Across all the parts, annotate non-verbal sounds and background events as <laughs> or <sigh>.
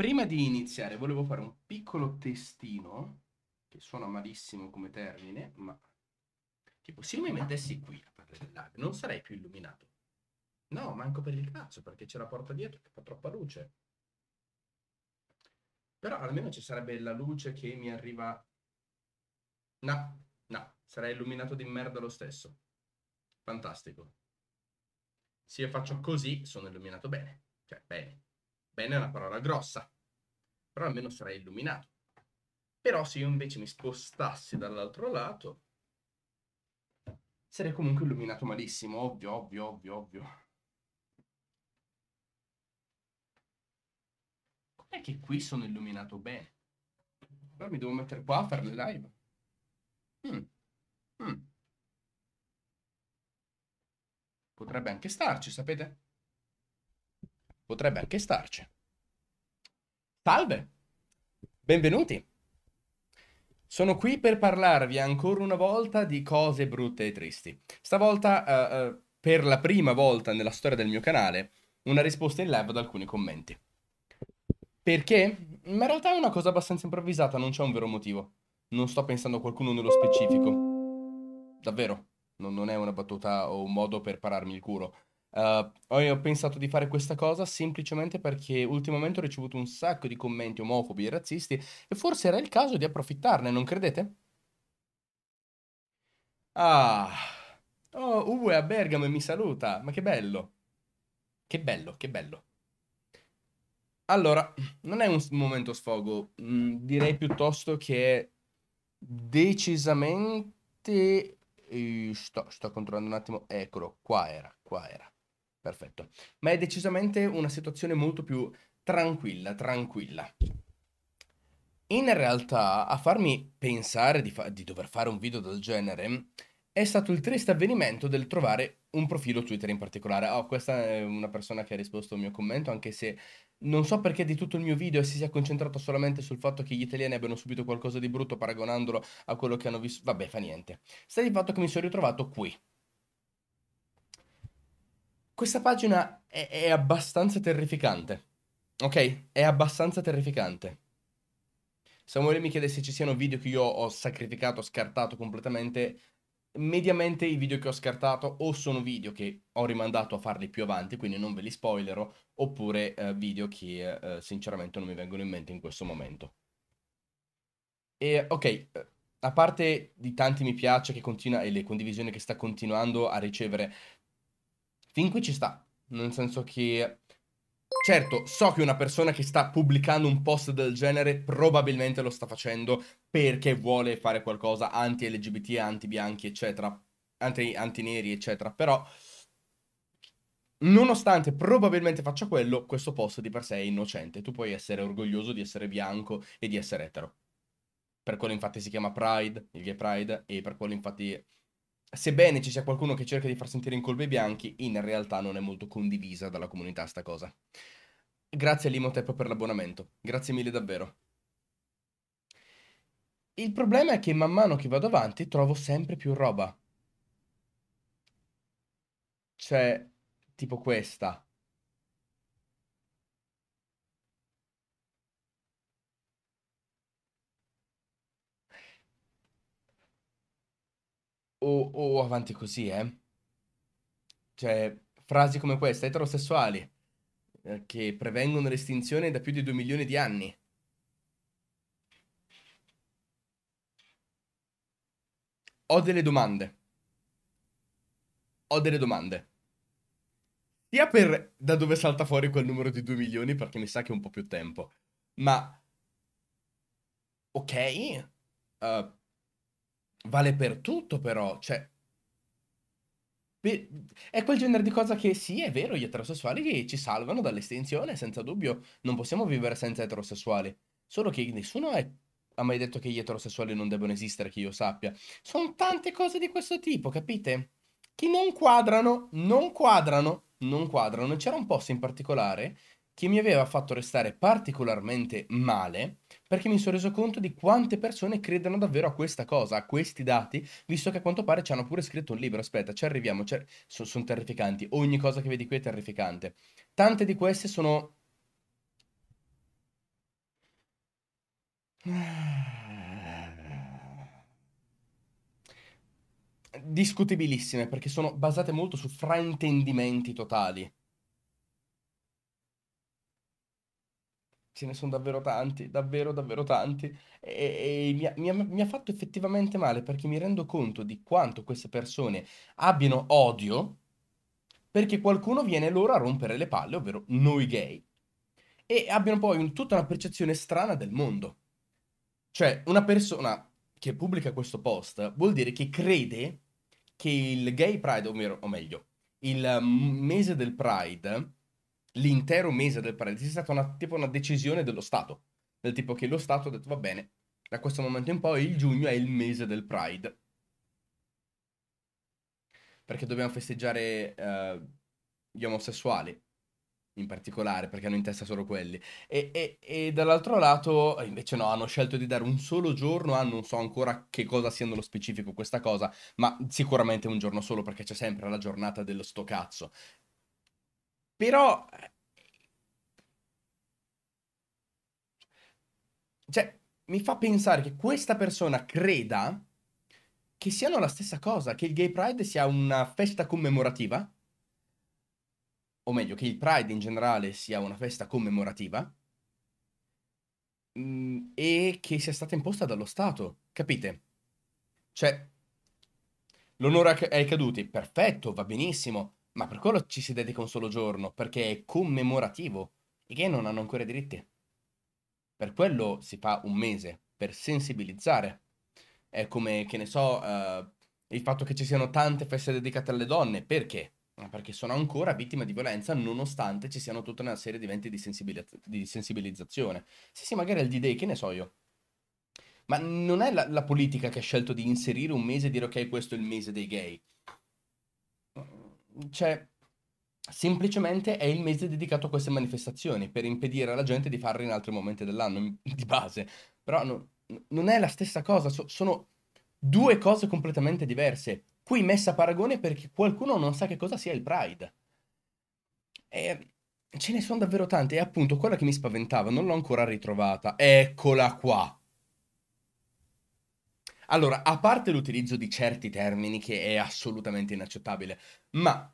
Prima di iniziare volevo fare un piccolo testino, che suona malissimo come termine, ma tipo se io mi mettessi qui a parlare del live non sarei più illuminato. No, manco per il cazzo, perché c'è la porta dietro che fa troppa luce. Però almeno ci sarebbe la luce che mi arriva... No, no, sarei illuminato di merda lo stesso. Fantastico. Se io faccio così, sono illuminato bene. Cioè, bene. Bene è una parola grossa, però almeno sarei illuminato. Però se io invece mi spostassi dall'altro lato, sarei comunque illuminato malissimo, ovvio, ovvio, ovvio, ovvio. Com'è che qui sono illuminato bene? Allora mi devo mettere qua a fare le live. Mm. Mm. Potrebbe anche starci, sapete? Potrebbe anche starci. Salve, benvenuti. Sono qui per parlarvi ancora una volta di cose brutte e tristi. Stavolta, uh, uh, per la prima volta nella storia del mio canale, una risposta in live ad alcuni commenti. Perché? Ma in realtà è una cosa abbastanza improvvisata, non c'è un vero motivo. Non sto pensando a qualcuno nello specifico. Davvero, non, non è una battuta o un modo per pararmi il culo. Uh, ho pensato di fare questa cosa semplicemente perché ultimamente ho ricevuto un sacco di commenti omofobi e razzisti e forse era il caso di approfittarne, non credete? Ah, oh, Uwe a Bergamo e mi saluta, ma che bello! Che bello, che bello. Allora, non è un momento sfogo, mm, direi piuttosto che decisamente... Eh, sto, sto controllando un attimo, eccolo, qua era, qua era. Perfetto. Ma è decisamente una situazione molto più tranquilla, tranquilla. In realtà, a farmi pensare di, fa- di dover fare un video del genere è stato il triste avvenimento del trovare un profilo Twitter in particolare. Oh, questa è una persona che ha risposto al mio commento, anche se non so perché di tutto il mio video si sia concentrato solamente sul fatto che gli italiani abbiano subito qualcosa di brutto paragonandolo a quello che hanno visto. Vabbè, fa niente. Sta di fatto che mi sono ritrovato qui, questa pagina è, è abbastanza terrificante. Ok? È abbastanza terrificante. Samuele mi chiede se ci siano video che io ho sacrificato, scartato completamente. Mediamente i video che ho scartato o sono video che ho rimandato a farli più avanti, quindi non ve li spoilerò, oppure eh, video che eh, sinceramente non mi vengono in mente in questo momento. E ok, eh, a parte di tanti mi piace che continua e le condivisioni che sta continuando a ricevere Fin qui ci sta, nel senso che... Certo, so che una persona che sta pubblicando un post del genere probabilmente lo sta facendo perché vuole fare qualcosa anti-LGBT, anti-bianchi, eccetera, anti-neri, eccetera, però... Nonostante probabilmente faccia quello, questo post di per sé è innocente. Tu puoi essere orgoglioso di essere bianco e di essere etero. Per quello infatti si chiama Pride, il gay Pride, e per quello infatti sebbene ci sia qualcuno che cerca di far sentire in colpa i bianchi, in realtà non è molto condivisa dalla comunità sta cosa. Grazie a Limotep per l'abbonamento, grazie mille davvero. Il problema è che man mano che vado avanti trovo sempre più roba. Cioè, tipo questa. o, o avanti così, eh. Cioè, frasi come questa, eterosessuali, eh, che prevengono l'estinzione da più di 2 milioni di anni. Ho delle domande. Ho delle domande. Sia per da dove salta fuori quel numero di 2 milioni, perché mi sa che è un po' più tempo. Ma... Ok. Uh, vale per tutto però, cioè... È quel genere di cosa che sì, è vero, gli eterosessuali ci salvano dall'estinzione, senza dubbio, non possiamo vivere senza eterosessuali. Solo che nessuno è ha mai detto che gli eterosessuali non debbano esistere, che io sappia. Sono tante cose di questo tipo, capite? Che non quadrano, non quadrano, non quadrano. C'era un post in particolare che mi aveva fatto restare particolarmente male perché mi sono reso conto di quante persone credano davvero a questa cosa, a questi dati, visto che a quanto pare ci hanno pure scritto un libro. Aspetta, ci arriviamo, ci... sono, sono terrificanti, ogni cosa che vedi qui è terrificante. Tante di queste sono... <sighs> discutibilissime perché sono basate molto su fraintendimenti totali. ce ne sono davvero tanti, davvero, davvero tanti. E, e mi, ha, mi, ha, mi, ha, fatto effettivamente male perché mi rendo conto di quanto queste persone abbiano odio perché qualcuno viene loro a rompere le palle, ovvero noi gay, e abbiano poi un, tutta una percezione strana del mondo. Cioè, una persona che pubblica questo post vuol dire che crede che il gay pride, ovvero, o meglio, il mm, mese del pride l'intero mese del paradiso è stata una, tipo una decisione dello Stato. Del tipo che lo Stato ha detto va bene, da questo momento in poi il giugno è il mese del Pride. Perché dobbiamo festeggiare uh, gli omosessuali, in particolare, perché hanno in testa solo quelli. E, e, e, dall'altro lato, invece no, hanno scelto di dare un solo giorno a non so ancora che cosa sia nello specifico questa cosa, ma sicuramente un giorno solo perché c'è sempre la giornata dello sto cazzo. Però... Eh, cioè, mi fa pensare che questa persona creda che siano la stessa cosa, che il Gay Pride sia una festa commemorativa, o meglio, che il Pride in generale sia una festa commemorativa, mh, mm, e che sia stata imposta dallo Stato, capite? Cioè, l'onore ai caduti, perfetto, va benissimo, ma per quello ci si dedica un solo giorno, perché è commemorativo. I gay non hanno ancora diritti. Per quello si fa un mese, per sensibilizzare. È come, che ne so, uh, il fatto che ci siano tante feste dedicate alle donne. Perché? Perché sono ancora vittime di violenza nonostante ci siano tutta una serie di eventi di, sensibilizz- di sensibilizzazione. Sì, sì, magari è il D-Day, che ne so io. Ma non è la, la politica che ha scelto di inserire un mese e dire ok, questo è il mese dei gay cioè, semplicemente è il mese dedicato a queste manifestazioni per impedire alla gente di farle in altri momenti dell'anno, <laughs> di base. Però no, non è la stessa cosa, so, sono due cose completamente diverse. Qui messa a paragone perché qualcuno non sa che cosa sia il Pride. E ce ne sono davvero tante. E appunto, quella che mi spaventava, non l'ho ancora ritrovata. Eccola qua. Allora, a parte l'utilizzo di certi termini che è assolutamente inaccettabile, ma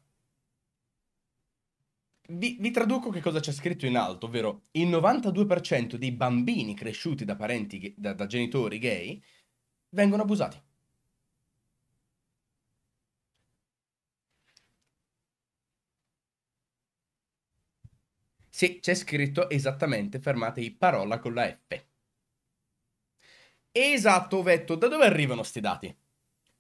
vi, vi, traduco che cosa c'è scritto in alto, ovvero il 92% dei bambini cresciuti da, parenti, da, da genitori gay vengono abusati. Sì, c'è scritto esattamente, fermate i parola con la F. Esatto, Vetto, da dove arrivano questi dati?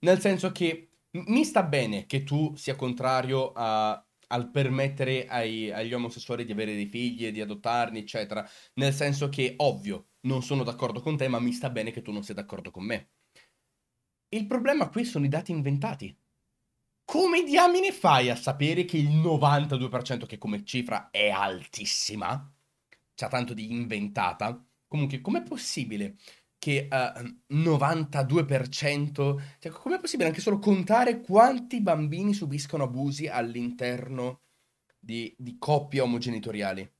Nel senso che mi sta bene che tu sia contrario a, al permettere ai, agli omosessuali di avere dei figli e di adottarli, eccetera. Nel senso che, ovvio, non sono d'accordo con te, ma mi sta bene che tu non sia d'accordo con me. Il problema qui sono i dati inventati. Come diamine fai a sapere che il 92%, che come cifra è altissima, c'ha tanto di inventata? Comunque, com'è possibile che uh, eh, 92%, cioè, com'è possibile anche solo contare quanti bambini subiscono abusi all'interno di, di coppie omogenitoriali?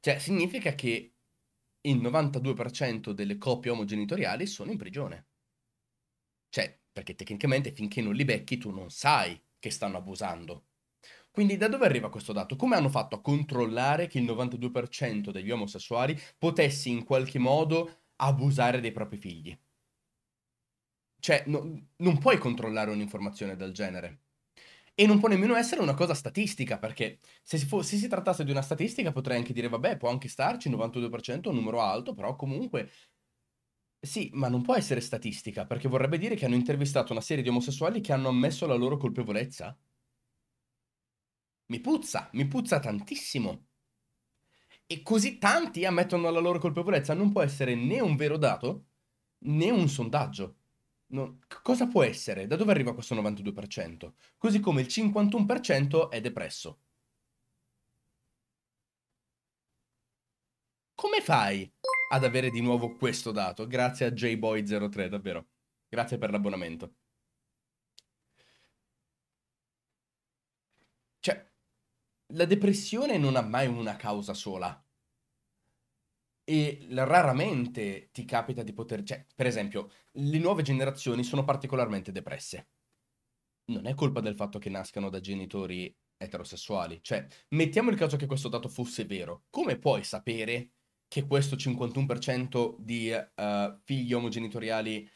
Cioè, significa che il 92% delle coppie omogenitoriali sono in prigione. Cioè, perché tecnicamente finché non li becchi tu non sai che stanno abusando. Quindi da dove arriva questo dato? Come hanno fatto a controllare che il 92% degli omosessuali potesse in qualche modo abusare dei propri figli. Cioè, no, non puoi controllare un'informazione del genere. E non può nemmeno essere una cosa statistica, perché se si, fo- se si trattasse di una statistica potrei anche dire, vabbè, può anche starci, 92% è un numero alto, però comunque sì, ma non può essere statistica, perché vorrebbe dire che hanno intervistato una serie di omosessuali che hanno ammesso la loro colpevolezza. Mi puzza, mi puzza tantissimo e così tanti ammettono la loro colpevolezza non può essere né un vero dato né un sondaggio. No. cosa può essere? Da dove arriva questo 92%? Così come il 51% è depresso. Come fai ad avere di nuovo questo dato? Grazie a jboy03, davvero. Grazie per l'abbonamento. Cioè, la depressione non ha mai una causa sola. E raramente ti capita di poter... Cioè, per esempio, le nuove generazioni sono particolarmente depresse. Non è colpa del fatto che nascano da genitori eterosessuali. Cioè, mettiamo il caso che questo dato fosse vero. Come puoi sapere che questo 51% di uh, figli omogenitoriali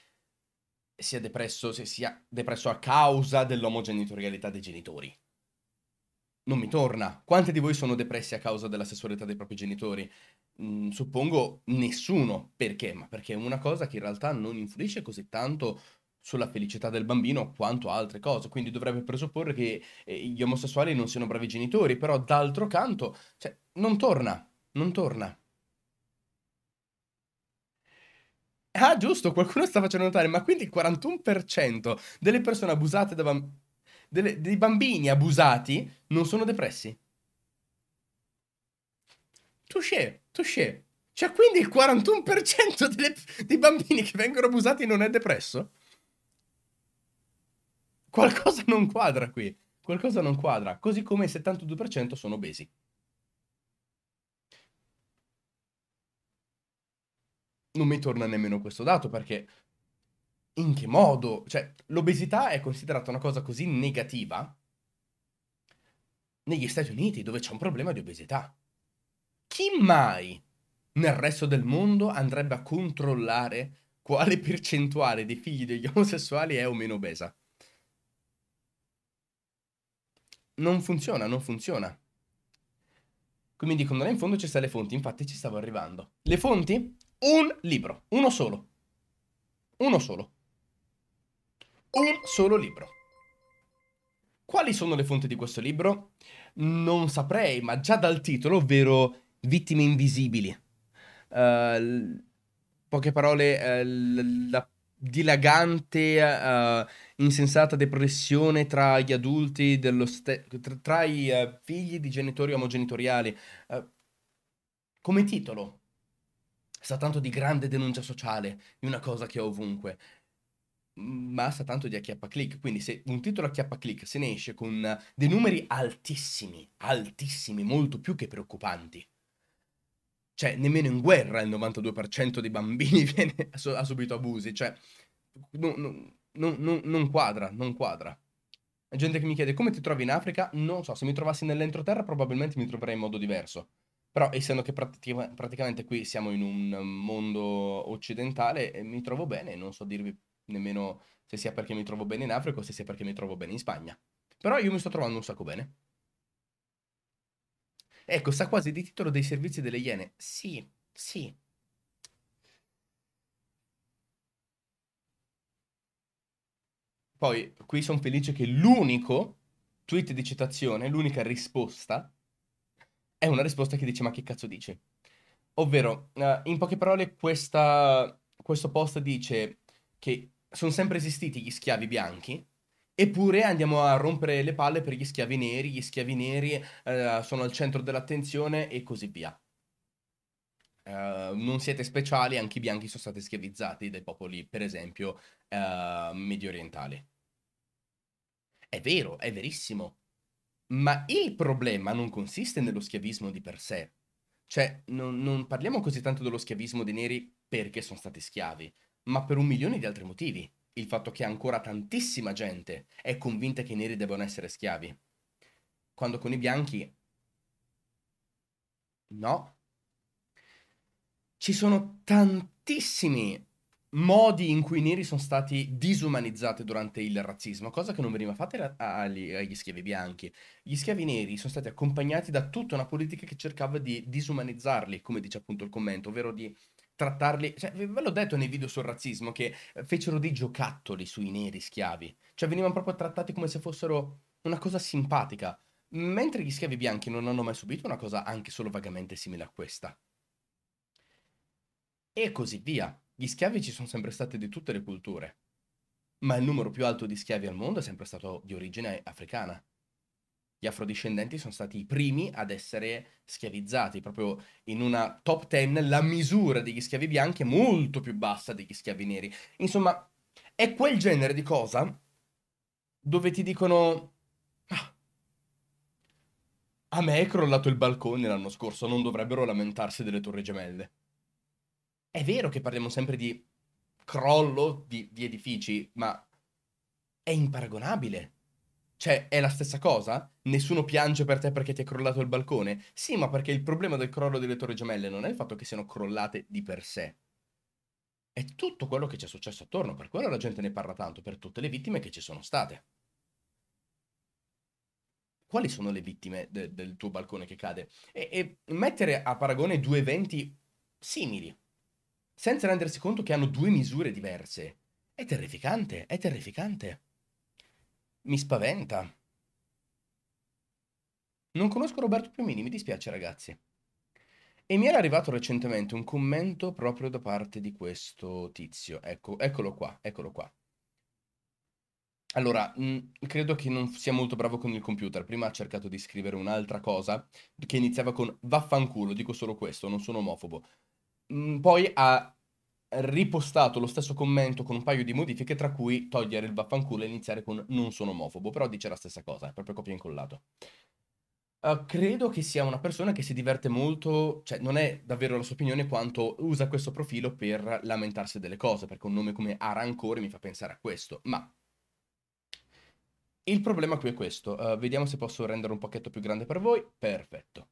sia depresso, sia depresso a causa dell'omogenitorialità dei genitori? non mi torna. Quanti di voi sono depressi a causa della sessualità dei propri genitori? Mm, suppongo nessuno. Perché? Ma perché è una cosa che in realtà non influisce così tanto sulla felicità del bambino quanto altre cose, quindi dovrebbe presupporre che eh, gli omosessuali non siano bravi genitori, però d'altro canto, cioè, non torna, non torna. Ah, giusto, qualcuno sta facendo notare, ma quindi il 41% delle persone abusate da bambini delle, dei bambini abusati non sono depressi. Touché, touché. Cioè, quindi il 41% delle, dei bambini che vengono abusati non è depresso? Qualcosa non quadra qui. Qualcosa non quadra. Così come il 72% sono obesi. Non mi torna nemmeno questo dato perché in che modo? Cioè, l'obesità è considerata una cosa così negativa negli Stati Uniti, dove c'è un problema di obesità. Chi mai nel resto del mondo andrebbe a controllare quale <laughs> percentuale dei figli degli omosessuali è o meno obesa? Non funziona, non funziona. Qui mi dicono, là in fondo ci sta le fonti, infatti ci stavo arrivando. Le fonti? Un libro, uno solo. Uno solo un solo libro. Quali sono le fonti di questo libro? Non saprei, ma già dal titolo, ovvero Vittime invisibili. Uh, poche parole, uh, la dilagante, uh, insensata depressione tra gli adulti, ste- tra, tra, i uh, figli di genitori omogenitoriali. Uh, come titolo, sa tanto di grande denuncia sociale, di una cosa che è ovunque. Mm, basta tanto di acchiappa click. Quindi, se un titolo acchiappa click se ne esce con dei numeri altissimi, altissimi, molto più che preoccupanti. Cioè, nemmeno in guerra il 92% dei bambini <laughs> viene, ha subito abusi. Cioè, no, no, no, non quadra, non quadra. La gente che mi chiede come ti trovi in Africa, non so, se mi trovassi nell'entroterra probabilmente mi troverei in modo diverso. Però essendo che pratica- praticamente qui siamo in un mondo occidentale, mi trovo bene, non so dirvi nemmeno se sia perché mi trovo bene in Africa o se sia perché mi trovo bene in Spagna. Però io mi sto trovando un sacco bene. Ecco, sta quasi di titolo dei servizi delle Iene. Sì, sì. Poi, qui sono felice che l'unico tweet di citazione, l'unica risposta, è una risposta che dice ma che cazzo dici? Ovvero, eh, in poche parole, questa, questo post dice che sono sempre esistiti gli schiavi bianchi, eppure andiamo a rompere le palle per gli schiavi neri, gli schiavi neri eh, sono al centro dell'attenzione e così via. Uh, non siete speciali, anche i bianchi sono stati schiavizzati dai popoli, per esempio, uh, medio orientali. È vero, è verissimo. Ma il problema non consiste nello schiavismo di per sé. Cioè, non, non parliamo così tanto dello schiavismo dei neri perché sono stati schiavi ma per un milione di altri motivi. Il fatto che ancora tantissima gente è convinta che i neri debbano essere schiavi. Quando con i bianchi... No. Ci sono tantissimi modi in cui i neri sono stati disumanizzati durante il razzismo, cosa che non veniva fatta agli, agli schiavi bianchi. Gli schiavi neri sono stati accompagnati da tutta una politica che cercava di disumanizzarli, come dice appunto il commento, ovvero di trattarli. Cioè, ve l'ho detto nei video sul razzismo che eh, fecero dei giocattoli sui neri schiavi. Cioè, venivano proprio trattati come se fossero una cosa simpatica. Mentre gli schiavi bianchi non hanno mai subito una cosa anche solo vagamente simile a questa. E così via. Gli schiavi ci sono sempre stati di tutte le culture. Ma il numero più alto di schiavi al mondo è sempre stato di origine africana gli afrodiscendenti sono stati i primi ad essere schiavizzati, proprio in una top ten la misura degli schiavi bianchi è molto più bassa degli schiavi neri. Insomma, è quel genere di cosa dove ti dicono ah, a me è crollato il balcone l'anno scorso, non dovrebbero lamentarsi delle torri gemelle. È vero che parliamo sempre di crollo di, di edifici, ma è imparagonabile cioè, è la stessa cosa? Nessuno piange per te perché ti è crollato il balcone? Sì, ma perché il problema del crollo delle torri gemelle non è il fatto che siano crollate di per sé. È tutto quello che ci è successo attorno, per quello la gente ne parla tanto, per tutte le vittime che ci sono state. Quali sono le vittime de- del tuo balcone che cade? E-, e mettere a paragone due eventi simili, senza rendersi conto che hanno due misure diverse, è terrificante, è terrificante. Mi spaventa. Non conosco Roberto Piumini, mi dispiace ragazzi. E mi era arrivato recentemente un commento proprio da parte di questo tizio. Ecco, eccolo qua, eccolo qua. Allora, mh, mm, credo che non sia molto bravo con il computer. Prima ha cercato di scrivere un'altra cosa che iniziava con vaffanculo, dico solo questo, non sono omofobo. Mh, mm, poi ha ripostato lo stesso commento con un paio di modifiche, tra cui togliere il vaffanculo e iniziare con non sono omofobo, però dice la stessa cosa, è proprio copia e incollato. Uh, credo che sia una persona che si diverte molto, cioè non è davvero la sua opinione quanto usa questo profilo per lamentarsi delle cose, perché un nome come Arancore mi fa pensare a questo, ma il problema qui è questo, uh, vediamo se posso rendere un pochetto più grande per voi, perfetto.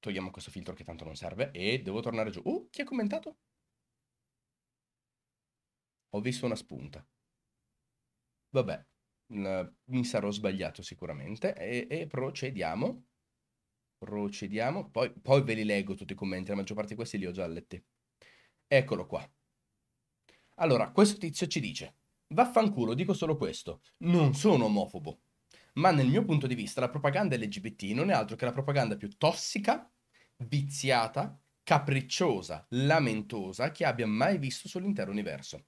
Togliamo questo filtro che tanto non serve e devo tornare giù. Uh, chi ha commentato? Ho visto una spunta. Vabbè, mi sarò sbagliato sicuramente e, e procediamo. Procediamo, poi, poi ve li leggo tutti i commenti, la maggior parte di questi li ho già letti. Eccolo qua. Allora, questo tizio ci dice, vaffanculo, dico solo questo, non sono omofobo ma nel mio punto di vista la propaganda LGBT non è altro che la propaganda più tossica, viziata, capricciosa, lamentosa che abbia mai visto sull'intero universo.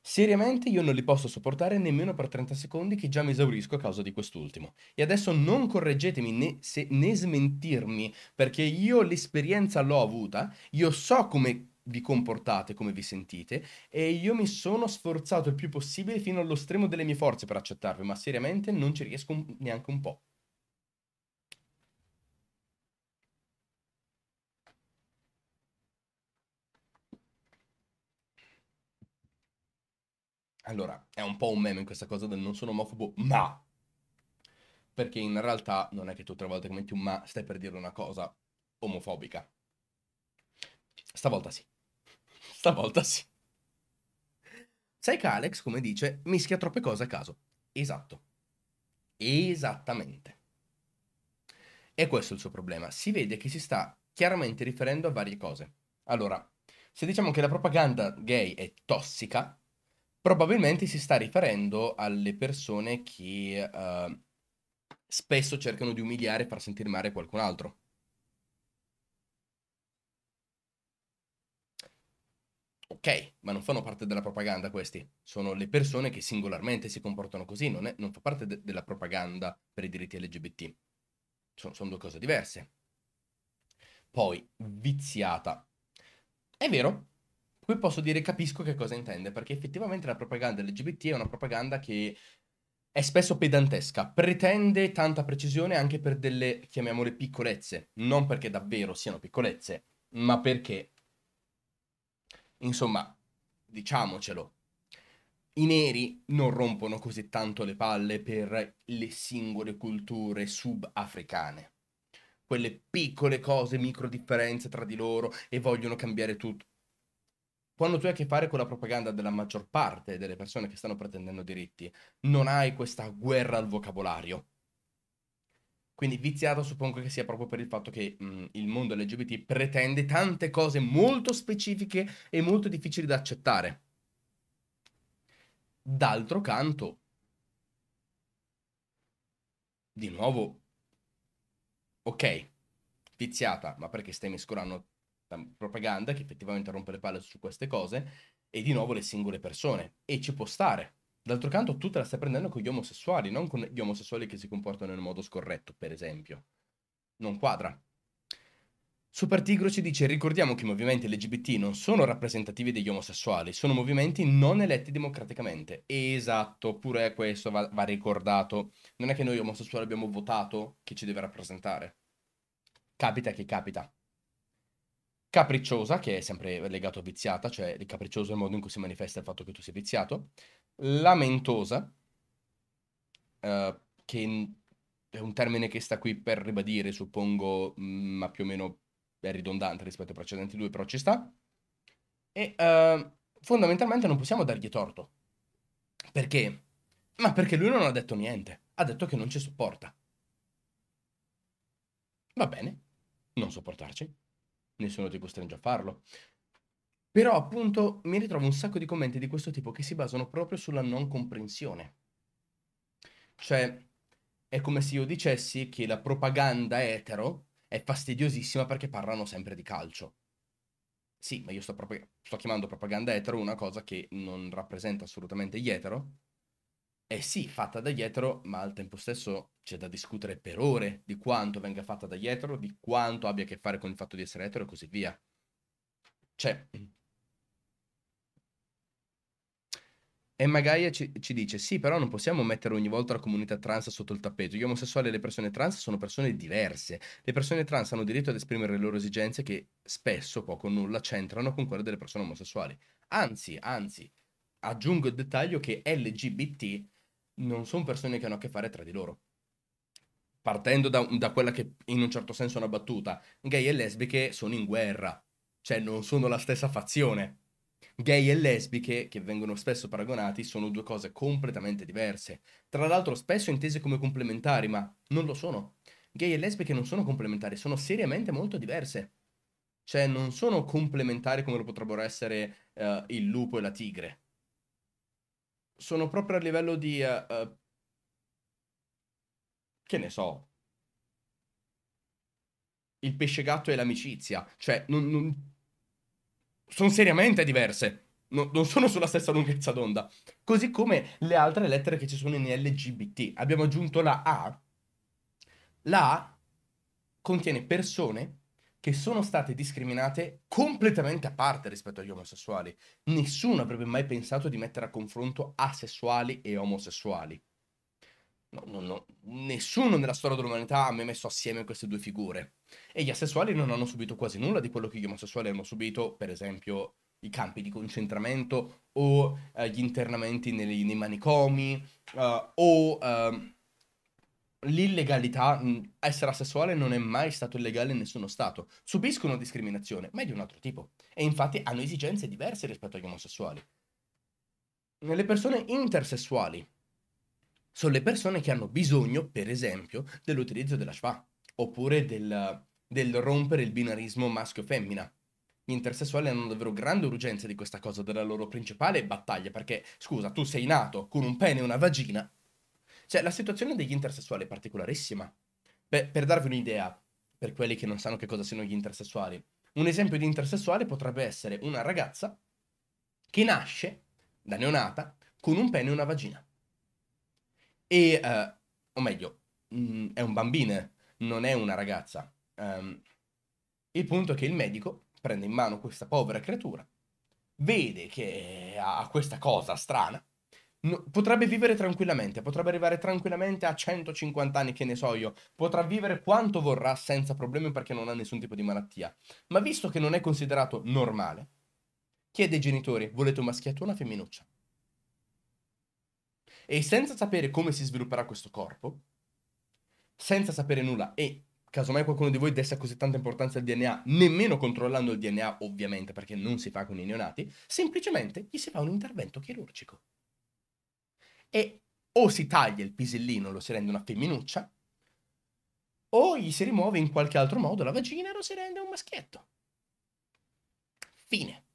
Seriamente io non li posso sopportare nemmeno per 30 secondi che già mi esaurisco a causa di quest'ultimo. E adesso non correggetemi né, se, né smentirmi perché io l'esperienza l'ho avuta, io so come vi comportate, come vi sentite e io mi sono sforzato il più possibile fino allo stremo delle mie forze per accettarvi, ma seriamente non ci riesco neanche un po'. Allora, è un po' un meme questa cosa del non sono omofobo, ma... Perché in realtà non è che tu tre volte che metti un ma stai per dire una cosa omofobica. Stavolta sì. Stavolta sì. Sai che Alex, come dice, mischia troppe cose a caso. Esatto. Esattamente. E questo è il suo problema. Si vede che si sta chiaramente riferendo a varie cose. Allora, se diciamo che la propaganda gay è tossica, probabilmente si sta riferendo alle persone che uh, spesso cercano di umiliare e far sentire male qualcun altro. Ok, ma non fanno parte della propaganda questi, sono le persone che singolarmente si comportano così, non, è, non fa parte de- della propaganda per i diritti LGBT. sono son due cose diverse. Poi, viziata. È vero, qui posso dire capisco che cosa intende, perché effettivamente la propaganda LGBT è una propaganda che è spesso pedantesca, pretende tanta precisione anche per delle, chiamiamole, piccolezze, non perché davvero siano piccolezze, ma perché Insomma, diciamocelo, i neri non rompono così tanto le palle per le singole culture sudafricane. Quelle piccole cose, micro differenze tra di loro e vogliono cambiare tutto. Quando tu hai a che fare con la propaganda della maggior parte delle persone che stanno pretendendo diritti, non hai questa guerra al vocabolario quindi viziato suppongo che sia proprio per il fatto che mh, il mondo LGBT pretende tante cose molto specifiche e molto difficili da accettare. D'altro canto, di nuovo, ok, viziata, ma perché stai mescolando propaganda che effettivamente rompe le palle su queste cose e di nuovo le singole persone e ci può stare. D'altro canto tu te la stai prendendo con gli omosessuali, non con gli omosessuali che si comportano in modo scorretto, per esempio. Non quadra. Supertigro ci dice, ricordiamo che i movimenti LGBT non sono rappresentativi degli omosessuali, sono movimenti non eletti democraticamente. Esatto, pure questo va, va ricordato. Non è che noi omosessuali abbiamo votato chi ci deve rappresentare. Capita che capita. Capricciosa, che è sempre legato a viziata, cioè il capriccioso è il modo in cui si manifesta il fatto che tu sei viziato lamentosa, eh, che è un termine che sta qui per ribadire, suppongo, mm, ma più o meno è ridondante rispetto ai precedenti due, però ci sta. E eh, fondamentalmente non possiamo dargli torto. Perché? Ma perché lui non ha detto niente. Ha detto che non ci sopporta. Va bene, non sopportarci. Nessuno ti costringe a farlo. Però appunto mi ritrovo un sacco di commenti di questo tipo che si basano proprio sulla non comprensione. Cioè, è come se io dicessi che la propaganda etero è fastidiosissima perché parlano sempre di calcio. Sì, ma io sto, proprio, sto chiamando propaganda etero una cosa che non rappresenta assolutamente gli etero. E sì, fatta da etero, ma al tempo stesso c'è da discutere per ore di quanto venga fatta da etero, di quanto abbia a che fare con il fatto di essere etero e così via. Cioè, E Magaia ci, ci, dice: Sì, però non possiamo mettere ogni volta la comunità trans sotto il tappeto. Gli omosessuali e le persone trans sono persone diverse. Le persone trans hanno diritto ad esprimere le loro esigenze che spesso poco o nulla c'entrano con quelle delle persone omosessuali. Anzi, anzi, aggiungo il dettaglio che LGBT non sono persone che hanno a che fare tra di loro. Partendo da, da quella che in un certo senso è una battuta, gay e lesbiche sono in guerra, cioè non sono la stessa fazione Gay e lesbiche, che vengono spesso paragonati, sono due cose completamente diverse. Tra l'altro spesso intese come complementari, ma non lo sono. Gay e lesbiche non sono complementari, sono seriamente molto diverse. Cioè non sono complementari come lo potrebbero essere uh, il lupo e la tigre. Sono proprio a livello di... Uh, uh, che ne so. Il pesce gatto e l'amicizia. Cioè non, non sono seriamente diverse. No, non sono sulla stessa lunghezza d'onda. Così come le altre lettere che ci sono in LGBT. Abbiamo aggiunto la A. La A contiene persone che sono state discriminate completamente a parte rispetto agli omosessuali. Nessuno avrebbe mai pensato di mettere a confronto asessuali e omosessuali. No, no, no. Nessuno nella storia dell'umanità ha mai messo assieme queste due figure. E gli asessuali non hanno subito quasi nulla di quello che gli omosessuali hanno subito, per esempio i campi di concentramento o eh, gli internamenti nei, nei manicomi uh, o uh, l'illegalità. Essere asessuale non è mai stato illegale in nessuno Stato. Subiscono discriminazione, ma è di un altro tipo. E infatti hanno esigenze diverse rispetto agli omosessuali. Le persone intersessuali sono le persone che hanno bisogno, per esempio, dell'utilizzo della schwa, oppure del, del rompere il binarismo maschio-femmina. Gli intersessuali hanno davvero grande urgenza di questa cosa, della loro principale battaglia, perché, scusa, tu sei nato con un pene e una vagina. Cioè, la situazione degli intersessuali è particolarissima. Beh, per darvi un'idea, per quelli che non sanno che cosa siano gli intersessuali, un esempio di intersessuale potrebbe essere una ragazza che nasce da neonata con un pene e una vagina. E, eh, o meglio, mh, mm, è un bambino, non è una ragazza. Um, il punto è che il medico prende in mano questa povera creatura, vede che ha questa cosa strana, no, potrebbe vivere tranquillamente, potrebbe arrivare tranquillamente a 150 anni, che ne so io, potrà vivere quanto vorrà senza problemi perché non ha nessun tipo di malattia. Ma visto che non è considerato normale, chiede ai genitori, volete un maschietto o una femminuccia? E senza sapere come si svilupperà questo corpo, senza sapere nulla, e casomai qualcuno di voi desse così tanta importanza al DNA, nemmeno controllando il DNA ovviamente, perché non si fa con i neonati, semplicemente gli si fa un intervento chirurgico. E o si taglia il pisellino, lo si rende una femminuccia, o gli si rimuove in qualche altro modo la vagina e lo si rende un maschietto. Fine.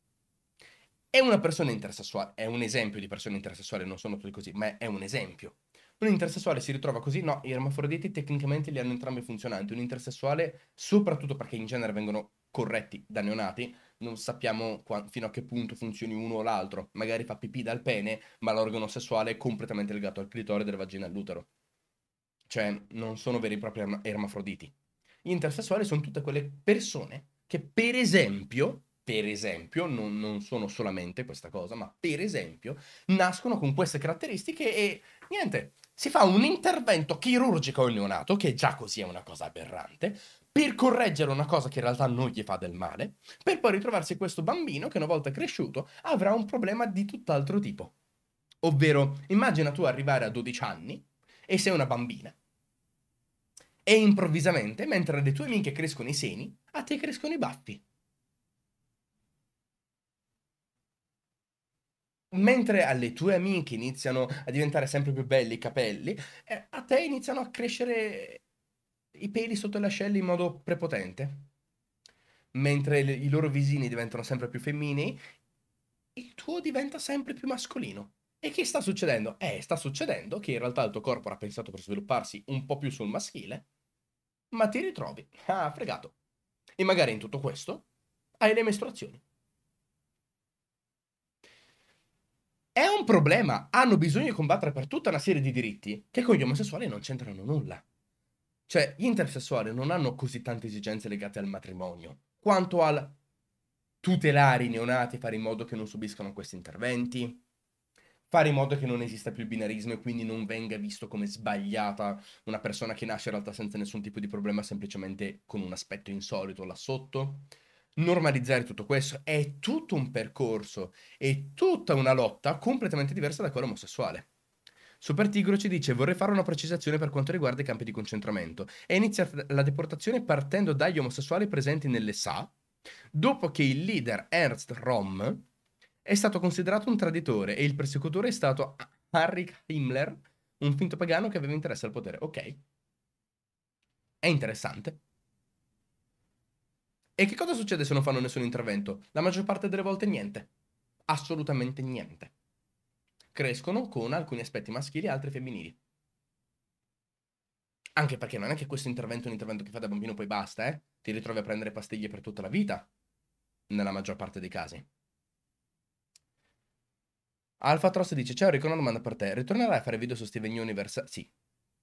È una persona intersessuale, è un esempio di persona intersessuale, non sono tutti così, ma è un esempio. Un intersessuale si ritrova così, no, i ermafroditi tecnicamente li hanno entrambi funzionanti, un intersessuale, soprattutto perché in genere vengono corretti da neonati, non sappiamo qua, fino a che punto funzioni uno o l'altro, magari fa pipì dal pene, ma l'organo sessuale è completamente legato al clitore della vagina all'utero. Cioè, non sono veri e propri erm-, ermafroditi. Gli intersessuali sono tutte quelle persone che, per esempio, per esempio, non, non, sono solamente questa cosa, ma per esempio, nascono con queste caratteristiche e niente, si fa un intervento chirurgico al neonato, che già così è una cosa aberrante, per correggere una cosa che in realtà non gli fa del male, per poi ritrovarsi questo bambino che una volta cresciuto avrà un problema di tutt'altro tipo. Ovvero, immagina tu arrivare a 12 anni e sei una bambina. E improvvisamente, mentre alle tue amiche crescono i seni, a te crescono i baffi. mentre alle tue amiche iniziano a diventare sempre più belli i capelli, eh, a te iniziano a crescere i peli sotto le ascelle in modo prepotente. Mentre le, i loro visini diventano sempre più femminei, il tuo diventa sempre più mascolino. E che sta succedendo? Eh, sta succedendo che in realtà il tuo corpo era pensato per svilupparsi un po' più sul maschile, ma ti ritrovi, ah, fregato. E magari in tutto questo hai le mestruazioni. È un problema. Hanno bisogno di combattere per tutta una serie di diritti che con gli omosessuali non c'entrano nulla. Cioè, gli intersessuali non hanno così tante esigenze legate al matrimonio quanto al tutelare i neonati, fare in modo che non subiscano questi interventi, fare in modo che non esista più il binarismo e quindi non venga visto come sbagliata una persona che nasce in realtà senza nessun tipo di problema, semplicemente con un aspetto insolito là sotto normalizzare tutto questo. È tutto un percorso, è tutta una lotta completamente diversa da quella omosessuale. Supertigro ci dice vorrei fare una precisazione per quanto riguarda i campi di concentramento. È iniziata la deportazione partendo dagli omosessuali presenti nelle SA, dopo che il leader Ernst Rom è stato considerato un traditore e il persecutore è stato Harry Himmler, un finto pagano che aveva interesse al potere. Ok. È interessante. E che cosa succede se non fanno nessun intervento? La maggior parte delle volte niente. Assolutamente niente. Crescono con alcuni aspetti maschili e altri femminili. Anche perché non è che questo intervento è un intervento che fai da bambino poi basta, eh? Ti ritrovi a prendere pastiglie per tutta la vita, nella maggior parte dei casi. Alfa Trost dice, ciao Rico, una domanda per te. Ritornerai a fare video su Steven Universe? Sì.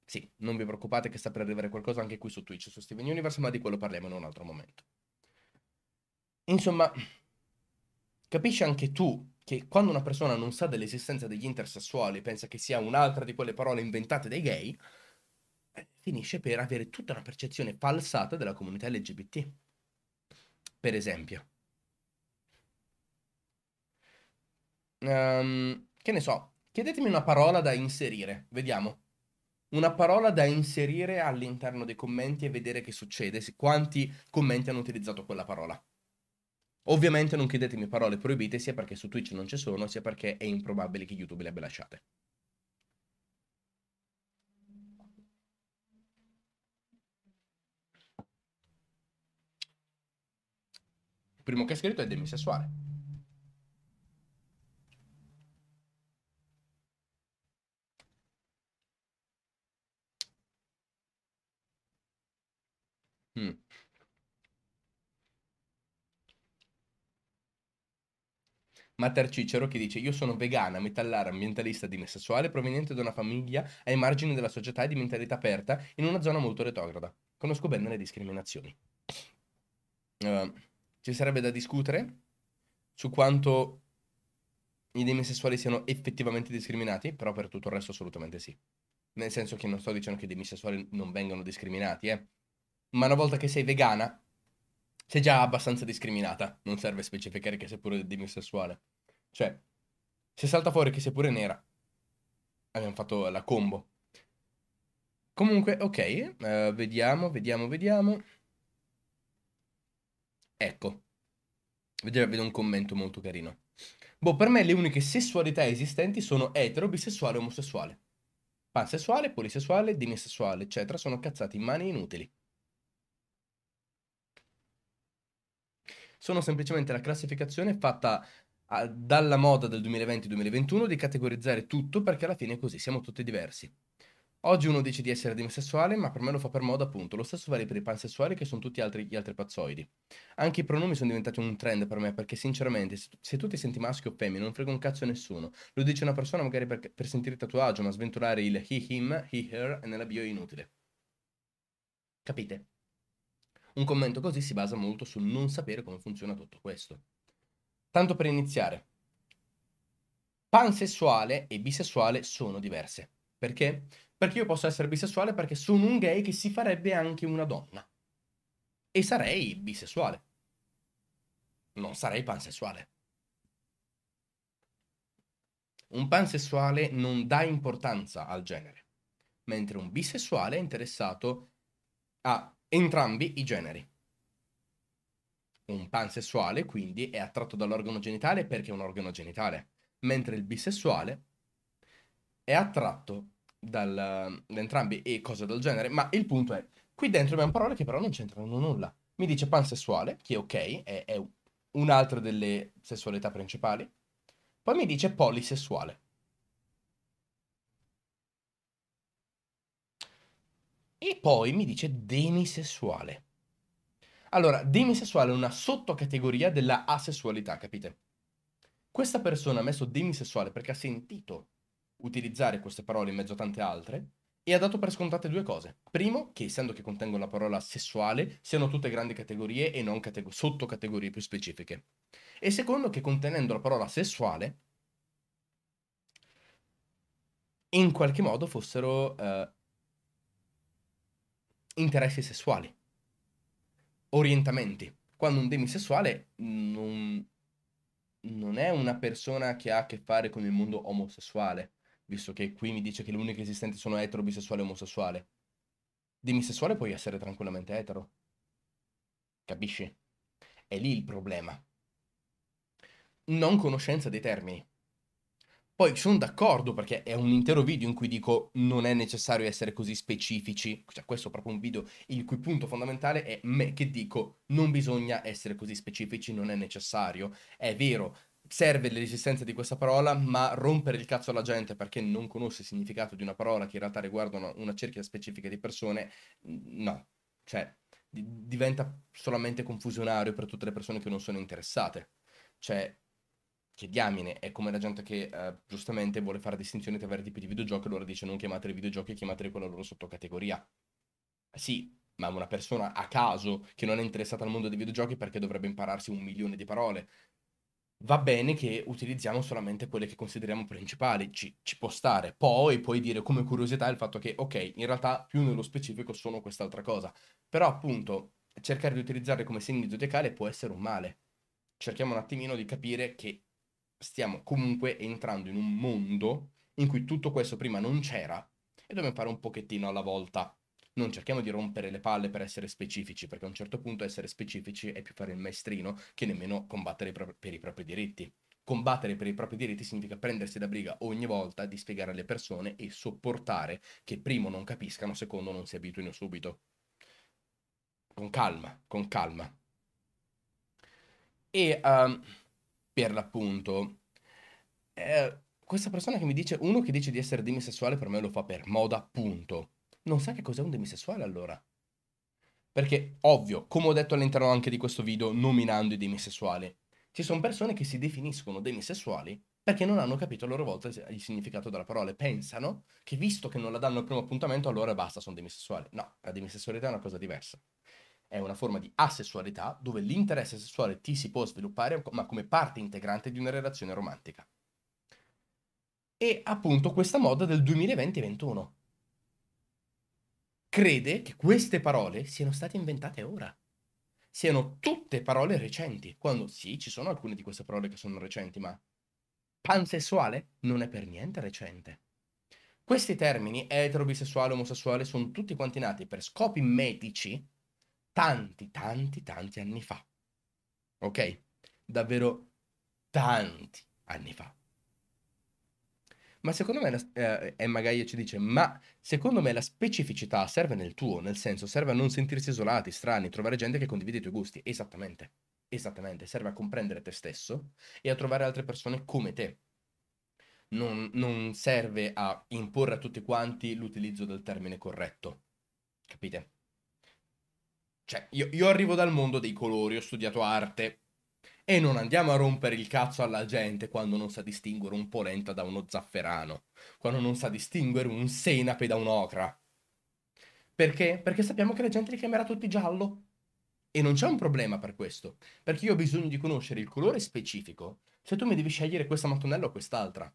Sì, non vi preoccupate che sta per arrivare qualcosa anche qui su Twitch, su Steven Universe, ma di quello parliamo in un altro momento. Insomma, capisci anche tu che quando una persona non sa dell'esistenza degli intersessuali, pensa che sia un'altra di quelle parole inventate dai gay, eh, finisce per avere tutta una percezione falsata della comunità LGBT. Per esempio. Um, che ne so, chiedetemi una parola da inserire, vediamo. Una parola da inserire all'interno dei commenti e vedere che succede, se quanti commenti hanno utilizzato quella parola. Ovviamente non chiedetemi parole proibite sia perché su Twitch non ci sono, sia perché è improbabile che YouTube le abbia lasciate. Il primo che ha scritto è demisessuale. Hmm. Mater Cicero che dice io sono vegana, metallara, ambientalista di proveniente da una famiglia ai margini della società e di mentalità aperta in una zona molto retrograda. Conosco bene le discriminazioni. Uh, ci sarebbe da discutere su quanto i demisessuali siano effettivamente discriminati, però per tutto il resto assolutamente sì. Nel senso che non sto dicendo che i demisessuali non vengano discriminati, eh. Ma una volta che sei vegana, sei già abbastanza discriminata. Non serve specificare che sei pure demisessuale. Cioè, se salta fuori che sei pure nera, abbiamo fatto la combo. Comunque, ok, uh, vediamo, vediamo, vediamo. Ecco, vedo, vedo un commento molto carino. Boh, per me le uniche sessualità esistenti sono etero, bisessuale e omosessuale. Pansessuale, polisessuale, demisessuale, eccetera, sono cazzate in mani inutili. sono semplicemente la classificazione fatta a, dalla moda del 2020-2021 di categorizzare tutto perché alla fine è così, siamo tutti diversi. Oggi uno dice di essere demisessuale, ma per me lo fa per moda appunto, lo stesso vale per i pansessuali che sono tutti altri, gli altri pazzoidi. Anche i pronomi sono diventati un trend per me, perché sinceramente, se tu ti senti maschio o femmina, non frega un cazzo a nessuno. Lo dice una persona magari per, per sentire tatuaggio, ma sventurare il he, him, he, her nella bio è inutile. Capite? Un commento così si basa molto sul non sapere come funziona tutto questo. Tanto per iniziare, pansessuale e bisessuale sono diverse. Perché? Perché io posso essere bisessuale perché sono un gay che si farebbe anche una donna. E sarei bisessuale. Non sarei pansessuale. Un pansessuale non dà importanza al genere, mentre un bisessuale è interessato a entrambi i generi. Un pansessuale quindi è attratto dall'organo genitale perché è un organo genitale, mentre il bisessuale è attratto dal, da entrambi e cose del genere, ma il punto è, qui dentro abbiamo parole che però non c'entrano nulla. Mi dice pansessuale, che è ok, è, è un'altra delle sessualità principali, poi mi dice polisessuale. E poi mi dice demisessuale. Allora, demisessuale è una sottocategoria della asessualità, capite? Questa persona ha messo demisessuale perché ha sentito utilizzare queste parole in mezzo a tante altre e ha dato per scontate due cose. Primo, che essendo che contengono la parola sessuale, siano tutte grandi categorie e non categ- sottocategorie più specifiche. E secondo, che contenendo la parola sessuale, in qualche modo fossero uh, interessi sessuali, orientamenti. Quando un demisessuale non, non è una persona che ha a che fare con il mondo omosessuale, visto che qui mi dice che le uniche esistenti sono etero, bisessuale e omosessuale. Demisessuale puoi essere tranquillamente etero. Capisci? È lì il problema. Non conoscenza dei termini. Poi sono d'accordo perché è un intero video in cui dico non è necessario essere così specifici, cioè questo è proprio un video il cui punto fondamentale è me che dico non bisogna essere così specifici, non è necessario. È vero, serve l'esistenza di questa parola, ma rompere il cazzo alla gente perché non conosce il significato di una parola che in realtà riguarda una, cerchia specifica di persone, mm, no. Cioè, diventa solamente confusionario per tutte le persone che non sono interessate. Cioè, che diamine, è come la gente che eh, giustamente vuole fare distinzione tra vari tipi di videogiochi, allora dice non chiamateli videogiochi, chiamatele quella loro sottocategoria. Eh, sì, ma una persona a caso che non è interessata al mondo dei videogiochi perché dovrebbe impararsi un milione di parole. Va bene che utilizziamo solamente quelle che consideriamo principali, ci, ci può stare. Poi puoi dire come curiosità il fatto che, ok, in realtà più nello specifico sono quest'altra cosa. Però appunto cercare di utilizzarle come segni zodiacali può essere un male. Cerchiamo un attimino di capire che stiamo comunque entrando in un mondo in cui tutto questo prima non c'era e dobbiamo fare un pochettino alla volta. Non cerchiamo di rompere le palle per essere specifici, perché a un certo punto essere specifici è più fare il maestrino che nemmeno combattere per i propri diritti. Combattere per i propri diritti significa prendersi da briga ogni volta di spiegare alle persone e sopportare che primo non capiscano, secondo non si abituino subito. Con calma, con calma. E um, per l'appunto, eh, questa persona che mi dice, uno che dice di essere demisessuale per me lo fa per moda, punto. Non sa che cos'è un demisessuale allora. Perché, ovvio, come ho detto all'interno anche di questo video, nominando i demisessuali, ci sono persone che si definiscono demisessuali perché non hanno capito a loro volta il significato della parola e pensano che visto che non la danno al primo appuntamento allora basta, sono demisessuali. No, la demisessualità è una cosa diversa è una forma di asessualità dove l'interesse sessuale ti si può sviluppare ma come parte integrante di una relazione romantica. E appunto questa moda del 2020-21 crede che queste parole siano state inventate ora. Siano tutte parole recenti, quando sì, ci sono alcune di queste parole che sono recenti, ma pansessuale non è per niente recente. Questi termini, etero, bisessuale, omosessuale, sono tutti quanti nati per scopi medici, tanti, tanti, tanti anni fa. Ok? Davvero tanti anni fa. Ma secondo me, la, eh, Magaia ci dice, ma secondo me la specificità serve nel tuo, nel senso serve a non sentirsi isolati, strani, trovare gente che condivide i tuoi gusti. Esattamente, esattamente, serve a comprendere te stesso e a trovare altre persone come te. Non, non serve a imporre a tutti quanti l'utilizzo del termine corretto. Capite? Cioè, io, io arrivo dal mondo dei colori, ho studiato arte. E non andiamo a rompere il cazzo alla gente quando non sa distinguere un polenta da uno zafferano. Quando non sa distinguere un senape da un'ocra. Perché? Perché sappiamo che la gente li chiamerà tutti giallo. E non c'è un problema per questo. Perché io ho bisogno di conoscere il colore specifico. Se tu mi devi scegliere questa mattonella o quest'altra.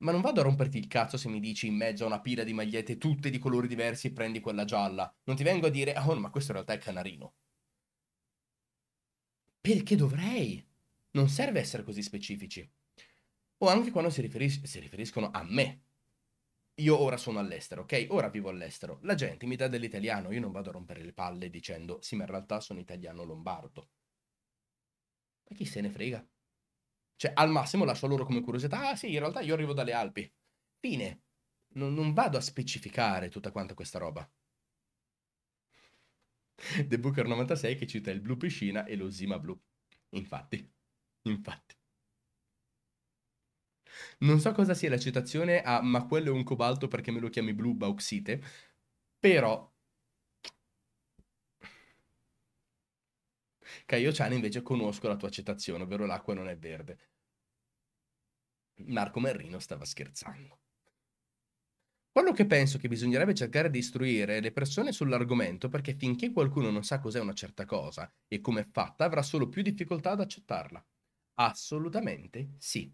Ma non vado a romperti il cazzo se mi dici in mezzo a una pila di magliette tutte di colori diversi e prendi quella gialla. Non ti vengo a dire, ah, oh ma questo in realtà è canarino. Perché dovrei? Non serve essere così specifici. O anche quando si, riferis si riferiscono a me. Io ora sono all'estero, ok? Ora vivo all'estero. La gente mi dà dell'italiano, io non vado a rompere le palle dicendo, sì ma in realtà sono italiano lombardo. Ma chi se ne frega? Cioè, al massimo lascio loro come curiosità, ah sì, in realtà io arrivo dalle Alpi. Fine. non, non vado a specificare tutta quanta questa roba. The Booker 96 che cita il blu piscina e lo Zima blu. Infatti, infatti. Non so cosa sia la citazione a ma quello è un cobalto perché me lo chiami blu bauxite, però Caio Ciani invece conosco la tua citazione, ovvero l'acqua non è verde. Marco Merrino stava scherzando. Quello che penso che bisognerebbe cercare di istruire le persone sull'argomento perché finché qualcuno non sa cos'è una certa cosa e come è fatta avrà solo più difficoltà ad accettarla. Assolutamente sì.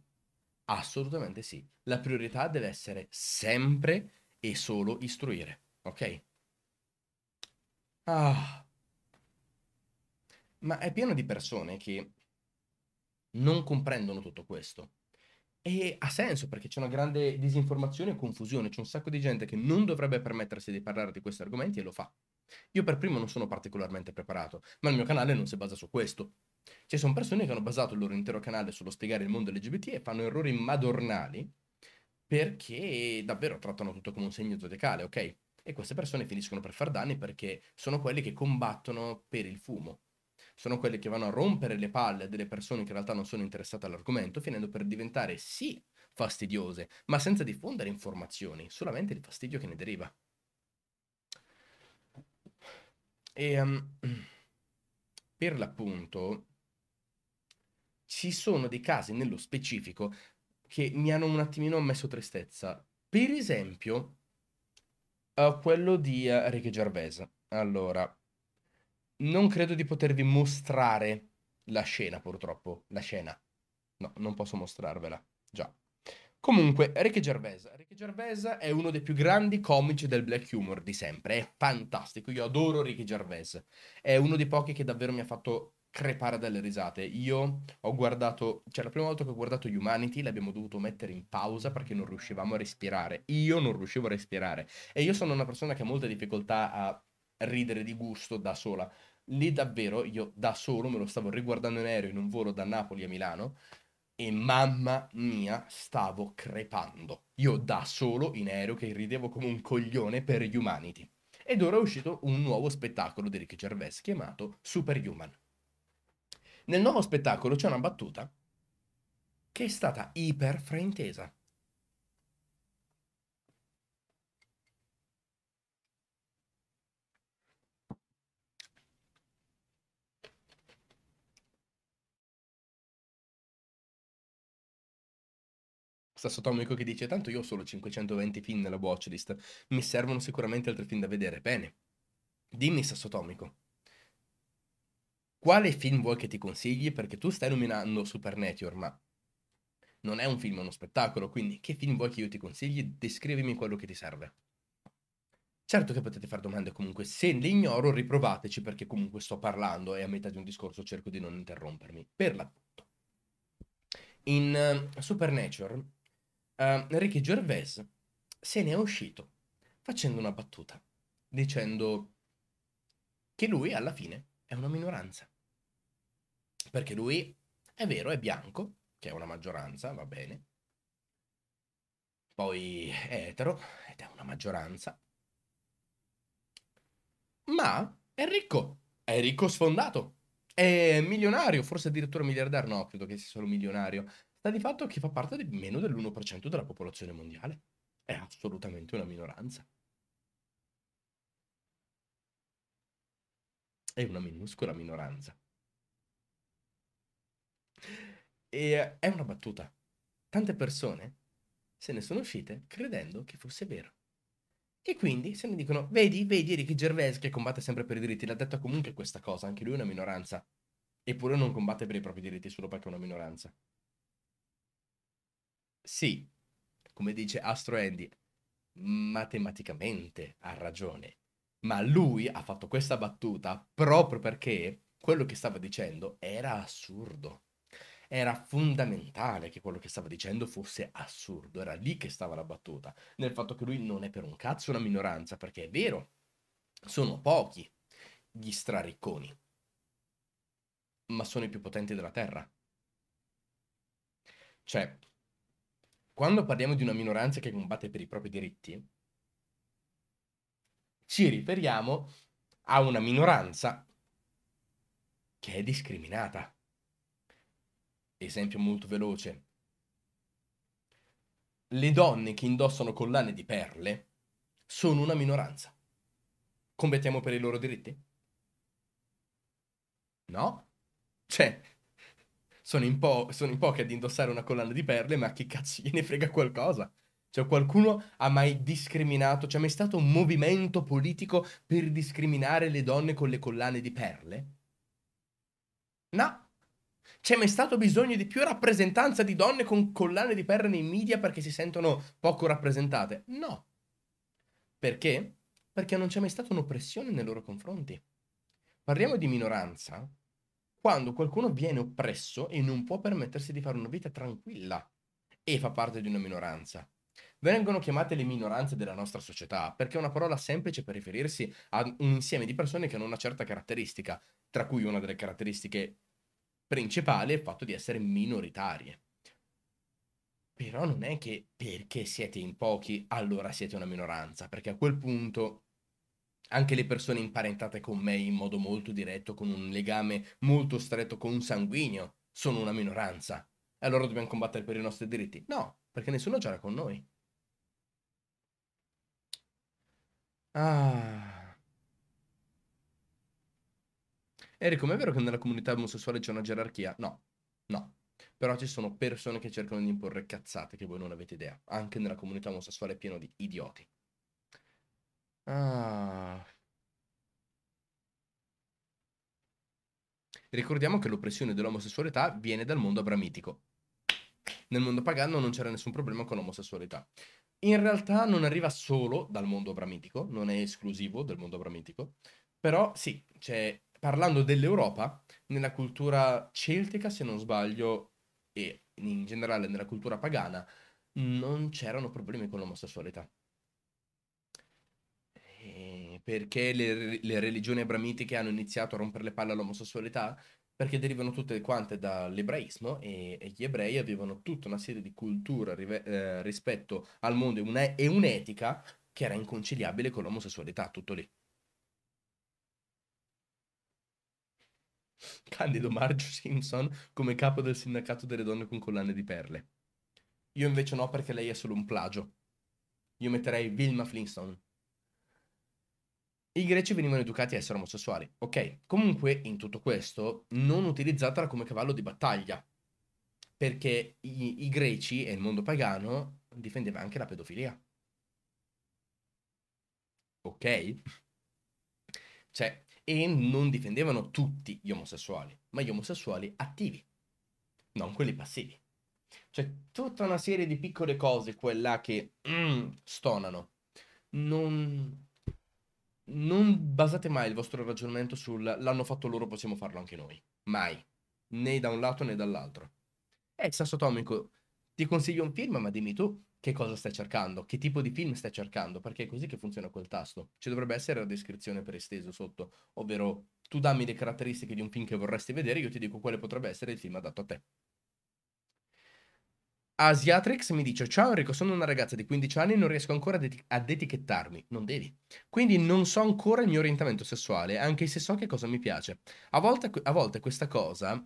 Assolutamente sì. La priorità deve essere sempre e solo istruire, ok? Ah ma è pieno di persone che non comprendono tutto questo. E ha senso perché c'è una grande disinformazione e confusione, c'è un sacco di gente che non dovrebbe permettersi di parlare di questi argomenti e lo fa. Io per primo non sono particolarmente preparato, ma il mio canale non si basa su questo. Ci sono persone che hanno basato il loro intero canale sullo spiegare il mondo LGBT e fanno errori madornali perché davvero trattano tutto come un segno zodiacale, ok? E queste persone finiscono per far danni perché sono quelli che combattono per il fumo, sono quelle che vanno a rompere le palle delle persone che in realtà non sono interessate all'argomento, finendo per diventare sì fastidiose, ma senza diffondere informazioni, solamente il fastidio che ne deriva. E um, <clears throat> per l'appunto ci sono dei casi nello specifico che mi hanno un attimino messo tristezza. Per esempio, uh, quello di uh, Ricky Gervais. Allora, non credo di potervi mostrare la scena, purtroppo. La scena. No, non posso mostrarvela. Già. Comunque, Ricky Gervais. Ricky Gervais è uno dei più grandi comici del black humor di sempre. È fantastico. Io adoro Ricky Gervais. È uno dei pochi che davvero mi ha fatto crepare dalle risate. Io ho guardato, cioè la prima volta che ho guardato Humanity l'abbiamo dovuto mettere in pausa perché non riuscivamo a respirare. Io non riuscivo a respirare. E io sono una persona che ha molta difficoltà a ridere di gusto da sola. Lì davvero io da solo me lo stavo riguardando in aereo in un volo da Napoli a Milano e mamma mia stavo crepando. Io da solo in aereo che ridevo come un coglione per Humanity. Ed ora è uscito un nuovo spettacolo di Ricky Gervais chiamato Superhuman. Nel nuovo spettacolo c'è una battuta che è stata iper fraintesa. Sasso Atomico che dice tanto io ho solo 520 film nella watchlist, mi servono sicuramente altri film da vedere. Bene, dimmi Sasso Atomico, quale film vuoi che ti consigli? Perché tu stai nominando Super Nature, ma non è un film, è uno spettacolo, quindi che film vuoi che io ti consigli? Descrivimi quello che ti serve. Certo che potete fare domande comunque, se le ignoro riprovateci perché comunque sto parlando e a metà di un discorso cerco di non interrompermi. Per l'appunto. In uh, eh, Supernatural uh, Ricky Gervais se ne è uscito facendo una battuta, dicendo che lui alla fine è una minoranza. Perché lui, è vero, è bianco, che è una maggioranza, va bene. Poi è etero, ed è una maggioranza. Ma è ricco, è ricco sfondato, è milionario, forse addirittura miliardario, no, credo che sia solo milionario, sta di fatto che fa parte di meno dell'1% della popolazione mondiale. È assolutamente una minoranza. È una minuscola minoranza. E eh, è una battuta. Tante persone se ne sono uscite credendo che fosse vero. E quindi se ne dicono, vedi, vedi Ricky Gervais che combatte sempre per i diritti, l'ha detta comunque questa cosa, anche lui è una minoranza. Eppure non combatte per i propri diritti solo perché è una minoranza. Sì, come dice Astro Andy, matematicamente ha ragione, ma lui ha fatto questa battuta proprio perché quello che stava dicendo era assurdo. Era fondamentale che quello che stava dicendo fosse assurdo, era lì che stava la battuta, nel fatto che lui non è per un cazzo una minoranza, perché è vero, sono pochi gli straricconi, ma sono i più potenti della Terra. Cioè, quando parliamo di una minoranza che combatte per i propri diritti, ci riferiamo a una minoranza che è discriminata. Esempio molto veloce. Le donne che indossano collane di perle sono una minoranza. Combattiamo per i loro diritti? No? Cioè, sono in, po- sono in pochi ad indossare una collana di perle, ma chi cazzo gliene frega qualcosa? Cioè qualcuno ha mai discriminato, c'è cioè, mai stato un movimento politico per discriminare le donne con le collane di perle? No. C'è mai stato bisogno di più rappresentanza di donne con collane di perle nei media perché si sentono poco rappresentate? No. Perché? Perché non c'è mai stata un'oppressione nei loro confronti. Parliamo di minoranza, quando qualcuno viene oppresso e non può permettersi di fare una vita tranquilla e fa parte di una minoranza. Vengono chiamate le minoranze della nostra società perché è una parola semplice per riferirsi a un insieme di persone che hanno una certa caratteristica, tra cui una delle caratteristiche principali è il fatto di essere minoritarie. Però non è che perché siete in pochi allora siete una minoranza, perché a quel punto anche le persone imparentate con me in modo molto diretto, con un legame molto stretto con un sanguigno, sono una minoranza. E allora dobbiamo combattere per i nostri diritti? No, perché nessuno gioca con noi. Ah. Enrico, ma è vero che nella comunità omosessuale c'è una gerarchia? No, no. Però ci sono persone che cercano di imporre cazzate che voi non avete idea. Anche nella comunità omosessuale è pieno di idioti. Ah. Ricordiamo che l'oppressione dell'omosessualità viene dal mondo abramitico. Nel mondo pagano non c'era nessun problema con l'omosessualità. In realtà non arriva solo dal mondo abramitico, non è esclusivo del mondo abramitico, però sì, cioè, parlando dell'Europa, nella cultura celtica, se non sbaglio, e in generale nella cultura pagana, non c'erano problemi con l'omosessualità perché le, le religioni abramitiche hanno iniziato a rompere le palle all'omosessualità? Perché derivano tutte quante dall'ebraismo e, e gli ebrei avevano tutta una serie di culture rive- eh, rispetto al mondo e, una, e un'etica che era inconciliabile con l'omosessualità, tutto lì. Candido Marge Simpson come capo del sindacato delle donne con collane di perle. Io invece no perché lei è solo un plagio. Io metterei Vilma Flintstone. I greci venivano educati a essere omosessuali. Ok, comunque in tutto questo non utilizzatela come cavallo di battaglia, perché i, i greci e il mondo pagano difendeva anche la pedofilia. Ok? Cioè, e non difendevano tutti gli omosessuali, ma gli omosessuali attivi, non quelli passivi. Cioè, tutta una serie di piccole cose, quella che mm, stonano. Non, non basate mai il vostro ragionamento sul l'hanno fatto loro, possiamo farlo anche noi. Mai. Né da un lato né dall'altro. Eh, sasso atomico. Ti consiglio un film, ma dimmi tu che cosa stai cercando, che tipo di film stai cercando, perché è così che funziona quel tasto. Ci dovrebbe essere la descrizione per esteso sotto, ovvero tu dammi le caratteristiche di un film che vorresti vedere, io ti dico quale potrebbe essere il film adatto a te. Asiatrix mi dice: Ciao Enrico, sono una ragazza di 15 anni e non riesco ancora ad, eti- ad, etichettarmi. Non devi. Quindi non so ancora il mio orientamento sessuale, anche se so che cosa mi piace. A volte, a volte questa cosa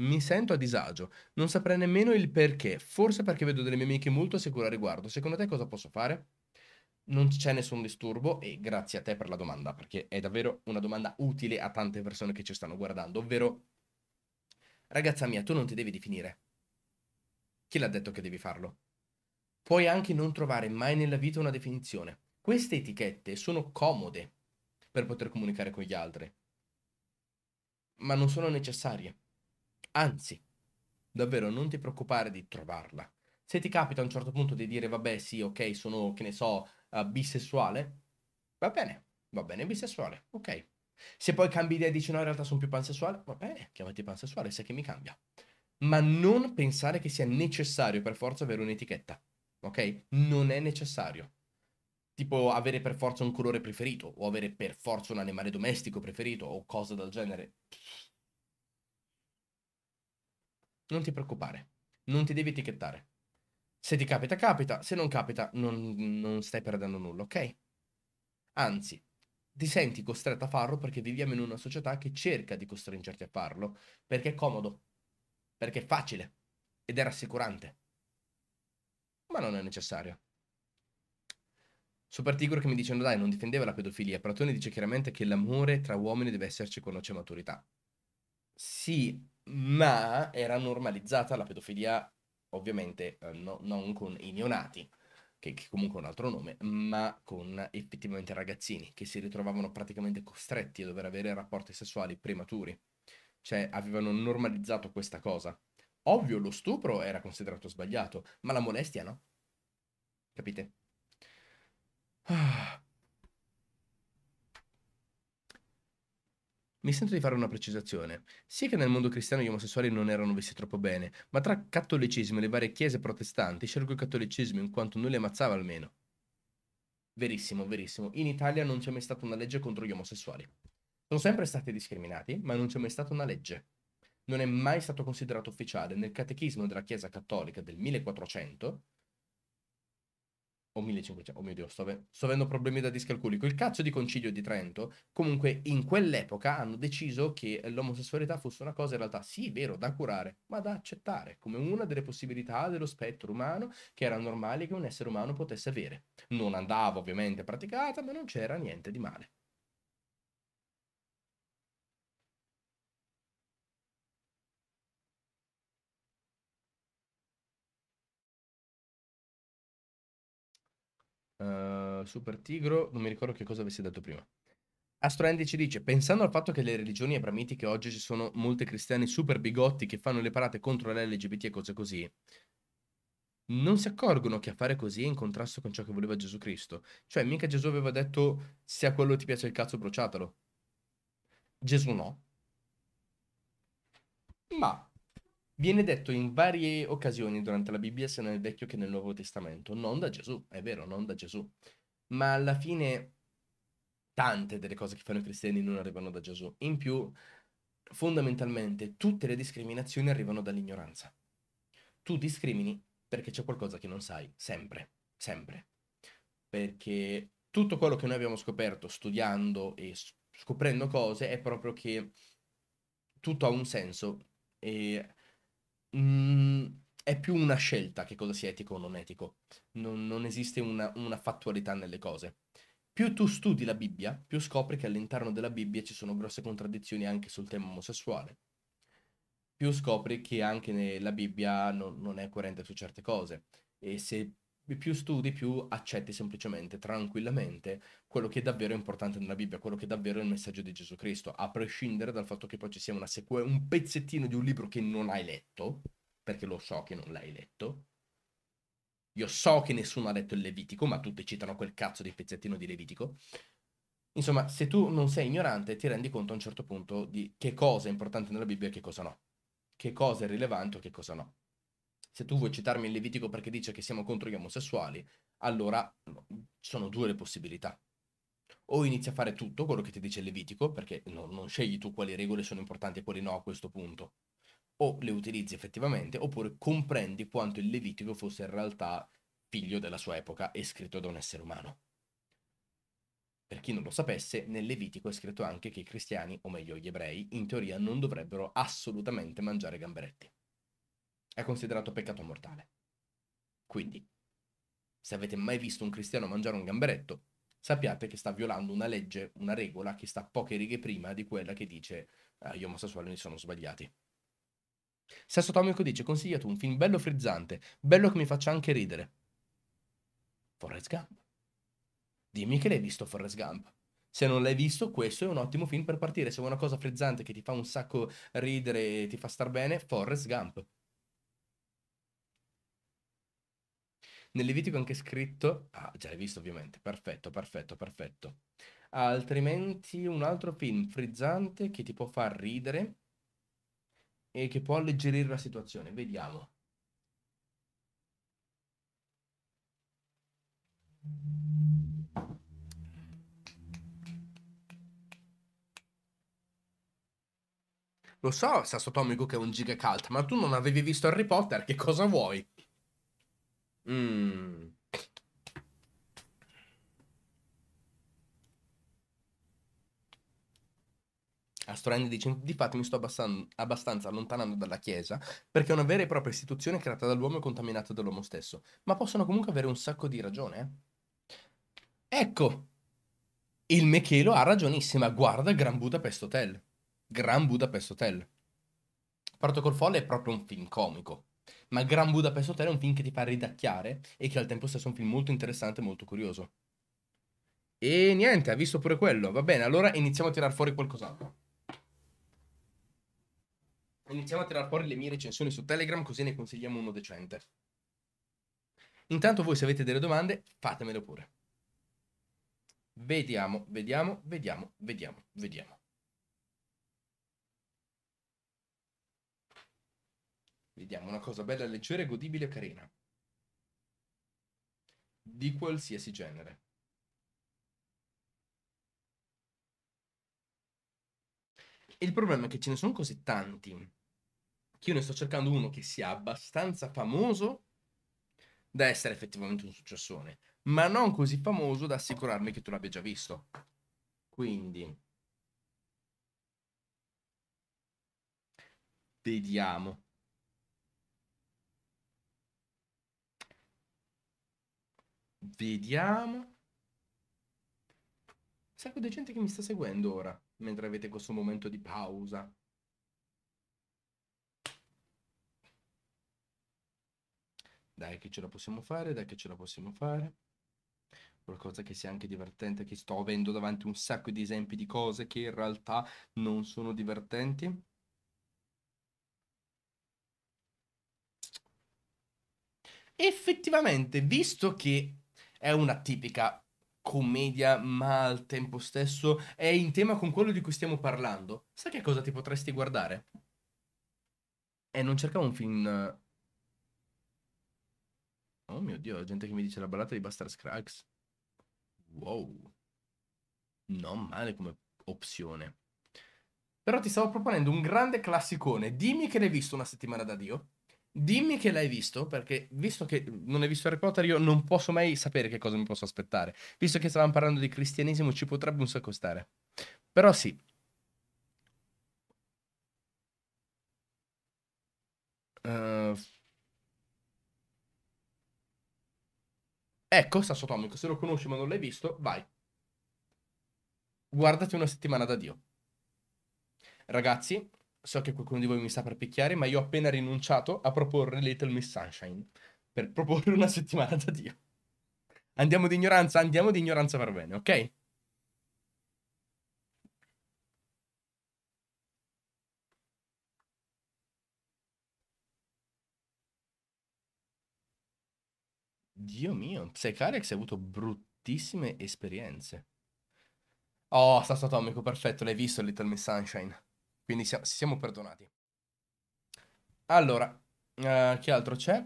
mi sento a disagio. Non saprei nemmeno il perché. Forse perché vedo delle mie amiche molto sicure a riguardo. Secondo te cosa posso fare? Non c'è nessun disturbo e grazie a te per la domanda, perché è davvero una domanda utile a tante persone che ci stanno guardando, ovvero. Ragazza mia, tu non ti devi definire chi l'ha detto che devi farlo? Puoi anche non trovare mai nella vita una definizione. Queste etichette sono comode per poter comunicare con gli altri, ma non sono necessarie. Anzi, davvero non ti preoccupare di trovarla. Se ti capita a un certo punto di dire vabbè sì, ok, sono, che ne so, uh, bisessuale, va bene, va bene, bisessuale, ok. Se poi cambi idea e dici no, in realtà sono più pansessuale, va bene, chiamati pansessuale, sai che mi cambia ma non pensare che sia necessario per forza avere un'etichetta, ok? Non è necessario. Tipo avere per forza un colore preferito, o avere per forza un animale domestico preferito, o cose del genere. Non ti preoccupare, non ti devi etichettare. Se ti capita, capita, se non capita, non, non stai perdendo nulla, ok? Anzi, ti senti costretto a farlo perché viviamo in una società che cerca di costringerti a farlo, perché è comodo, perché è facile ed è rassicurante. Ma non è necessario. Super Tigro che mi dice, no dai, non difendeva la pedofilia. Platone dice chiaramente che l'amore tra uomini deve esserci quando c'è maturità. Sì, ma era normalizzata la pedofilia, ovviamente, eh, no, non con i neonati, che, che comunque è un altro nome, ma con effettivamente ragazzini che si ritrovavano praticamente costretti a dover avere rapporti sessuali prematuri cioè avevano normalizzato questa cosa. Ovvio, lo stupro era considerato sbagliato, ma la molestia no. Capite? Ah. <sighs> Mi sento di fare una precisazione. Sì che nel mondo cristiano gli omosessuali non erano visti troppo bene, ma tra cattolicesimo e le varie chiese protestanti scelgo il cattolicismo in quanto non li ammazzava almeno. Verissimo, verissimo. In Italia non c'è mai stata una legge contro gli omosessuali. Sono sempre stati discriminati, ma non c'è mai stata una legge. Non è mai stato considerato ufficiale. Nel catechismo della Chiesa Cattolica del 1400 o 1500, oh mio Dio, sto, ven- sto avendo problemi da discalculico. Il cazzo di concilio di Trento, comunque in quell'epoca hanno deciso che l'omosessualità fosse una cosa in realtà sì, vero, da curare, ma da accettare come una delle possibilità dello spettro umano che era normale che un essere umano potesse avere. Non andava ovviamente praticata, ma non c'era niente di male. super tigro, non mi ricordo che cosa avessi detto prima. Astroendi ci dice, pensando al fatto che le religioni abramitiche oggi ci sono molti cristiani super bigotti che fanno le parate contro l'LGBT e cose così, non si accorgono che a fare così è in contrasto con ciò che voleva Gesù Cristo. Cioè, mica Gesù aveva detto, se a quello ti piace il cazzo bruciatelo. Gesù no. Ma viene detto in varie occasioni durante la Bibbia, sia nel Vecchio che nel Nuovo Testamento, non da Gesù, è vero, non da Gesù ma alla fine tante delle cose che fanno i cristiani non arrivano da Gesù. In più, fondamentalmente, tutte le discriminazioni arrivano dall'ignoranza. Tu discrimini perché c'è qualcosa che non sai, sempre, sempre. Perché tutto quello che noi abbiamo scoperto studiando e scoprendo cose è proprio che tutto ha un senso e... Mm, è più una scelta che cosa sia etico o non etico. Non, non esiste una, una fattualità nelle cose. Più tu studi la Bibbia, più scopri che all'interno della Bibbia ci sono grosse contraddizioni anche sul tema omosessuale. Più scopri che anche la Bibbia non, non è coerente su certe cose. E se più studi, più accetti semplicemente, tranquillamente, quello che è davvero importante nella Bibbia, quello che è davvero il messaggio di Gesù Cristo, a prescindere dal fatto che poi ci sia sequ- un pezzettino di un libro che non hai letto, perché lo so che non l'hai letto. Io so che nessuno ha letto il Levitico, ma tutti citano quel cazzo di pezzettino di Levitico. Insomma, se tu non sei ignorante, ti rendi conto a un certo punto di che cosa è importante nella Bibbia e che cosa no. Che cosa è rilevante o che cosa no. Se tu vuoi citarmi il Levitico perché dice che siamo contro gli omosessuali, allora sono due le possibilità. O inizi a fare tutto quello che ti dice il Levitico, perché no, non scegli tu quali regole sono importanti e quali no a questo punto o le utilizzi effettivamente oppure comprendi quanto il Levitico fosse in realtà figlio della sua epoca e scritto da un essere umano. Per chi non lo sapesse, nel Levitico è scritto anche che i cristiani, o meglio gli ebrei, in teoria non dovrebbero assolutamente mangiare gamberetti. È considerato peccato mortale. Quindi, se avete mai visto un cristiano mangiare un gamberetto, sappiate che sta violando una legge, una regola che sta poche righe prima di quella che dice eh, gli omosessuali sono sbagliati. Sesso Atomico dice: Consiglia tu un film bello frizzante, bello che mi faccia anche ridere. Forrest Gump. Dimmi che l'hai visto Forrest Gump. Se non l'hai visto, questo è un ottimo film per partire. Se vuoi una cosa frizzante che ti fa un sacco ridere e ti fa star bene, Forrest Gump. Nel Levitico è anche scritto... Ah, già l'hai visto ovviamente. Perfetto, perfetto, perfetto. Altrimenti un altro film frizzante che ti può far ridere e che può alleggerire la situazione. Vediamo. Lo so, Sassotomico che è un giga cult, ma tu non avevi visto Harry Potter, che cosa vuoi? Mmm. Astorandi dice, di fatto mi sto abbastanza allontanando dalla Chiesa, perché è una vera e propria istituzione creata dall'uomo e contaminata dall'uomo stesso, ma possono comunque avere un sacco di ragione. Eh? Ecco, il Michelo ha ragionissima, guarda Gran Budapest Hotel. Gran Budapest Hotel. Parto col folle è proprio un film comico, ma Gran Budapest Hotel è un film che ti fa ridacchiare e che al tempo stesso è un film molto interessante e molto curioso. E niente, ha visto pure quello. Va bene, allora iniziamo a tirar fuori qualcos'altro iniziamo a tirar fuori le mie recensioni su Telegram così ne consigliamo uno decente. Intanto voi se avete delle domande fatemelo pure. Vediamo, vediamo, vediamo, vediamo, vediamo. Vediamo una cosa bella, leggera, godibile e carina. Di qualsiasi genere. Il problema è che ce ne sono così tanti che io ne sto cercando uno che sia abbastanza famoso da essere effettivamente un successone, ma non così famoso da assicurarmi che tu l'abbia già visto. Quindi... Vediamo. Vediamo. Un sacco di gente che mi sta seguendo ora, mentre avete questo momento di pausa. Dai che ce la possiamo fare, dai che ce la possiamo fare. Qualcosa che sia anche divertente, che sto avendo davanti un sacco di esempi di cose che in realtà non sono divertenti. Effettivamente, visto che è una tipica commedia, ma al tempo stesso è in tema con quello di cui stiamo parlando, sai che cosa ti potresti guardare? E eh, non cercavo un film Oh mio dio, la gente che mi dice la ballata di Buster Scruggs. Wow. Non male come opzione. Però ti stavo proponendo un grande classicone. Dimmi che l'hai visto una settimana da Dio. Dimmi che l'hai visto, perché visto che non hai visto Harry Potter, io non posso mai sapere che cosa mi posso aspettare. Visto che stavamo parlando di cristianesimo, ci potrebbe un sacco stare. Però sì. Uh, Ecco, Sasso Atomico, se lo conosci ma non l'hai visto, vai. Guardati una settimana da Dio. Ragazzi, so che qualcuno di voi mi sta per picchiare, ma io ho appena rinunciato a proporre Little Miss Sunshine per proporre una <laughs> settimana da Dio. Andiamo di ignoranza, andiamo di ignoranza per bene, ok? Dio mio, Psychariax ha avuto bruttissime esperienze. Oh, stato atomico, perfetto, l'hai visto Little Miss Sunshine. Quindi siamo, siamo perdonati. Allora, uh, che altro c'è?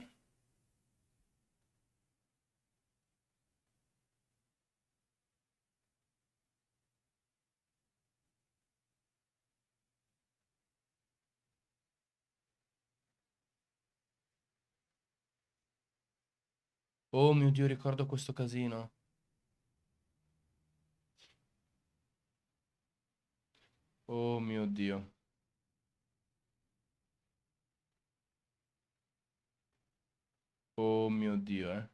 Oh mio Dio, ricordo questo casino. Oh mio Dio. Oh mio Dio, eh.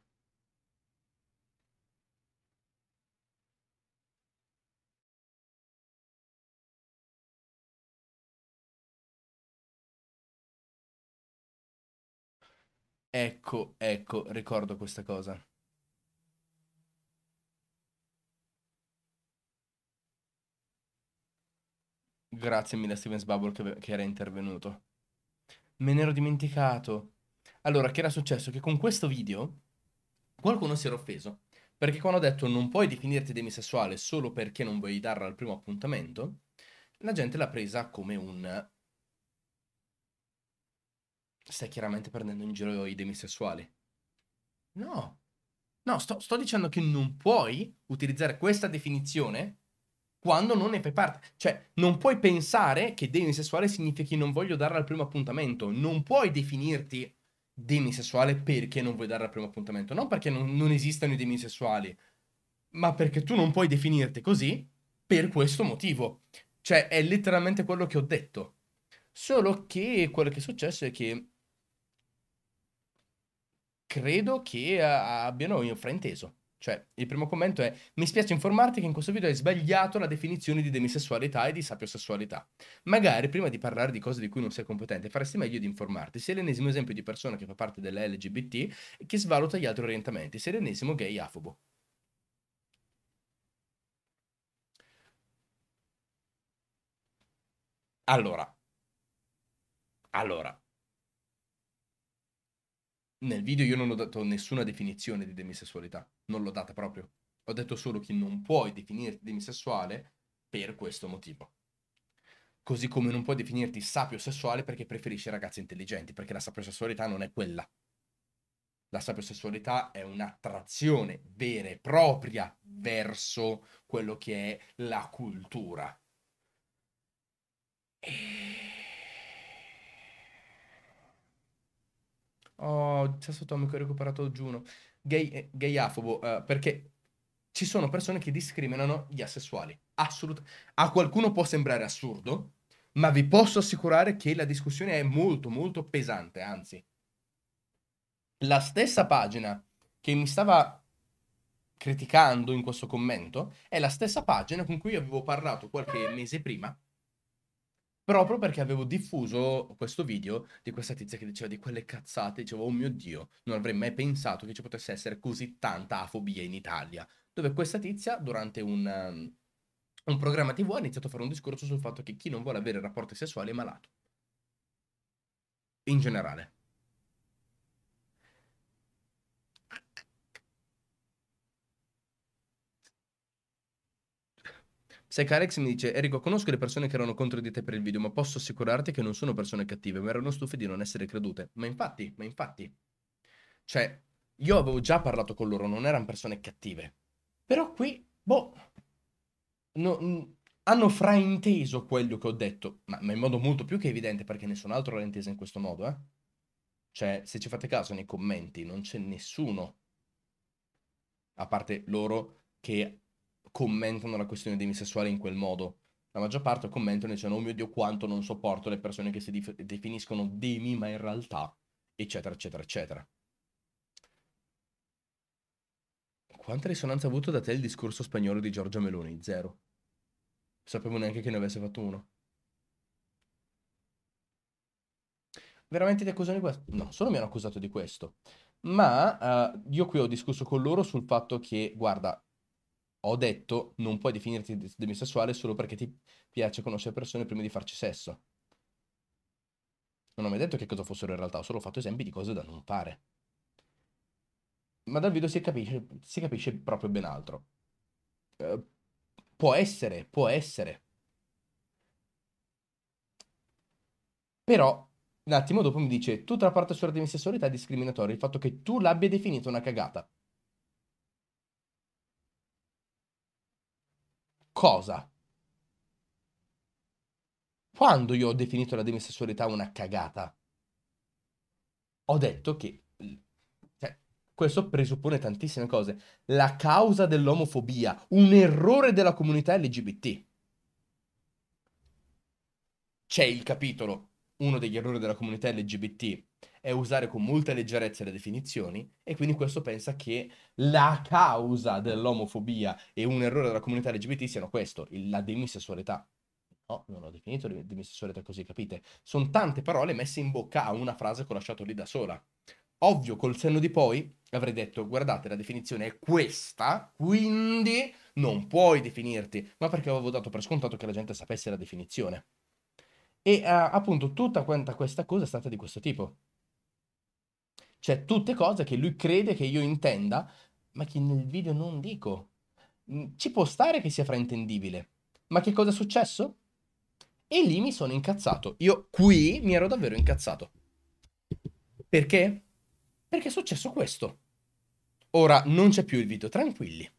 Ecco, ecco, ricordo questa cosa. Grazie mille a Steven Sbubble che, che era intervenuto. Me ne ero dimenticato. Allora, che era successo? Che con questo video qualcuno si era offeso. Perché quando ho detto non puoi definirti demisessuale solo perché non vuoi darla al primo appuntamento, la gente l'ha presa come un stai chiaramente prendendo in giro i demisessuali. No. No, sto, sto dicendo che non puoi utilizzare questa definizione quando non ne fai parte. Cioè, non puoi pensare che demisessuale significhi non voglio darla al primo appuntamento. Non puoi definirti demisessuale perché non vuoi darla al primo appuntamento. Non perché non, non esistano i demisessuali, ma perché tu non puoi definirti così per questo motivo. Cioè, è letteralmente quello che ho detto. Solo che quello che è successo è che credo che eh, abbiano frainteso. Cioè, il primo commento è: Mi spiace informarti che in questo video hai sbagliato la definizione di demisessualità e di sapiosessualità. Magari prima di parlare di cose di cui non sei competente, faresti meglio di informarti. Sei l'ennesimo esempio di persona che fa parte della LGBT e che svaluta gli altri orientamenti. Sei l'ennesimo gay afobo. Allora, allora, nel video io non ho dato nessuna definizione di demisessualità, non l'ho data proprio. Ho detto solo che non puoi definirti demisessuale per questo motivo. Così come non puoi definirti sapiosessuale perché preferisci ragazze intelligenti, perché la sapiosessualità non è quella. La sapiosessualità è un'attrazione vera e propria verso quello che è la cultura. E Oh, sesso atomico ha recuperato Juno. Gay, eh, gayafobo, uh, eh, perché ci sono persone che discriminano gli asessuali. Assolut- a qualcuno può sembrare assurdo, ma vi posso assicurare che la discussione è molto, molto pesante, anzi. La stessa pagina che mi stava criticando in questo commento è la stessa pagina con cui avevo parlato qualche mese prima Proprio perché avevo diffuso questo video di questa tizia che diceva di quelle cazzate, dicevo, oh mio Dio, non avrei mai pensato che ci potesse essere così tanta afobia in Italia. Dove questa tizia, durante un, um, un programma TV, ha iniziato a fare un discorso sul fatto che chi non vuole avere rapporti sessuali è malato. In generale. Sec Carex mi dice, Enrico, conosco le persone che erano contro di te per il video, ma posso assicurarti che non sono persone cattive, ma erano stufe di non essere credute. Ma infatti, ma infatti. Cioè, io avevo già parlato con loro, non erano persone cattive. Però qui, boh, no, hanno frainteso quello che ho detto, ma, ma, in modo molto più che evidente, perché nessun altro l'ha intesa in questo modo, eh. Cioè, se ci fate caso nei commenti, non c'è nessuno, a parte loro, che commentano la questione demisessuale in quel modo. La maggior parte commentano e dicono, oh mio Dio, quanto non sopporto le persone che si dif- definiscono demi, ma in realtà, eccetera, eccetera, eccetera. Quanta risonanza ha avuto da te il discorso spagnolo di Giorgia Meloni? Zero. Sapevo neanche che ne avesse fatto uno. Veramente ti accusano di questo? No, solo mi hanno accusato di questo. Ma uh, io qui ho discusso con loro sul fatto che, guarda, ho detto non puoi definirti demisessuale solo perché ti piace conoscere persone prima di farci sesso. Non ho mai detto che cosa fossero in realtà, ho solo fatto esempi di cose da non fare. Ma dal video si capisce, si capisce proprio ben altro. Eh, può essere, può essere. Però un attimo dopo mi dice, tutta la parte sulla demisessualità è discriminatorio il fatto che tu l'abbia definita una cagata. Cosa? Quando io ho definito la demisessualità una cagata? Ho detto che cioè, questo presuppone tantissime cose. La causa dell'omofobia, un errore della comunità LGBT. C'è il capitolo, uno degli errori della comunità LGBT, è usare con molta leggerezza le definizioni e quindi questo pensa che la causa dell'omofobia e un errore della comunità LGBT siano questo, la demisessualità. No, non ho definito demisessualità così, capite? Sono tante parole messe in bocca a una frase che ho lasciato lì da sola. Ovvio, col senno di poi avrei detto, guardate, la definizione è questa, quindi non puoi definirti, ma perché avevo dato per scontato che la gente sapesse la definizione. E uh, appunto tutta quanta questa cosa è stata di questo tipo. Cioè, tutte cose che lui crede che io intenda, ma che nel video non dico. Mm, ci può stare che sia fraintendibile. Ma che cosa è successo? E lì mi sono incazzato. Io qui mi ero davvero incazzato. Perché? Perché è successo questo. Ora non c'è più il video, tranquilli.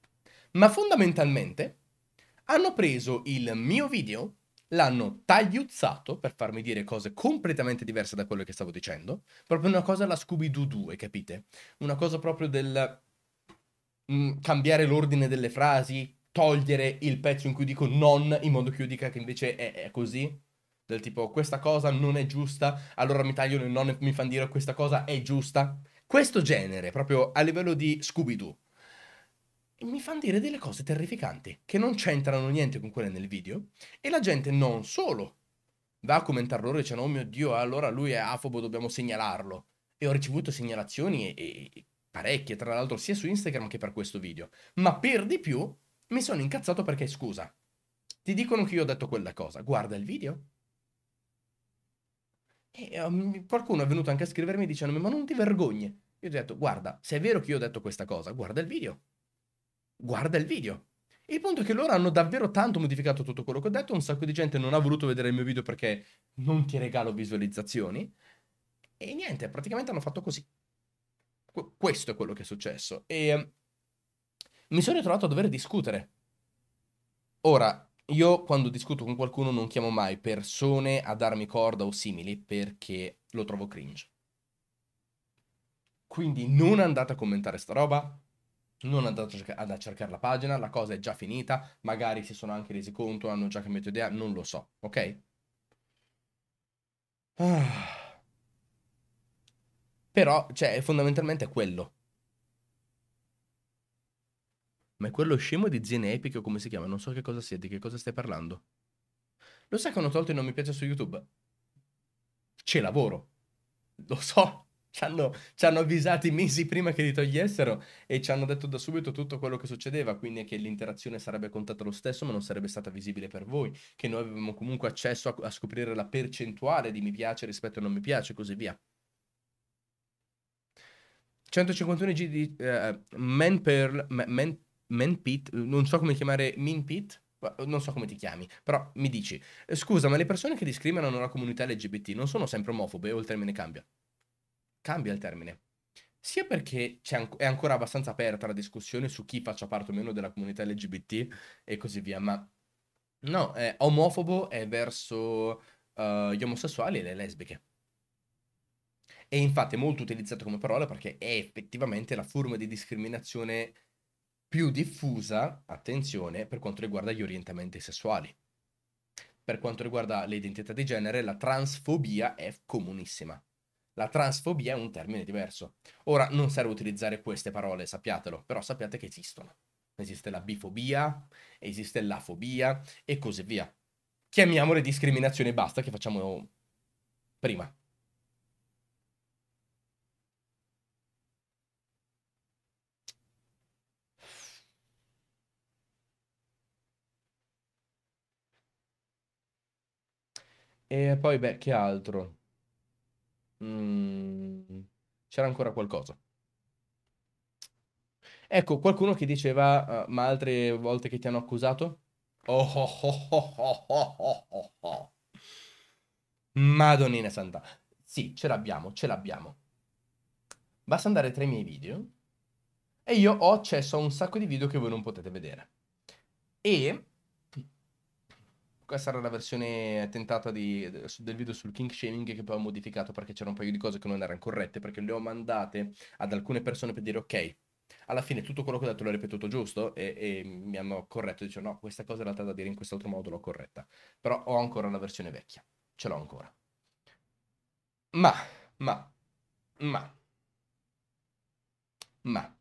Ma fondamentalmente hanno preso il mio video l'hanno tagliuzzato per farmi dire cose completamente diverse da quello che stavo dicendo. Proprio una cosa alla Scooby-Doo 2, capite? Una cosa proprio del mh, mm, cambiare l'ordine delle frasi, togliere il pezzo in cui dico non in modo che io dica che invece è, è così. Del tipo, questa cosa non è giusta, allora mi tagliano il non e mi fanno dire questa cosa è giusta. Questo genere, proprio a livello di Scooby-Doo mi fanno dire delle cose terrificanti che non c'entrano niente con quelle nel video e la gente non solo va a commentare loro e dice oh mio dio allora lui è afobo dobbiamo segnalarlo e ho ricevuto segnalazioni e, e parecchie tra l'altro sia su Instagram che per questo video ma per di più mi sono incazzato perché scusa ti dicono che io ho detto quella cosa guarda il video e um, qualcuno è venuto anche a scrivermi dicendo, ma non ti vergogni io ho detto guarda se è vero che io ho detto questa cosa guarda il video guarda il video. Il punto è che loro hanno davvero tanto modificato tutto quello che ho detto, un sacco di gente non ha voluto vedere il mio video perché non ti regalo visualizzazioni. E niente, praticamente hanno fatto così. Qu- questo è quello che è successo. E ehm, mi sono ritrovato a dover discutere. Ora, io quando discuto con qualcuno non chiamo mai persone a darmi corda o simili perché lo trovo cringe. Quindi non andate a commentare sta roba, non andato ad a cercare la pagina, la cosa è già finita, magari si sono anche resi conto, hanno già cambiato idea, non lo so, ok? Ah. Però, cioè, fondamentalmente è quello. Ma è quello scemo di Zine Epic o come si chiama? Non so che cosa sia, di che cosa stai parlando. Lo sai che hanno tolto il non mi piace su YouTube? C'è lavoro. Lo so. Ci hanno, ci hanno, avvisati mesi prima che li togliessero e ci hanno detto da subito tutto quello che succedeva, quindi che l'interazione sarebbe contata lo stesso ma non sarebbe stata visibile per voi, che noi avevamo comunque accesso a, a scoprire la percentuale di mi piace rispetto a non mi piace e così via. 151 G di uh, Man Pearl, Man, Man Pit, non so come chiamare Min Pit, non so come ti chiami, però mi dici, eh, scusa ma le persone che discriminano la comunità LGBT non sono sempre omofobe o me ne cambia? cambia il termine. Sia perché è ancora abbastanza aperta la discussione su chi faccia parte o meno della comunità LGBT e così via, ma no, è omofobo è verso uh, gli omosessuali e le lesbiche. E infatti è molto utilizzato come parola perché è effettivamente la forma di discriminazione più diffusa, attenzione, per quanto riguarda gli orientamenti sessuali. Per quanto riguarda l'identità di genere, la transfobia è comunissima. La transfobia è un termine diverso. Ora, non serve utilizzare queste parole, sappiatelo, però sappiate che esistono. Esiste la bifobia, esiste la fobia e così via. Chiamiamole discriminazione e basta, che facciamo prima. E poi, beh, che altro? Mm, c'era ancora qualcosa. Ecco, qualcuno che diceva, uh, ma altre volte che ti hanno accusato? Oh, oh, oh, oh, Oh, oh, oh, Madonnina santa. Sì, ce l'abbiamo, ce l'abbiamo. Basta andare tra i miei video e io ho accesso a un sacco di video che voi non potete vedere. E questa era la versione tentata di, del video sul king shaming che poi ho modificato perché c'era un paio di cose che non erano corrette, perché le ho mandate ad alcune persone per dire ok, alla fine tutto quello che ho detto l'ho ripetuto giusto e, e mi hanno corretto, dice no, questa cosa in realtà da dire in quest'altro modo l'ho corretta, però ho ancora la versione vecchia, ce l'ho ancora. Ma, ma, ma, ma.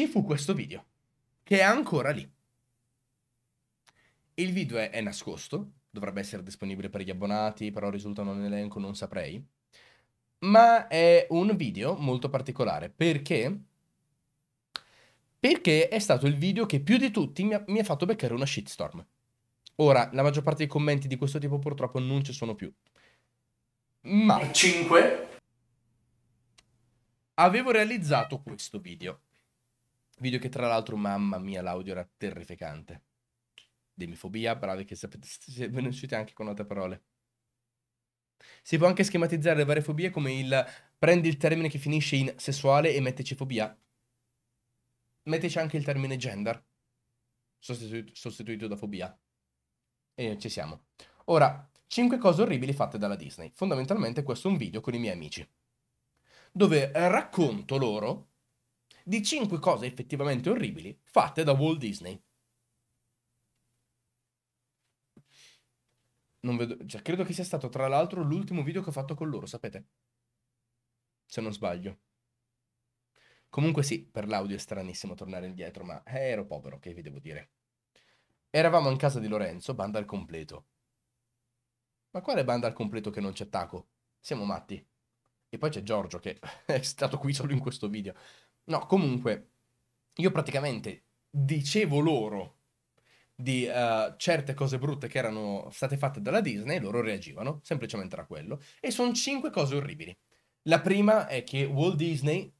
ci fu questo video, che è ancora lì. Il video è, è nascosto, dovrebbe essere disponibile per gli abbonati, però risultano nell'elenco, non saprei. Ma è un video molto particolare, perché... Perché è stato il video che più di tutti mi ha, mi ha fatto beccare una shitstorm. Ora, la maggior parte dei commenti di questo tipo purtroppo non ci sono più. Ma 5 avevo realizzato questo video Video che tra l'altro, mamma mia, l'audio era terrificante. Demifobia, bravi che sapete, se <laughs> ve ne uscite anche con altre parole. Si può anche schematizzare le varie fobie come il prendi il termine che finisce in sessuale e metteci fobia. Metteci anche il termine gender, sostitu- sostituito da fobia. E ci siamo. Ora, 5 cose orribili fatte dalla Disney. Fondamentalmente questo è un video con i miei amici, dove racconto loro di 5 cose effettivamente orribili fatte da Walt Disney. Non vedo, cioè, credo che sia stato tra l'altro l'ultimo video che ho fatto con loro, sapete? Se non sbaglio. Comunque sì, per l'audio è stranissimo tornare indietro, ma eh, ero povero, che vi devo dire. Eravamo in casa di Lorenzo, banda al completo. Ma quale banda al completo che non c'è Taco? Siamo matti. E poi c'è Giorgio che <laughs> è stato qui solo in questo video. No, comunque, io praticamente dicevo loro di uh, certe cose brutte che erano state fatte dalla Disney, e loro reagivano, semplicemente era quello, e sono cinque cose orribili. La prima è che Walt Disney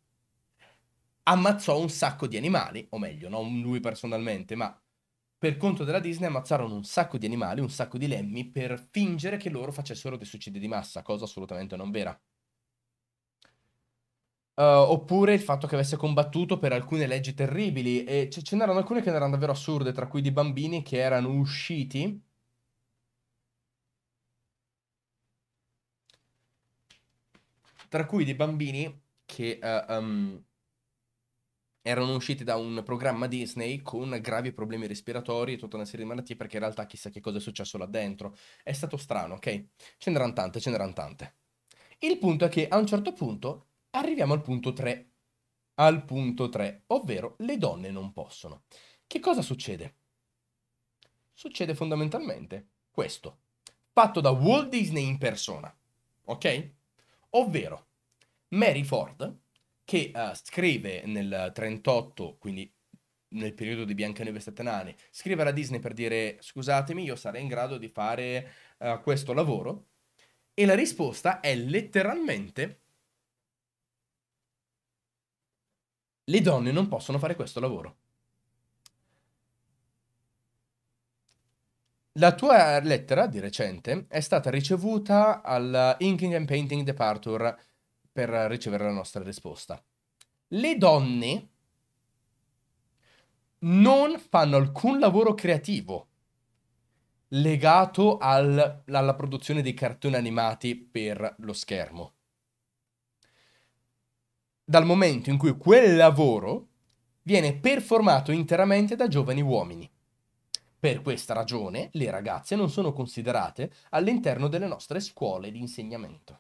ammazzò un sacco di animali, o meglio, non lui personalmente, ma per conto della Disney ammazzarono un sacco di animali, un sacco di lemmi, per fingere che loro facessero dei suicidi di massa, cosa assolutamente non vera. Uh, oppure il fatto che avesse combattuto per alcune leggi terribili, e ce, ce n'erano alcune che erano davvero assurde, tra cui di bambini che erano usciti tra cui di bambini che uh, um, erano usciti da un programma Disney con gravi problemi respiratori e tutta una serie di malattie perché in realtà chissà che cosa è successo là dentro. È stato strano, ok? Ce n'erano tante, ce n'erano tante. Il punto è che a un certo punto Arriviamo al punto 3. Al punto 3, ovvero le donne non possono. Che cosa succede? Succede fondamentalmente questo, fatto da Walt Disney in persona, ok? Ovvero Mary Ford, che uh, scrive nel 38, quindi nel periodo di Biancaneve e Satanane, scrive alla Disney per dire scusatemi, io sarei in grado di fare uh, questo lavoro. E la risposta è letteralmente Le donne non possono fare questo lavoro. La tua lettera di recente è stata ricevuta al Inking and Painting Departure per ricevere la nostra risposta. Le donne non fanno alcun lavoro creativo legato al, alla produzione dei cartoni animati per lo schermo dal momento in cui quel lavoro viene performato interamente da giovani uomini. Per questa ragione le ragazze non sono considerate all'interno delle nostre scuole di insegnamento.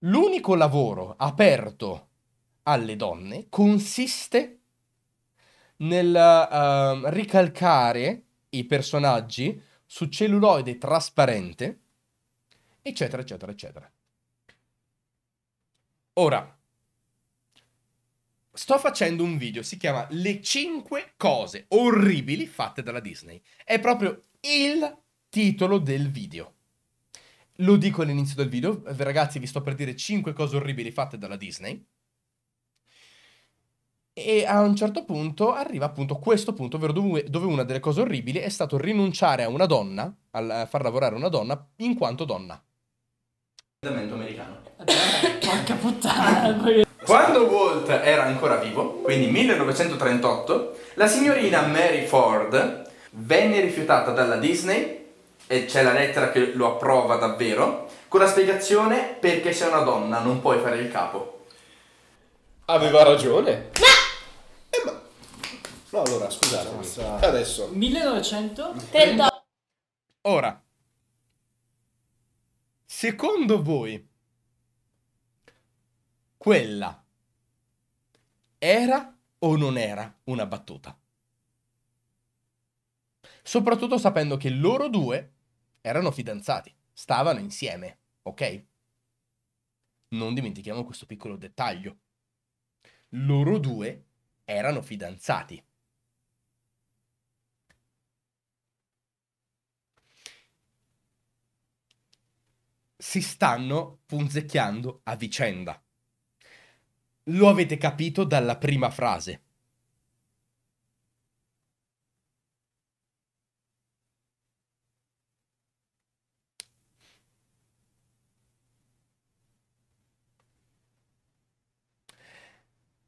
L'unico lavoro aperto alle donne consiste nel uh, ricalcare i personaggi su celluloide trasparente, eccetera, eccetera, eccetera. Ora, sto facendo un video, si chiama Le 5 cose orribili fatte dalla Disney. È proprio il titolo del video. Lo dico all'inizio del video, ragazzi vi sto per dire 5 cose orribili fatte dalla Disney. E a un certo punto arriva appunto questo punto, ovvero dove una delle cose orribili è stato rinunciare a una donna, a far lavorare una donna, in quanto donna americano. Porca puttana. Quando Walt era ancora vivo, quindi 1938, la signorina Mary Ford venne rifiutata dalla Disney, e c'è la lettera che lo approva davvero, con la spiegazione perché sei una donna, non puoi fare il capo. Aveva ragione. Eh, ma... No, allora, scusate. Adesso. 1938. Ora. Secondo voi, quella era o non era una battuta? Soprattutto sapendo che loro due erano fidanzati, stavano insieme, ok? Non dimentichiamo questo piccolo dettaglio. Loro due erano fidanzati. si stanno punzecchiando a vicenda. Lo avete capito dalla prima frase.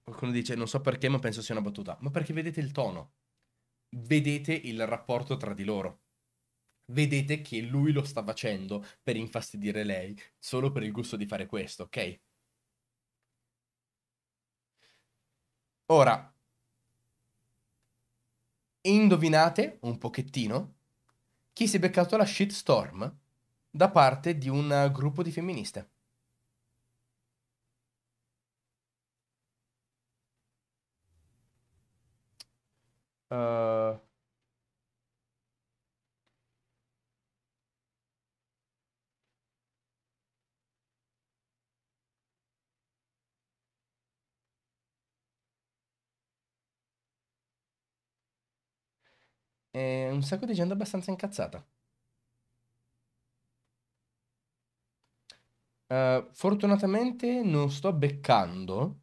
Qualcuno dice, non so perché, ma penso sia una battuta. Ma perché vedete il tono, vedete il rapporto tra di loro vedete che lui lo sta facendo per infastidire lei, solo per il gusto di fare questo, ok? Ora, indovinate un pochettino chi si è beccato la shitstorm da parte di un gruppo di femministe. Uh, e un sacco di gente abbastanza incazzata. Uh, fortunatamente non sto beccando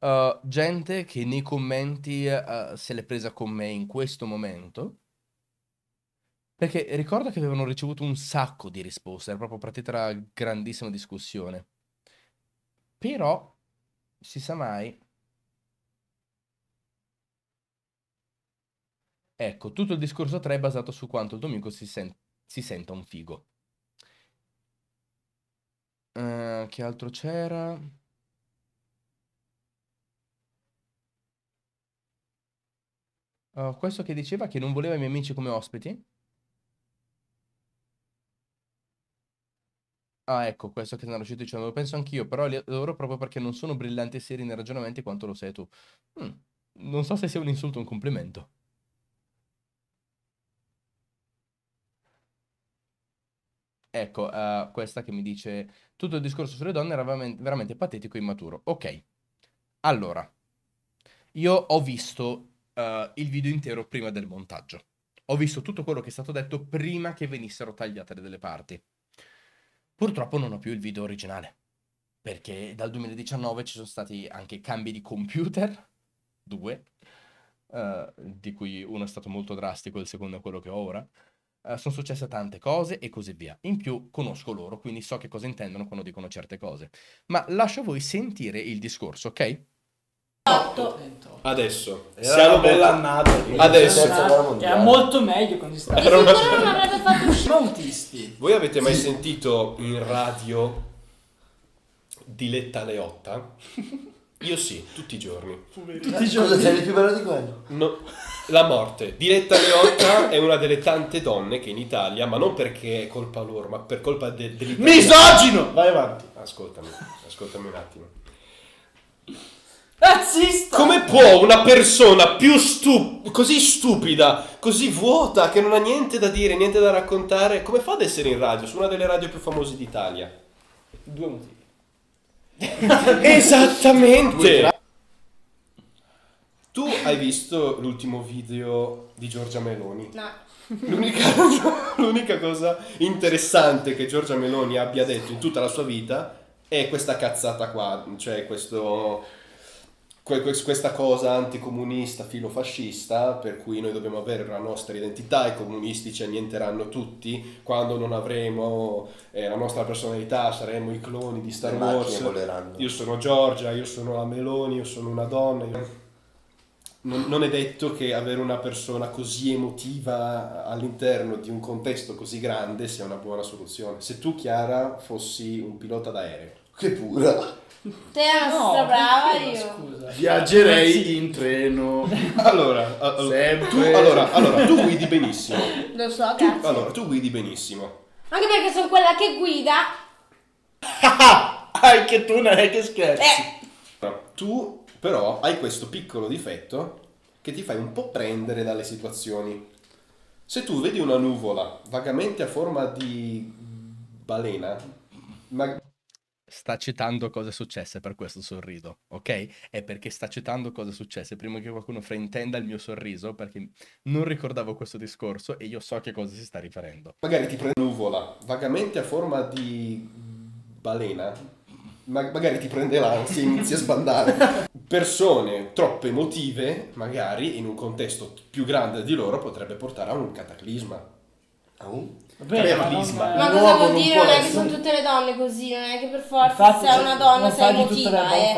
uh, gente che nei commenti uh, se l'è presa con me in questo momento. Perché ricordo che avevano ricevuto un sacco di risposte, era proprio partita la grandissima discussione. Però si sa mai, Ecco, tutto il discorso 3 è basato su quanto il Domingo si, sen- si senta un figo. Uh, che altro c'era? Uh, questo che diceva che non voleva i miei amici come ospiti. Ah, ecco, questo che sono riuscito dicendo, lo penso anch'io, però li adoro proprio perché non sono brillanti e seri nei ragionamenti quanto lo sei tu. Mm, non so se sia un insulto o un complimento. Ecco, uh, questa che mi dice tutto il discorso sulle donne era veramente, veramente patetico e immaturo. Ok, allora, io ho visto uh, il video intero prima del montaggio. Ho visto tutto quello che è stato detto prima che venissero tagliate delle parti. Purtroppo non ho più il video originale, perché dal 2019 ci sono stati anche cambi di computer, <laughs> due, uh, di cui uno è stato molto drastico, il secondo è quello che ho ora. Eh, sono successe tante cose e così via. In più conosco loro, quindi so che cosa intendono quando dicono certe cose. Ma lascio a voi sentire il discorso, ok? 8. Adesso siamo bella annata. Adesso era molto meglio quando gli stati. Era una... non avrebbe fatto uscire autisti. Voi avete mai sì. sentito in radio Diletta Leotta? <laughs> Io sì, tutti i giorni. Tutti i eh, giorni. Cosa c'è più bello di quello? No. La morte. Diletta Leotta è una delle tante donne che in Italia, ma non perché è colpa loro, ma per colpa de- dell'Italia. Misogino! Vai avanti. Ascoltami, ascoltami un attimo. Razzista! Come può una persona più stup- così stupida, così vuota, che non ha niente da dire, niente da raccontare, come fa ad essere in radio, su una delle radio più famose d'Italia? Due motivi. <laughs> Esattamente! Tu hai visto l'ultimo video di Giorgia Meloni? No. L'unica, <laughs> l'unica, cosa interessante che Giorgia Meloni abbia detto in tutta la sua vita è questa cazzata qua, cioè questo, questa cosa anticomunista, filofascista, per cui noi dobbiamo avere la nostra identità, i comunisti ci annienteranno tutti, quando non avremo eh, la nostra personalità saremo i cloni di Star Le Wars. Io sono Giorgia, io sono la Meloni, io sono una donna. Io non, non è detto che avere una persona così emotiva all'interno di un contesto così grande sia una buona soluzione. Se tu, Chiara, fossi un pilota d'aereo. Che pura! Te no, brava io. Scusa. Viaggerei in treno. <laughs> Allora, all- tu, allora, allora, tu guidi benissimo. Lo so, tu, cazzo. Allora, tu guidi benissimo. Anche perché sono quella che guida. Anche <laughs> tu non è che scherzi. Eh. Tu però hai questo piccolo difetto che ti fai un po' prendere dalle situazioni. Se tu vedi una nuvola vagamente a forma di balena, ma... sta citando cose successe per questo sorriso, ok? È perché sta citando cose successe, prima che qualcuno fraintenda il mio sorriso, perché non ricordavo questo discorso e io so a che cosa si sta riferendo. Magari ti prendi una nuvola vagamente a forma di balena, ma- magari ti prende l'ansia e inizi a sbandare. <laughs> Persone troppo emotive, magari in un contesto più grande di loro, potrebbe portare a un cataclisma. A un? Vabbè, ma, ma, ma cosa vuol dire? Non, non è che sono tutte le donne così, non è che per forza Infatti, sei una donna, sei emotiva. Eh.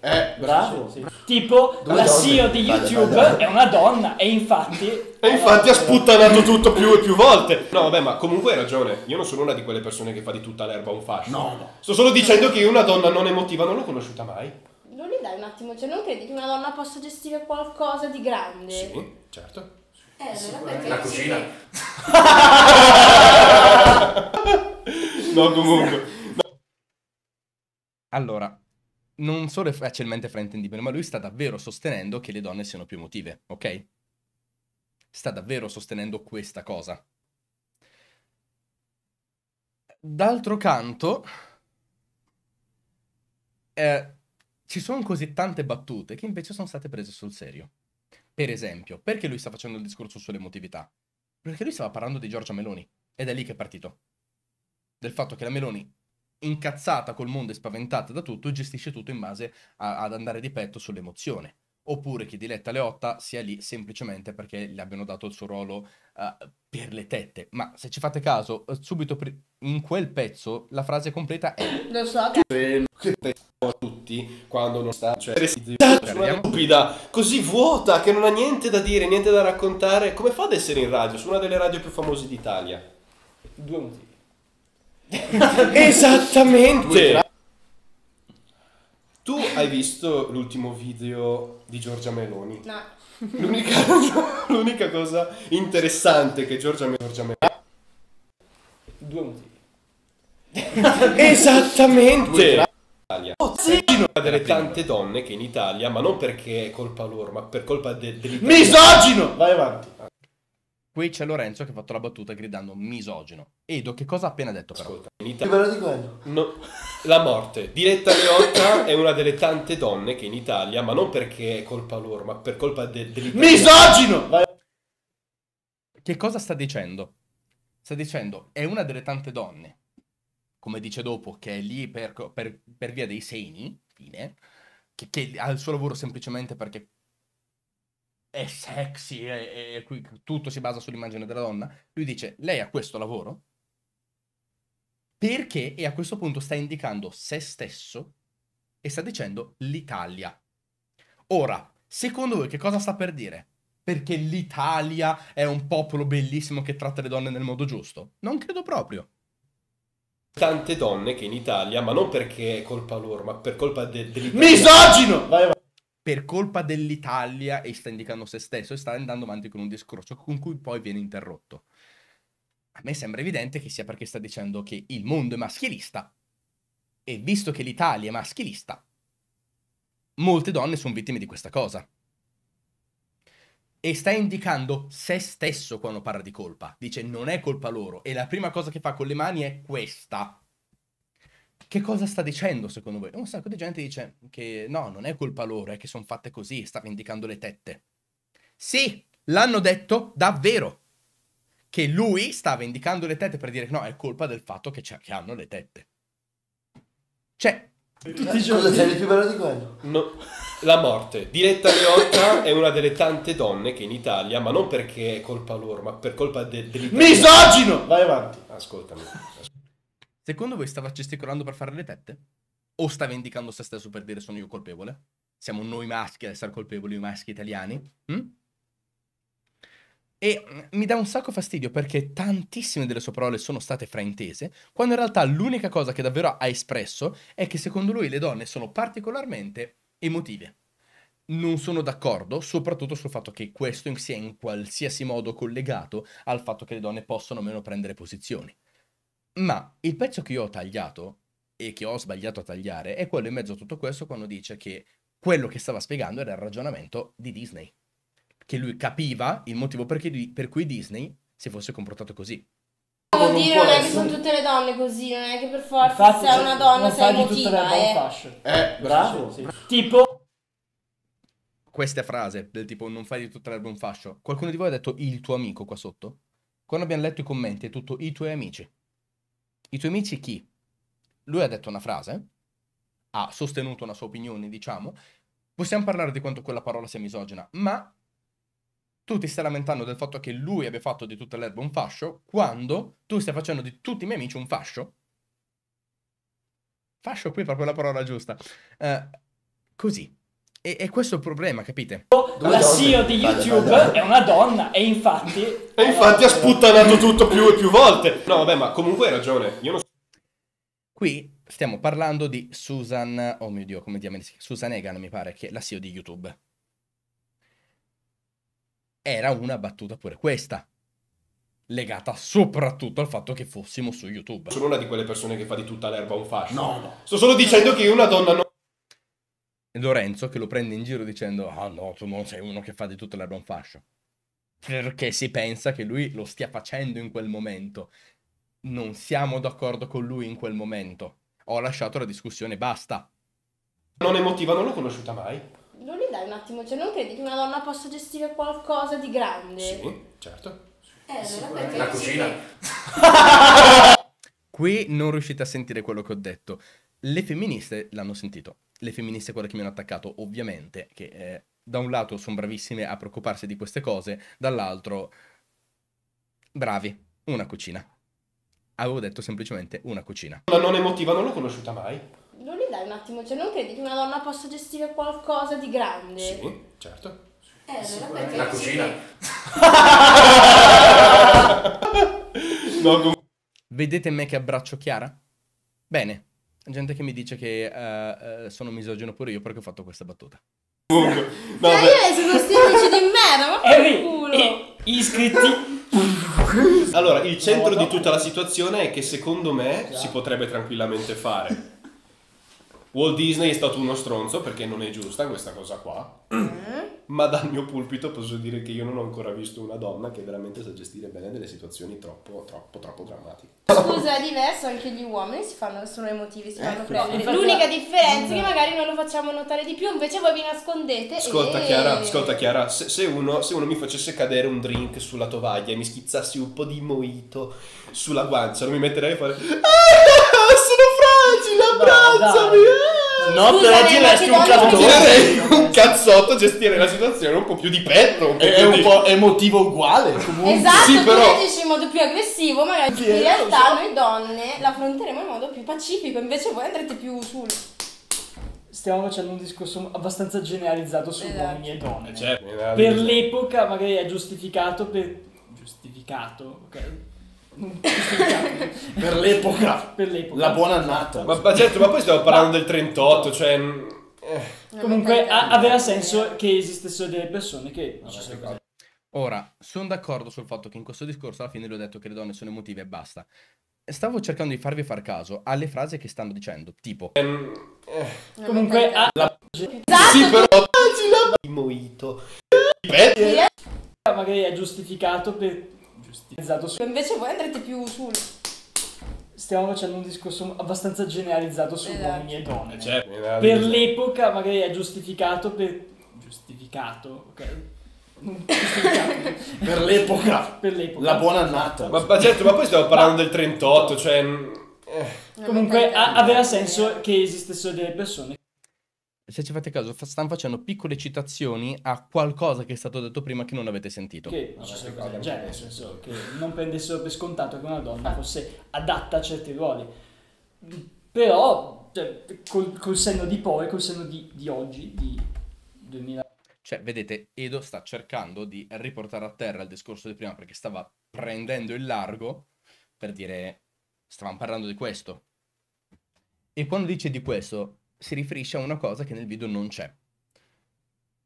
eh, bravo. Sì, sì, Tipo, Due la CEO di YouTube vale, vale. è una donna e infatti... E infatti ha sputtanato tutto più e più volte. No, vabbè, ma comunque hai ragione. Io non sono una di quelle persone che fa di tutta l'erba un fascio. No, no. Sto solo dicendo che una donna non emotiva non l'ho conosciuta mai. Non mi dai un attimo, cioè non credi che una donna possa gestire qualcosa di grande? Sì, certo. Eh, la cucina. <laughs> no, comunque. No. Allora, non solo è facilmente fraintendibile, ma lui sta davvero sostenendo che le donne siano più emotive, ok? Sta davvero sostenendo questa cosa. D'altro canto, eh, ci sono così tante battute che invece sono state prese sul serio. Per esempio, perché lui sta facendo il discorso sull'emotività? Perché lui stava parlando di Giorgia Meloni ed è lì che è partito. Del fatto che la Meloni, incazzata col mondo e spaventata da tutto, gestisce tutto in base a, ad andare di petto sull'emozione oppure che Diletta Leotta sia lì semplicemente perché gli abbiano dato il suo ruolo uh, per le tette. Ma se ci fate caso, eh, subito pre- in quel pezzo la frase completa è... Lo so che... a tutti quando non sta... Cioè, una stupida, così vuota, che non ha niente da dire, niente da raccontare. Come fa ad essere in radio? Su una delle radio più famose d'Italia. Due motivi. <laughs> Esattamente! Tu hai visto l'ultimo video di Giorgia Meloni? No. L'unica, <laughs> l'unica cosa interessante che Giorgia, Meloni ha due motivi. <laughs> Esattamente! Oh, sì. delle tante donne che in Italia, ma non perché è colpa loro, ma per colpa del... dell'Italia. Misogino! Vai avanti. Qui c'è Lorenzo che ha fatto la battuta gridando misogino. Edo, che cosa ha appena detto però? Ascolta, in Italia... Ve lo dico io. No. La morte. Diretta Leotta è una delle tante donne che in Italia, ma non perché è colpa loro, ma per colpa de- dell'Italia. Misogino! Che cosa sta dicendo? Sta dicendo, è una delle tante donne, come dice dopo, che è lì per, per, per via dei segni, fine, che, che, ha il suo lavoro semplicemente perché è sexy e, e tutto si basa sull'immagine della donna. Lui dice, lei ha questo lavoro, perché? E a questo punto sta indicando se stesso e sta dicendo l'Italia. Ora, secondo voi che cosa sta per dire? Perché l'Italia è un popolo bellissimo che tratta le donne nel modo giusto? Non credo proprio tante donne che in Italia, ma non perché è colpa loro, ma per colpa de- dell'Italia. Misogino! Vai, vai. Per colpa dell'Italia e sta indicando se stesso e sta andando avanti con un discorso con cui poi viene interrotto. A me sembra evidente che sia perché sta dicendo che il mondo è maschilista e visto che l'Italia è maschilista, molte donne sono vittime di questa cosa. E sta indicando se stesso quando parla di colpa. Dice non è colpa loro e la prima cosa che fa con le mani è questa. Che cosa sta dicendo secondo voi? Un sacco di gente dice che no, non è colpa loro, è che sono fatte così, sta indicando le tette. Sì, l'hanno detto davvero che lui sta vendicando le tette per dire no, è colpa del fatto che, che hanno le tette. Cioè... Tutti i giorni... Cosa c'è di più bello di quello? No. La morte. Diretta Leotta è una delle tante donne che in Italia, ma non perché è colpa loro, ma per colpa de- Misogino! Vai avanti. Ascoltami. Secondo voi stava gesticolando per fare le tette? O sta vendicando se stesso per dire sono io colpevole? Siamo noi maschi ad essere colpevoli, i maschi italiani? Hm? E mm, mi dà un sacco fastidio perché tantissime delle sue parole sono state fraintese, quando in realtà l'unica cosa che davvero ha espresso è che secondo lui le donne sono particolarmente emotive. Non sono d'accordo, soprattutto sul fatto che questo sia in qualsiasi modo collegato al fatto che le donne possono meno prendere posizioni. Ma il pezzo che io ho tagliato e che ho sbagliato a tagliare è quello in mezzo a tutto questo quando dice che quello che stava spiegando era il ragionamento di Disney che lui capiva il motivo per cui, per cui Disney si fosse comportato così. Vuol dire non, non è che sono tutte le donne così, non è che per forza Infatti, se sei una donna sei emotiva. Eh. eh, bravo. Sì, sì. Tipo questa frase del tipo non fai di tutto l'erba un fascio. Qualcuno di voi ha detto il tuo amico qua sotto? Quando abbiamo letto i commenti è tutto i tuoi amici. I tuoi amici chi? Lui ha detto una frase, ha sostenuto una sua opinione, diciamo. Possiamo parlare di quanto quella parola sia misogena, ma tu ti stai lamentando del fatto che lui abbia fatto di tutta l'erba un fascio, quando tu stai facendo di tutti i miei amici un fascio. Fascio qui è proprio la parola giusta. Uh, così. E, e, questo è il problema, capite? la CEO di YouTube è una donna e infatti... <laughs> e infatti ha sputtanato tutto più e più volte. No, vabbè, ma comunque hai ragione. Io non... Qui stiamo parlando di Susan, oh mio Dio, come diamine si chiama? Susan Egan, mi pare, che è la CEO di YouTube era una battuta pure questa legata soprattutto al fatto che fossimo su YouTube. Sono una di quelle persone che fa di tutta l'erba un fascio. No, no. Sto solo dicendo che io una donna non... Lorenzo che lo prende in giro dicendo ah no, tu non sei uno che fa di tutta l'erba un fascio. Perché si pensa che lui lo stia facendo in quel momento. Non siamo d'accordo con lui in quel momento. Ho lasciato la discussione, basta. Non emotiva, non l'ho conosciuta mai dai un attimo, cioè non credi che una donna possa gestire qualcosa di grande? Sì, certo. Eh, sì, allora la cucina. Qui non riuscite a sentire quello che ho detto. Le femministe l'hanno sentito. Le femministe quelle che mi hanno attaccato, ovviamente, che eh, da un lato sono bravissime a preoccuparsi di queste cose, dall'altro bravi, una cucina. Avevo detto semplicemente una cucina. La non emotiva non l'ho conosciuta mai un attimo, cioè non credi che una donna possa gestire qualcosa di grande? Sì, certo. Eh, allora la cucina. <laughs> no, com- Vedete me che abbraccio Chiara? Bene. Gente che mi dice che uh, sono misogino pure io perché ho fatto questa battuta. Comunque, cioè, no, ma io sono stilici di merda, ma Harry, <laughs> eh, culo. E, iscritti. allora, il centro di tutta la situazione è che secondo me si potrebbe tranquillamente fare Walt Disney è stato uno stronzo perché non è giusta questa cosa qua, eh? ma dal mio pulpito posso dire che io non ho ancora visto una donna che veramente sa gestire bene delle situazioni troppo, troppo, troppo drammatiche. Scusa, è diverso, anche gli uomini si fanno, sono emotivi, si fanno eh, prendere. Sì. L'unica differenza è che mm. magari non lo facciamo notare di più, invece voi vi nascondete. Ascolta e... Chiara, ascolta Chiara, se, se, uno, se uno mi facesse cadere un drink sulla tovaglia e mi schizzassi un po' di moito sulla guancia, non mi metterei a fare abbracciami! Eh! No, Scusami, però ti resti un donna- cartone. Tirerei <laughs> un cazzotto gestire la situazione un po' più di petto. Un po' È più un di- po' emotivo uguale. Comunque. Esatto, Sì, tu però- in modo più aggressivo, magari Sì, in eh, realtà so. noi donne l'affronteremo in modo più pacifico, invece voi andrete più sul... Stiamo facendo un discorso abbastanza generalizzato su Esatto. uomini e donne. Eh, certo. Per l'epoca magari è giustificato per... Giustificato, ok? Mm. per l'epoca, per l'epoca, la buona annata. Ma, ma certo, ma poi stiamo parlando del 38, cioè... Mm, eh. Comunque a- aveva senso che esistessero delle persone che... Vabbè, Ora, sono d'accordo sul fatto che in questo discorso alla fine le ho detto che le donne sono emotive e basta. Stavo cercando di farvi far caso alle frasi che stanno dicendo, tipo... Ehm, eh. Comunque... A- la... Esatto, sì, però... Esatto. Moito. Magari è giustificato per giustificato. Invece voi andrete più sul stiamo facendo un discorso abbastanza generalizzato su esatto. uomini e donne. Cioè, per l'epoca magari è giustificato per... Giustificato, ok? <laughs> per l'epoca. per l'epoca. La buona annata. Ma, ma, certo, ma poi stiamo parlando del 38, cioè... Eh. Comunque aveva senso che esistessero delle persone se ci fate caso, stanno facendo piccole citazioni a qualcosa che è stato detto prima che non avete sentito. Che non cioè, cose del genere, nel senso che non prendessero per scontato che una donna fosse adatta a certi ruoli. Però, cioè, col, col, senno di poi, col senno di, di oggi, di 2000... Cioè, vedete, Edo sta cercando di riportare a terra il discorso di prima perché stava prendendo il largo per dire stavamo parlando di questo. E quando dice di questo, si riferisce a una cosa che nel video non c'è.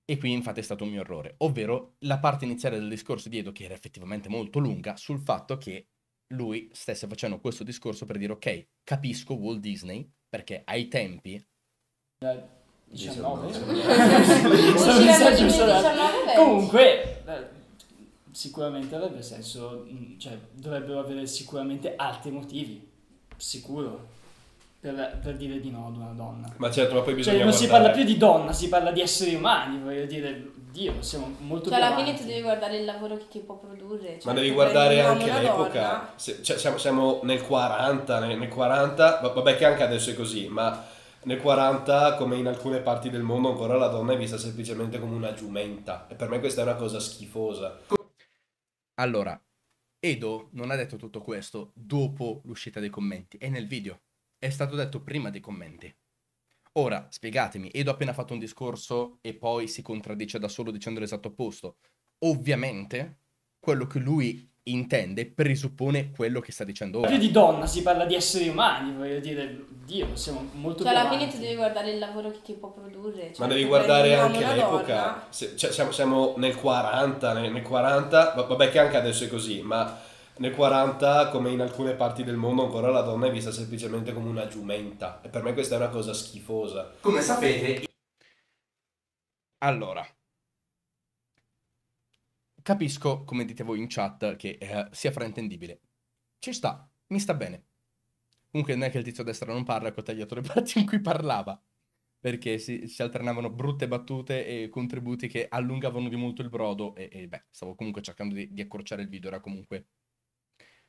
E qui infatti è stato un mio errore, ovvero la parte iniziale del discorso di Edo, che era effettivamente molto lunga, sul fatto che lui stesse facendo questo discorso per dire ok, capisco Walt Disney, perché ai tempi... Eh, 19? 19. 19. Comunque, sicuramente avrebbe senso, mm, cioè dovrebbero avere sicuramente altri motivi, sicuro per, per, dire di no ad una donna. Ma certo, ma poi cioè, bisogna. Cioè, non guardare... si parla più di donna, si parla di esseri umani, voglio dire, Dio, siamo molto cioè, più. Cioè, alla avanti. fine tu devi guardare il lavoro che ti può produrre. Cioè, ma devi guardare anche l'epoca. Se, cioè, siamo, siamo, nel 40, nel, nel 40, vabbè, che anche adesso è così, ma. Nel 40, come in alcune parti del mondo, ancora la donna è vista semplicemente come una giumenta. E per me questa è una cosa schifosa. Allora, Edo non ha detto tutto questo dopo l'uscita dei commenti, è nel video è stato detto prima dei commenti. Ora, spiegatemi, Edo ha appena fatto un discorso e poi si contraddice da solo dicendo l'esatto opposto. Ovviamente, quello che lui intende presuppone quello che sta dicendo ora. Più di donna si parla di esseri umani, voglio dire, Dio, siamo molto Cioè, alla fine tu devi guardare il lavoro che ti può produrre. Cioè, Ma devi guardare anche l'epoca. Se, cioè, siamo, siamo, nel 40, nel, nel 40, vabbè che anche adesso è così, ma nel 40, come in alcune parti del mondo, ancora la donna è vista semplicemente come una giumenta. E per me questa è una cosa schifosa. Come sapete... Allora, capisco, come dite voi in chat, che eh, sia fraintendibile. Ci sta, mi sta bene. Comunque non è che il tizio a destra non parla, che ho tagliato le parti in cui parlava, perché si, si, alternavano brutte battute e contributi che allungavano di molto il brodo e, e beh, stavo comunque cercando di, di accorciare il video, era comunque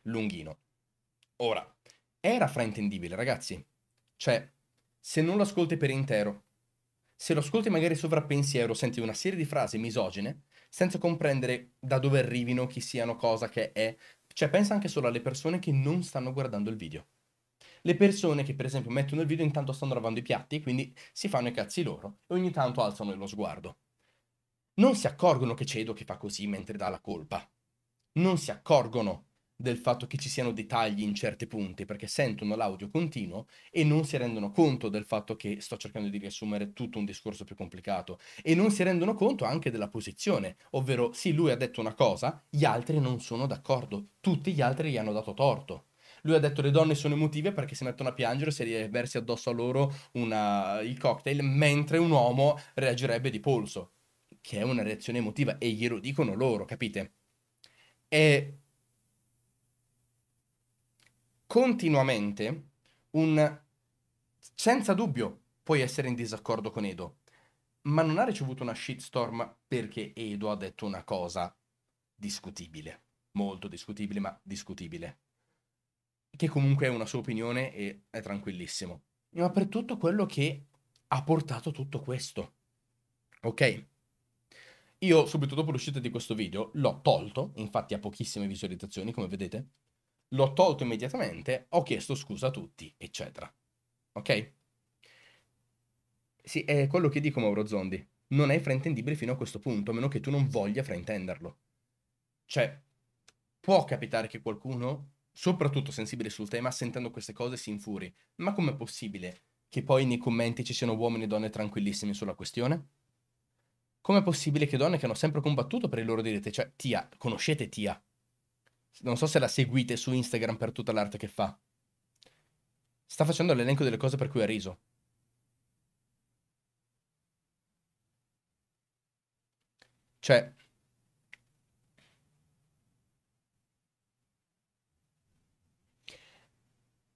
Lunghino. Ora, era fraintendibile, ragazzi. Cioè, se non lo ascolti per intero, se lo ascolti magari sovrappensiero, senti una serie di frasi misogine, senza comprendere da dove arrivino, chi siano, cosa che è. Cioè, pensa anche solo alle persone che non stanno guardando il video. Le persone che, per esempio, mettono il video intanto stanno lavando i piatti, quindi si fanno i cazzi loro e ogni tanto alzano lo sguardo. Non si accorgono che c'è Edo che fa così mentre dà la colpa. Non si accorgono del fatto che ci siano dettagli in certi punti perché sentono l'audio continuo e non si rendono conto del fatto che sto cercando di riassumere tutto un discorso più complicato e non si rendono conto anche della posizione, ovvero sì, lui ha detto una cosa, gli altri non sono d'accordo, tutti gli altri gli hanno dato torto. Lui ha detto le donne sono emotive perché si mettono a piangere se versi addosso a loro una... il cocktail, mentre un uomo reagirebbe di polso, che è una reazione emotiva e glielo dicono loro, capite? È continuamente un... senza dubbio puoi essere in disaccordo con Edo, ma non ha ricevuto una shitstorm perché Edo ha detto una cosa discutibile, molto discutibile, ma discutibile, che comunque è una sua opinione e è tranquillissimo, ma per tutto quello che ha portato tutto questo. Ok? Io subito dopo l'uscita di questo video l'ho tolto, infatti ha pochissime visualizzazioni come vedete, l'ho tolto immediatamente, ho chiesto scusa a tutti, eccetera. Ok? Sì, è quello che dico Mauro Zondi. Non è fraintendibile fino a questo punto, a meno che tu non voglia fraintenderlo. Cioè, può capitare che qualcuno, soprattutto sensibile sul tema, sentendo queste cose si infuri. Ma com'è possibile che poi nei commenti ci siano uomini e donne tranquillissimi sulla questione? Com'è possibile che donne che hanno sempre combattuto per i loro diritti, cioè Tia, conoscete Tia, non so se la seguite su Instagram per tutta l'arte che fa. Sta facendo l'elenco delle cose per cui ha riso. Cioè...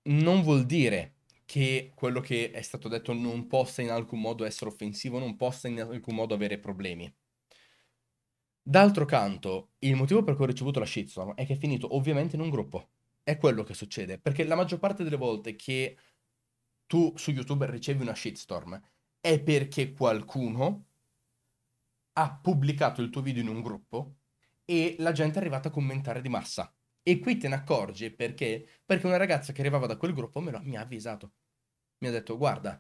Non vuol dire che quello che è stato detto non possa in alcun modo essere offensivo, non possa in alcun modo avere problemi. D'altro canto, il motivo per cui ho ricevuto la shitstorm è che è finito ovviamente in un gruppo. È quello che succede, perché la maggior parte delle volte che tu su YouTube ricevi una shitstorm è perché qualcuno ha pubblicato il tuo video in un gruppo e la gente è arrivata a commentare di massa. E qui te ne accorgi perché? Perché una ragazza che arrivava da quel gruppo me lo, mi ha avvisato. Mi ha detto, guarda,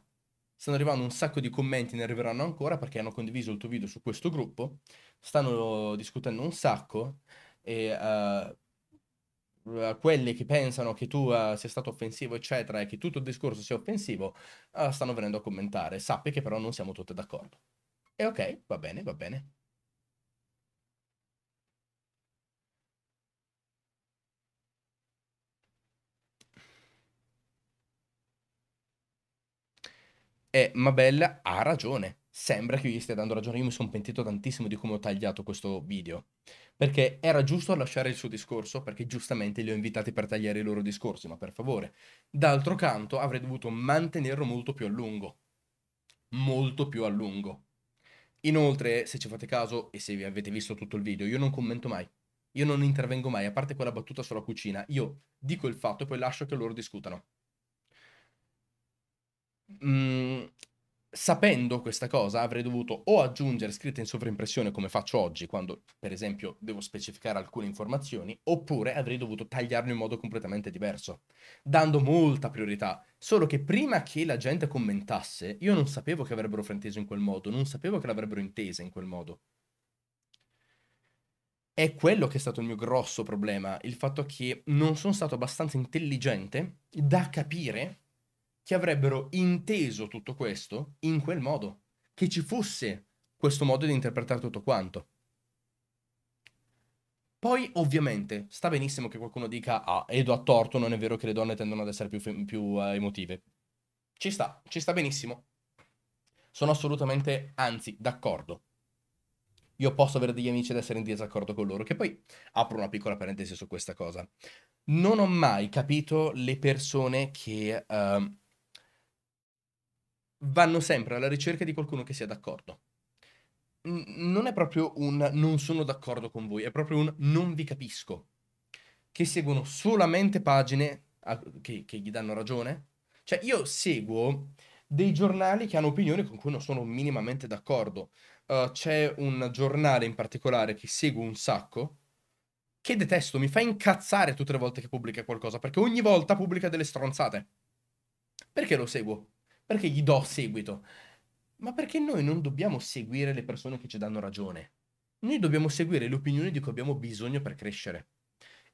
Stanno arrivando un sacco di commenti, ne arriveranno ancora perché hanno condiviso il tuo video su questo gruppo. Stanno discutendo un sacco e uh, quelli che pensano che tu uh, sia stato offensivo, eccetera, e che tutto il discorso sia offensivo, uh, stanno venendo a commentare. Sappi che però non siamo tutti d'accordo. E ok, va bene, va bene. E Mabel ha ragione. Sembra che io gli stia dando ragione. Io mi sono pentito tantissimo di come ho tagliato questo video. Perché era giusto lasciare il suo discorso, perché giustamente li ho invitati per tagliare i loro discorsi, ma per favore. D'altro canto avrei dovuto mantenerlo molto più a lungo. Molto più a lungo. Inoltre, se ci fate caso e se avete visto tutto il video, io non commento mai. Io non intervengo mai, a parte quella battuta sulla cucina. Io dico il fatto e poi lascio che loro discutano. Mm, sapendo questa cosa avrei dovuto o aggiungere scritta in sovraimpressione come faccio oggi quando per esempio devo specificare alcune informazioni oppure avrei dovuto tagliarlo in modo completamente diverso dando molta priorità solo che prima che la gente commentasse io non sapevo che avrebbero frainteso in quel modo non sapevo che l'avrebbero intesa in quel modo è quello che è stato il mio grosso problema il fatto che non sono stato abbastanza intelligente da capire che avrebbero inteso tutto questo in quel modo, che ci fosse questo modo di interpretare tutto quanto. Poi, ovviamente, sta benissimo che qualcuno dica, ah, Edo ha torto, non è vero che le donne tendono ad essere più, fem- più uh, emotive. Ci sta, ci sta benissimo. Sono assolutamente, anzi, d'accordo. Io posso avere degli amici ed essere in disaccordo con loro, che poi apro una piccola parentesi su questa cosa. Non ho mai capito le persone che... Uh, vanno sempre alla ricerca di qualcuno che sia d'accordo. non è proprio un non sono d'accordo con voi, è proprio un non vi capisco. Che seguono solamente pagine a- che-, che gli danno ragione. Cioè io seguo dei giornali che hanno opinioni con cui non sono minimamente d'accordo. Uh, c'è un giornale in particolare che seguo un sacco, che detesto, mi fa incazzare tutte le volte che pubblica qualcosa, perché ogni volta pubblica delle stronzate. Perché lo seguo? perché gli do seguito? Ma perché noi non dobbiamo seguire le persone che ci danno ragione. Noi dobbiamo seguire le opinioni di cui abbiamo bisogno per crescere.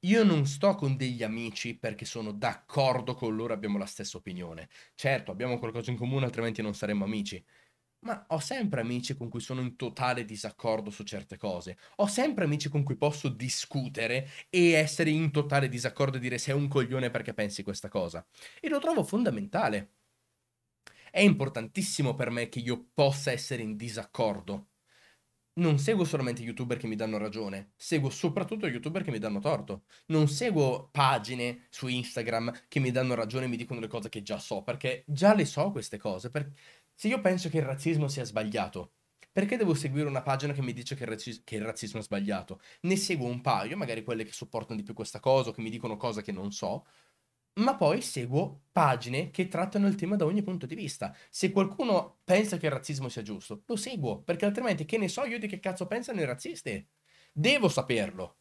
Io non sto con degli amici perché sono d'accordo con loro, abbiamo la stessa opinione. Certo, abbiamo qualcosa in comune, altrimenti non saremmo amici. Ma ho sempre amici con cui sono in totale disaccordo su certe cose. Ho sempre amici con cui posso discutere e essere in totale disaccordo e dire sei un coglione perché pensi questa cosa. E lo trovo fondamentale. È importantissimo per me che io possa essere in disaccordo. Non seguo solamente youtuber che mi danno ragione, seguo soprattutto youtuber che mi danno torto. Non seguo pagine su Instagram che mi danno ragione e mi dicono le cose che già so, perché già le so queste cose. Per... Se io penso che il razzismo sia sbagliato, perché devo seguire una pagina che mi dice che il, razz- che il, razzismo è sbagliato? Ne seguo un paio, magari quelle che supportano di più questa cosa o che mi dicono cose che non so, ma poi seguo pagine che trattano il tema da ogni punto di vista. Se qualcuno pensa che il razzismo sia giusto, lo seguo, perché altrimenti che ne so io di che cazzo pensano i razzisti? Devo saperlo.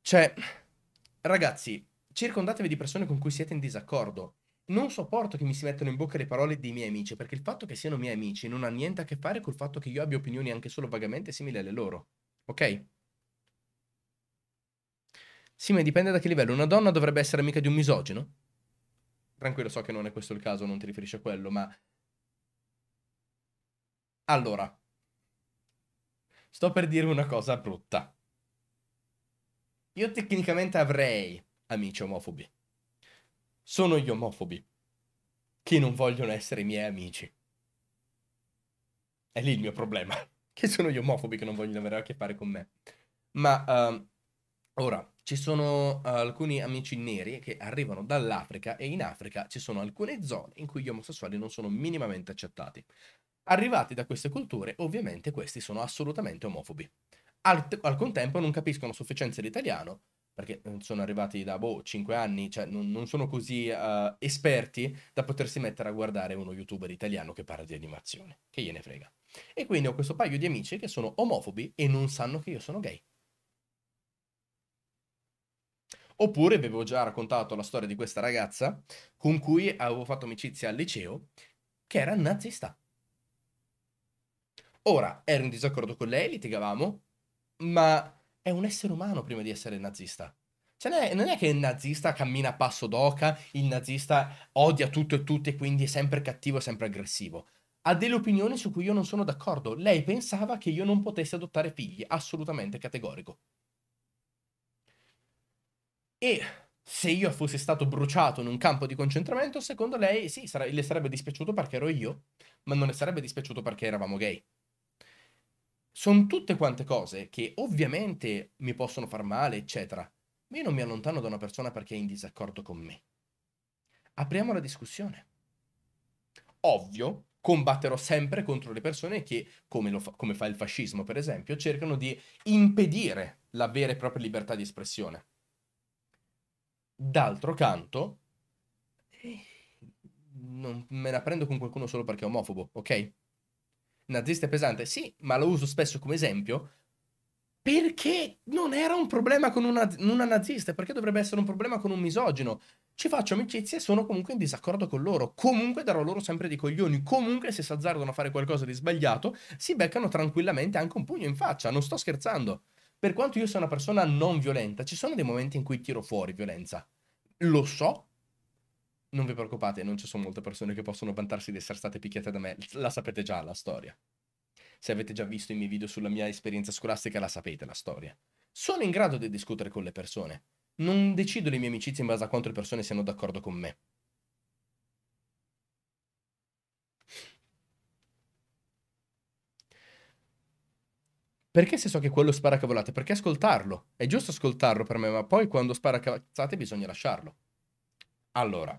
Cioè, ragazzi, circondatevi di persone con cui siete in disaccordo. Non sopporto che mi si mettano in bocca le parole dei miei amici, perché il fatto che siano miei amici non ha niente a che fare col fatto che io abbia opinioni anche solo vagamente simili alle loro. Ok? Sì, ma dipende da che livello. Una donna dovrebbe essere amica di un misogino? Tranquillo, so che non è questo il caso, non ti riferisci a quello, ma... Allora, sto per dire una cosa brutta. Io tecnicamente avrei amici omofobi. Sono gli omofobi che non vogliono essere miei amici. È lì il mio problema. <laughs> Che sono gli omofobi che non vogliono avere a che fare con me. Ma um, ora, ci sono eh, alcuni amici neri che arrivano dall'Africa e in Africa ci sono alcune zone in cui gli omosessuali non sono minimamente accettati. Arrivati da queste culture, ovviamente questi sono assolutamente omofobi. Al, al contempo non capiscono a sufficienza l'italiano, perché eh, sono arrivati da boh, 5 anni, cioè non, non sono così uh, esperti da potersi mettere a guardare uno youtuber italiano che parla di animazione, che gliene frega. E quindi ho questo paio di amici che sono omofobi e non sanno che io sono gay. Oppure vi avevo già raccontato la storia di questa ragazza con cui avevo fatto amicizia al liceo, che era nazista. Ora, ero in disaccordo con lei, litigavamo, ma è un essere umano prima di essere nazista. Cioè, non è, non è che il nazista cammina a passo d'oca, il nazista odia tutto e tutti e quindi è sempre cattivo e sempre aggressivo. Ha delle opinioni su cui io non sono d'accordo. Lei pensava che io non potessi adottare figli, assolutamente categorico. E se io fossi stato bruciato in un campo di concentramento, secondo lei sì, sare- le sarebbe dispiaciuto perché ero io, ma non le sarebbe dispiaciuto perché eravamo gay. Sono tutte quante cose che ovviamente mi possono far male, eccetera, ma io non mi allontano da una persona perché è in disaccordo con me. Apriamo la discussione. Ovvio, combatterò sempre contro le persone che, come fa, come fa il fascismo per esempio, cercano di impedire la vera e propria libertà di espressione D'altro canto, non me la prendo con qualcuno solo perché è omofobo, ok? Nazista è pesante, sì, ma lo uso spesso come esempio perché non era un problema con una, una nazista, perché dovrebbe essere un problema con un misogino. Ci faccio amicizie e sono comunque in disaccordo con loro. Comunque darò loro sempre dei coglioni. Comunque, se si azzardano a fare qualcosa di sbagliato, si beccano tranquillamente anche un pugno in faccia. Non sto scherzando. Per quanto io sia una persona non violenta, ci sono dei momenti in cui tiro fuori violenza. Lo so. Non vi preoccupate, non ci sono molte persone che possono vantarsi di essere state picchiate da me. La sapete già la storia. Se avete già visto i miei video sulla mia esperienza scolastica, la sapete la storia. Sono in grado di discutere con le persone. Non decido le mie amicizie in base a quanto le persone siano d'accordo con me. Perché se so che quello spara cavolate? Perché ascoltarlo? È giusto ascoltarlo per me, ma poi quando spara cavolate bisogna lasciarlo. Allora,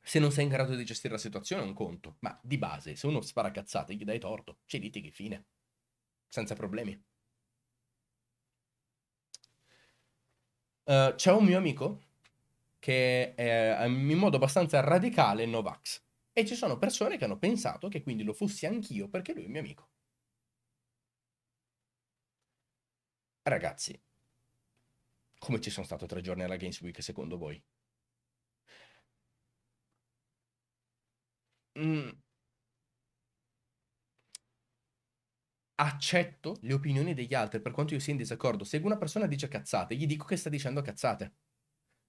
se non sei in grado di gestire la situazione è un conto, ma di base, se uno spara cazzate gli dai torto, ci litighi, fine. Senza problemi. Uh, c'è un mio amico che è in modo abbastanza radicale Novax e ci sono persone che hanno pensato che quindi lo fossi anch'io perché lui è mio amico. Ragazzi, come ci sono stato tre giorni alla Games Week secondo voi? Mm. Accetto le opinioni degli altri per quanto io sia in disaccordo. Se una persona dice cazzate, gli dico che sta dicendo cazzate.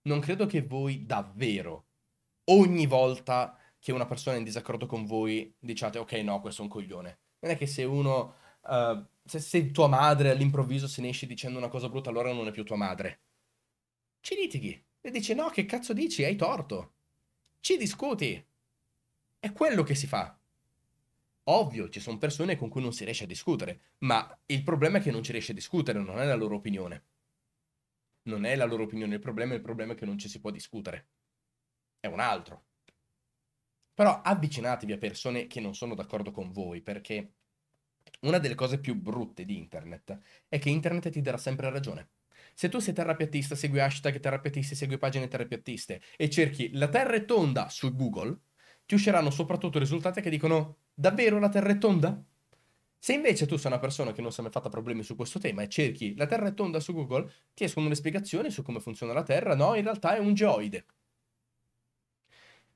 Non credo che voi davvero ogni volta che una persona è in disaccordo con voi diciate ok no, questo è un coglione. Non è che se uno uh, se, se tua madre all'improvviso se ne esci dicendo una cosa brutta, allora non è più tua madre. Ci litighi e dici no, che cazzo dici? Hai torto. Ci discuti. È quello che si fa. Ovvio, ci sono persone con cui non si riesce a discutere, ma il problema è che non ci riesce a discutere, non è la loro opinione. Non è la loro opinione il problema, il problema è che non ci si può discutere. È un altro. Però avvicinatevi a persone che non sono d'accordo con voi, perché una delle cose più brutte di internet è che internet ti darà sempre ragione. Se tu sei terrapiattista, segui hashtag terrapiattisti, segui pagine terrapiattiste e cerchi la terra è tonda su Google, ti usciranno soprattutto risultati che dicono davvero la terra è tonda? Se invece tu sei una persona che non si è mai fatta problemi su questo tema e cerchi la terra è tonda su Google, ti escono le spiegazioni su come funziona la terra, no, in realtà è un geoide.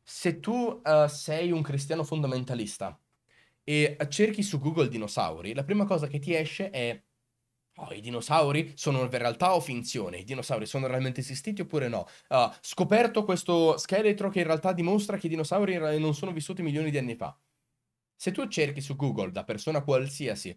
Se tu uh, sei un cristiano fondamentalista e cerchi su Google dinosauri, la prima cosa che ti esce è Oh, i dinosauri sono realtà o finzione? I dinosauri sono realmente esistiti oppure no? Uh, scoperto questo scheletro che in realtà dimostra che i dinosauri non sono vissuti milioni di anni fa. Se tu cerchi su Google da persona qualsiasi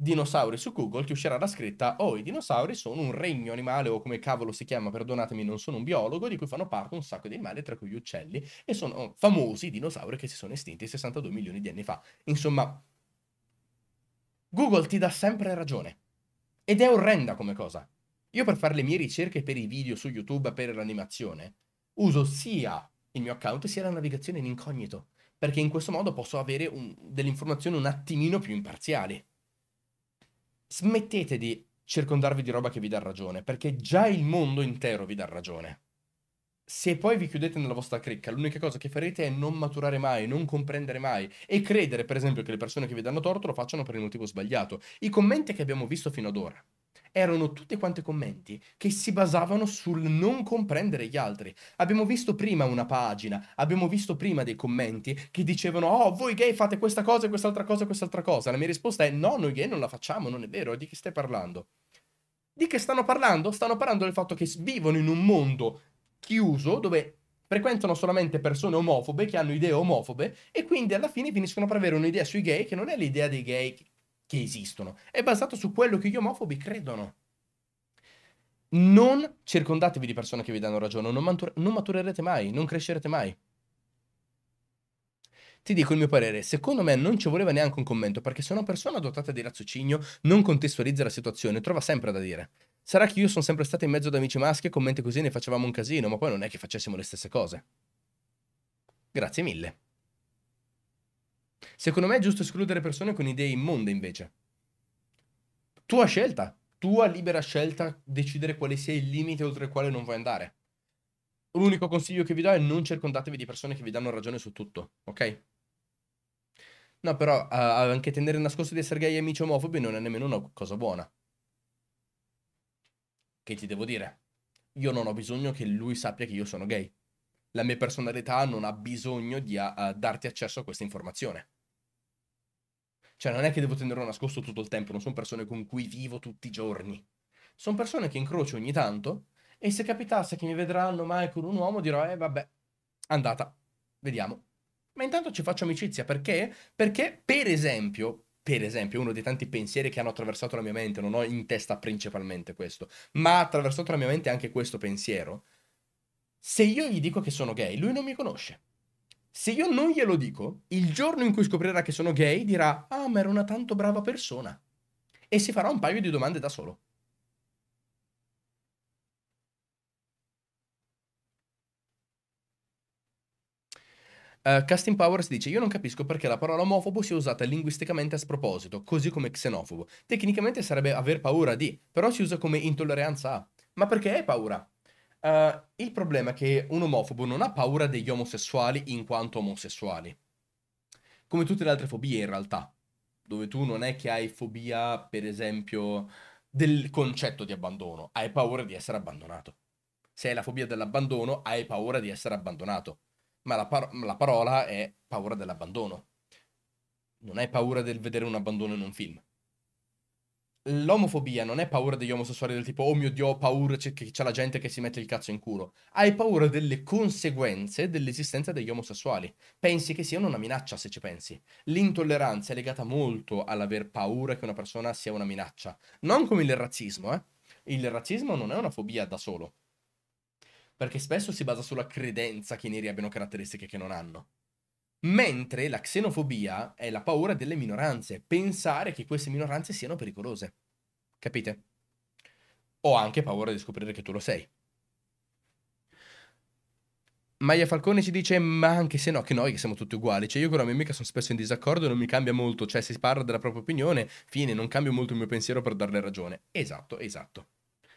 dinosauri su Google ti uscirà la scritta oh i dinosauri sono un regno animale o come cavolo si chiama, perdonatemi non sono un biologo, di cui fanno parte un sacco di animali tra cui gli uccelli e sono famosi i dinosauri che si sono estinti 62 milioni di anni fa. Insomma, Google ti dà sempre ragione ed è orrenda come cosa. Io per fare le mie ricerche per i video su YouTube per l'animazione uso sia il mio account sia la navigazione in incognito perché in questo modo posso avere un, delle informazioni un attimino più imparziali smettete di circondarvi di roba che vi dà ragione, perché già il mondo intero vi dà ragione. Se poi vi chiudete nella vostra cricca, l'unica cosa che farete è non maturare mai, non comprendere mai e credere, per esempio, che le persone che vi danno torto lo facciano per il motivo sbagliato. I commenti che abbiamo visto fino ad ora erano tutte quante commenti che si basavano sul non comprendere gli altri. Abbiamo visto prima una pagina, abbiamo visto prima dei commenti che dicevano oh voi gay fate questa cosa, quest'altra cosa, quest'altra cosa. La mia risposta è no, noi gay non la facciamo, non è vero, di che stai parlando? Di che stanno parlando? Stanno parlando del fatto che vivono in un mondo chiuso dove frequentano solamente persone omofobe che hanno idee omofobe e quindi alla fine finiscono per avere un'idea sui gay che non è l'idea dei gay che esistono, è basato su quello che gli omofobi credono. Non circondatevi di persone che vi danno ragione, non, matur- non maturerete mai, non crescerete mai. Ti dico il mio parere, secondo me non ci voleva neanche un commento, perché se una persona dotata di raziocinio non contestualizza la situazione, trova sempre da dire. Sarà che io sono sempre stata in mezzo ad amici maschi e commenti così ne facevamo un casino, ma poi non è che facessimo le stesse cose. Grazie mille. Secondo me è giusto escludere persone con idee immonde invece. Tua scelta, tua libera scelta, decidere quale sia il limite oltre il quale non vuoi andare. L'unico consiglio che vi do è non circondatevi di persone che vi danno ragione su tutto, ok? No, però uh, anche tenere nascosto di essere gay e amici omofobi non è nemmeno una cosa buona. Che ti devo dire? Io non ho bisogno che lui sappia che io sono gay la mia personalità non ha bisogno di a, ah, a ah, darti accesso a questa informazione. Cioè, non è che devo tenerlo nascosto tutto il tempo, non sono persone con cui vivo tutti i giorni. Sono persone che incrocio ogni tanto e se capitasse che mi vedranno mai con un uomo dirò, eh vabbè, andata, vediamo. Ma intanto ci faccio amicizia, perché? Perché, per esempio, per esempio, uno dei tanti pensieri che hanno attraversato la mia mente, non ho in testa principalmente questo, ma ha attraversato la mia mente anche questo pensiero, se io gli dico che sono gay, lui non mi conosce. Se io non glielo dico, il giorno in cui scoprirà che sono gay dirà, ah, ma era una tanto brava persona. E si farà un paio di domande da solo. Uh, Casting Powers dice: Io non capisco perché la parola omofobo sia usata linguisticamente a sproposito, così come xenofobo. Tecnicamente sarebbe aver paura di, però si usa come intolleranza a. Ma perché è paura? Uh, il problema è che un omofobo non ha paura degli omosessuali in quanto omosessuali. Come tutte le altre fobie in realtà, dove tu non è che hai fobia, per esempio, del concetto di abbandono, hai paura di essere abbandonato. Se hai la fobia dell'abbandono, hai paura di essere abbandonato. Ma la, par- la parola è paura dell'abbandono. Non hai paura del vedere un abbandono in un film l'omofobia non è paura degli omosessuali del tipo, oh mio dio, ho paura che c'è la gente che si mette il cazzo in culo. Hai paura delle conseguenze dell'esistenza degli omosessuali. Pensi che siano una minaccia se ci pensi. L'intolleranza è legata molto all'aver paura che una persona sia una minaccia. Non come il razzismo, eh. Il razzismo non è una fobia da solo. Perché spesso si basa sulla credenza che i neri abbiano caratteristiche che non hanno. Mentre la xenofobia è la paura delle minoranze, pensare che queste minoranze siano pericolose. Capite? O anche paura di scoprire che tu lo sei. Maia Falcone ci dice, ma anche se no, che noi che siamo tutti uguali, cioè io con la mia amica sono spesso in disaccordo e non mi cambia molto, cioè si parla della propria opinione, fine, non cambio molto il mio pensiero per darle ragione. Esatto, esatto.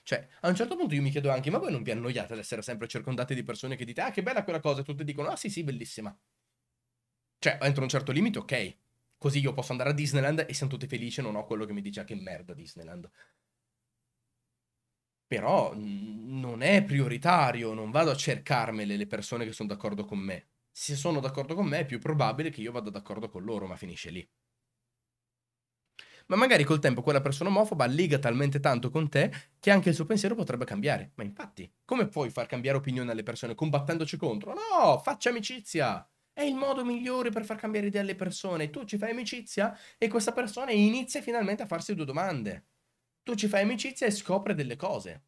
Cioè, a un certo punto io mi chiedo anche, ma voi non vi annoiate ad essere sempre circondati di persone che dite, ah che bella quella cosa, e tutti dicono, ah sì sì, bellissima. Cioè, entro un certo limite, ok. Così io posso andare a Disneyland e siamo tutti felici e non ho quello che mi dice ah, che merda Disneyland. Però non è prioritario, non vado a cercarmele le persone che sono d'accordo con me. Se sono d'accordo con me è più probabile che io vada d'accordo con loro, ma finisce lì. Ma magari col tempo quella persona omofoba lega talmente tanto con te che anche il suo pensiero potrebbe cambiare. Ma infatti, come puoi far cambiare opinione alle persone combattendoci contro? No, faccia amicizia! È il modo migliore per far cambiare idea alle persone. Tu ci fai amicizia e questa persona inizia finalmente a farsi due domande. Tu ci fai amicizia e scopre delle cose.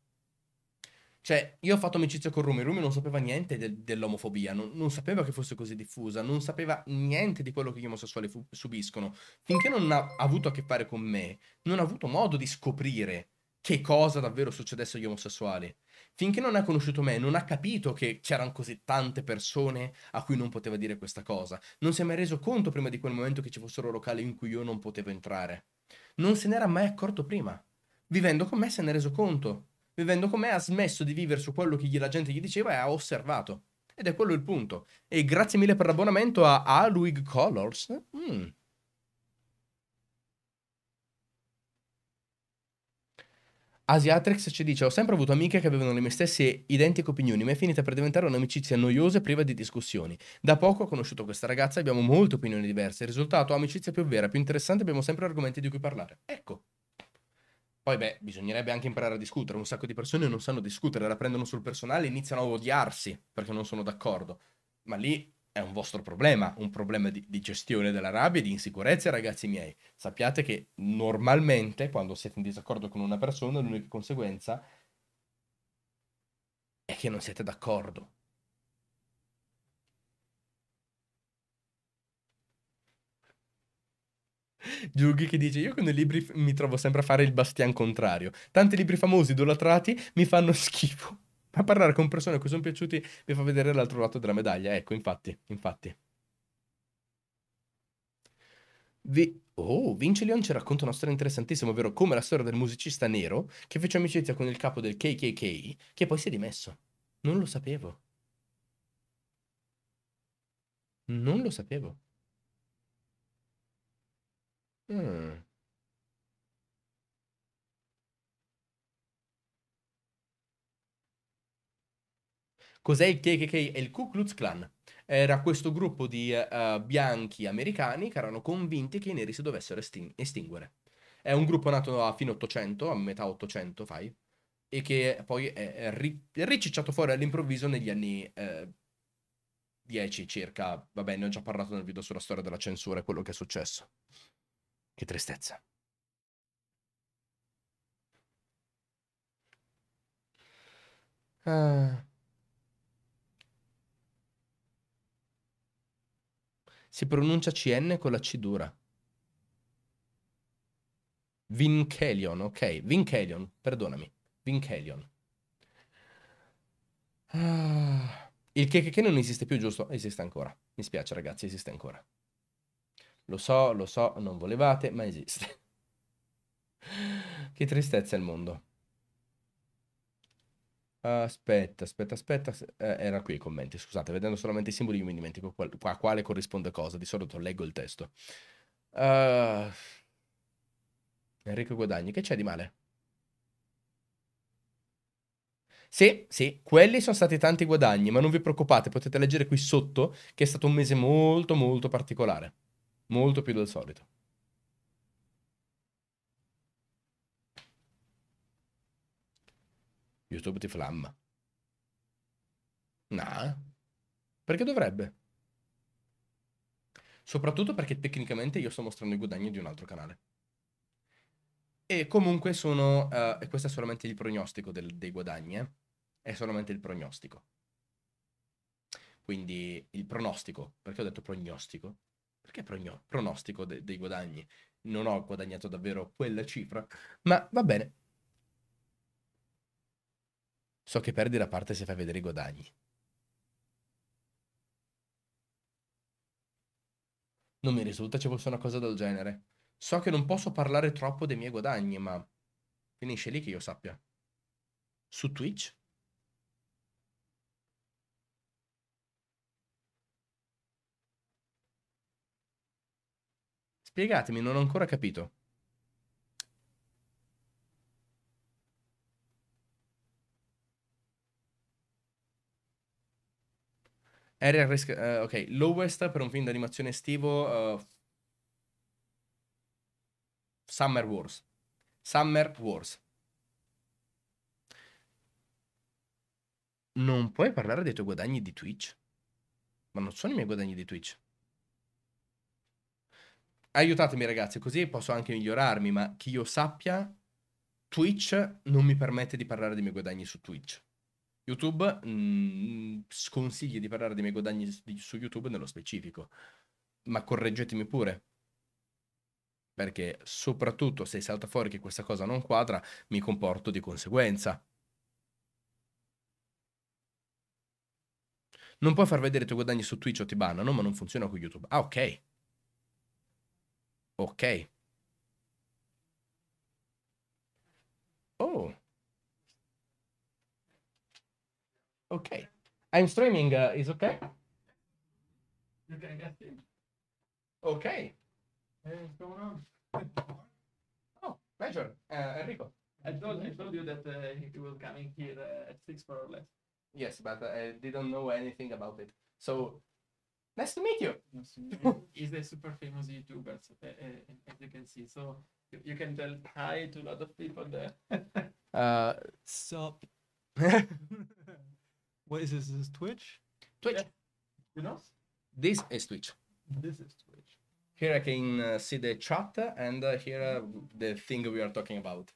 Cioè, io ho fatto amicizia con Rumi, Rumi non sapeva niente de- dell'omofobia, non-, non, sapeva che fosse così diffusa, non sapeva niente di quello che gli omosessuali fu- subiscono. Finché non ha avuto a che fare con me, non ha avuto modo di scoprire che cosa davvero succedesse agli omosessuali. Finché non ha conosciuto me, non ha capito che c'erano così tante persone a cui non poteva dire questa cosa. Non si è mai reso conto prima di quel momento che ci fossero locali in cui io non potevo entrare. Non se n'era mai accorto prima. Vivendo con me se n'è reso conto. Vivendo con me ha smesso di vivere su quello che la gente gli diceva e ha osservato. Ed è quello il punto. E grazie mille per l'abbonamento a Aluig Colors. Mm. Asiatrix ci dice: Ho sempre avuto amiche che avevano le mie stesse identiche opinioni, ma è finita per diventare un'amicizia noiosa e priva di discussioni. Da poco ho conosciuto questa ragazza e abbiamo molte opinioni diverse. Il risultato: amicizia più vera, più interessante, abbiamo sempre argomenti di cui parlare. Ecco. Poi, beh, bisognerebbe anche imparare a discutere. Un sacco di persone non sanno discutere, la prendono sul personale e iniziano a odiarsi perché non sono d'accordo. Ma lì è un vostro problema, un problema di, di, gestione della rabbia e di insicurezza, ragazzi miei. Sappiate che normalmente quando siete in disaccordo con una persona, l'unica conseguenza è che non siete d'accordo. Giughi che dice: Io con i libri mi trovo sempre a fare il bastian contrario. Tanti libri famosi idolatrati mi fanno schifo ma parlare con persone a cui sono piaciuti vi fa vedere l'altro lato della medaglia. Ecco, infatti, infatti. Vi... Oh, Vince Leon ci racconta una storia interessantissima, ovvero come la storia del musicista nero che fece amicizia con il capo del KKK, che poi si è dimesso. Non lo sapevo. Non lo sapevo. Mm. Cos'è il KKK? È il Ku Klux Klan. Era questo gruppo di uh, bianchi americani che erano convinti che i neri si dovessero estin- estinguere. È un gruppo nato a fine 800, a metà 800, fai, e che poi è ri- ricicciato fuori all'improvviso negli anni eh, 10 circa. Vabbè, ne ho già parlato nel video sulla storia della censura e quello che è successo. Che tristezza. Uh... Si pronuncia CN con la C dura. Vinkelion, ok. Vinkelion, perdonami. Vinkelion. Ah, il che, che, che non esiste più, giusto? Esiste ancora. Mi spiace ragazzi, esiste ancora. Lo so, lo so, non volevate, ma esiste. <laughs> che tristezza il mondo aspetta, aspetta, aspetta. Eh, era qui i commenti. Scusate, vedendo solamente i simboli io mi dimentico qual- a quale corrisponde cosa. Di solito leggo il testo. Uh, Enrico Guadagni, che c'è di male? Sì, sì, quelli sono stati tanti guadagni, ma non vi preoccupate, potete leggere qui sotto che è stato un mese molto, molto particolare. Molto più del solito. YouTube ti flamma. Nah, eh? perché dovrebbe? Soprattutto perché tecnicamente io sto mostrando i guadagni di un altro canale. E comunque sono, uh, e questo è solamente il prognostico del, dei guadagni, eh? è solamente il prognostico. Quindi il pronostico, perché ho detto prognostico? Perché progno- pronostico de- dei guadagni? Non ho guadagnato davvero quella cifra, ma va bene, So che perdi la parte se fai vedere i guadagni. Non mi risulta ci fosse una cosa del genere. So che non posso parlare troppo dei miei guadagni, ma finisce lì che io sappia. Su Twitch? Spiegatemi, non ho ancora capito. Aerial Risk, uh, ok, lowest per un film d'animazione estivo, uh, Summer Wars. Summer Wars. Non puoi parlare dei tuoi guadagni di Twitch? Ma non sono i miei guadagni di Twitch. Aiutatemi ragazzi, così posso anche migliorarmi, ma chi io sappia, Twitch non mi permette di parlare dei miei guadagni su Twitch. YouTube mh, mm, sconsiglia di parlare dei miei guadagni su YouTube nello specifico, ma correggetemi pure. Perché soprattutto se salta fuori che questa cosa non quadra, mi comporto di conseguenza. Non puoi far vedere i tuoi guadagni su Twitch o ti bannano, ma non funziona con YouTube. Ah, ok. Ok. Oh. Okay. I'm streaming. Uh, is okay? You can get in. Okay. Hey, what's going on? <laughs> oh, pleasure. Uh, Enrico. I told, I told you that uh, he will come in here uh, at 6 more or less. Yes, but I didn't know anything about it. So, nice to meet you. Nice to meet you. He's a super famous YouTuber, so, uh, uh, as you can see. So, you, you can tell hi to a lot of people there. <laughs> uh, Sup. <laughs> What is this? Is this Twitch? Twitch. Yeah. You know? This is Twitch. This is Twitch. Here I can uh, see the chat and uh, here uh, the thing we are talking about.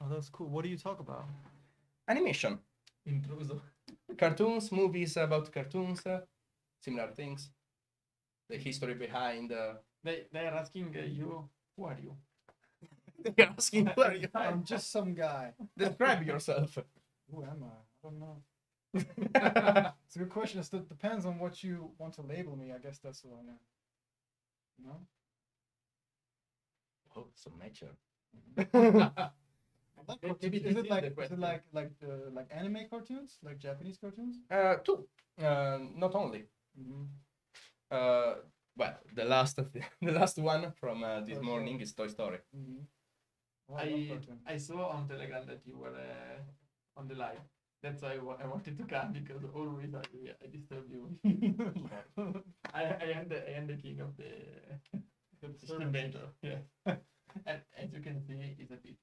Oh, that's cool. What do you talk about? Animation. Intruso. Cartoons, movies about cartoons, uh, similar things. The history behind. Uh, they they are asking uh, you who are you. <laughs> they are asking who are you. <laughs> I'm just some guy. Describe yourself. Who am I? I don't know. <laughs> it's a good question. It depends on what you want to label me. I guess that's what I am. Mm-hmm. <laughs> You know? Oh, some nature. like it, it, is it like is it like like uh, like anime cartoons, like Japanese cartoons? Uh, two. Uh, not only. Mm-hmm. Uh, well, the last the, <laughs> the last one from uh, this oh, morning is Toy Story. Mm-hmm. Oh, I I, I saw on Telegram that you were uh, on the live. That's why I, wa- I wanted to come because always I, I disturb you. <laughs> I, I am the I am the king of the disturbance. <laughs> Yeah. <laughs> and as you can see, it's a bit.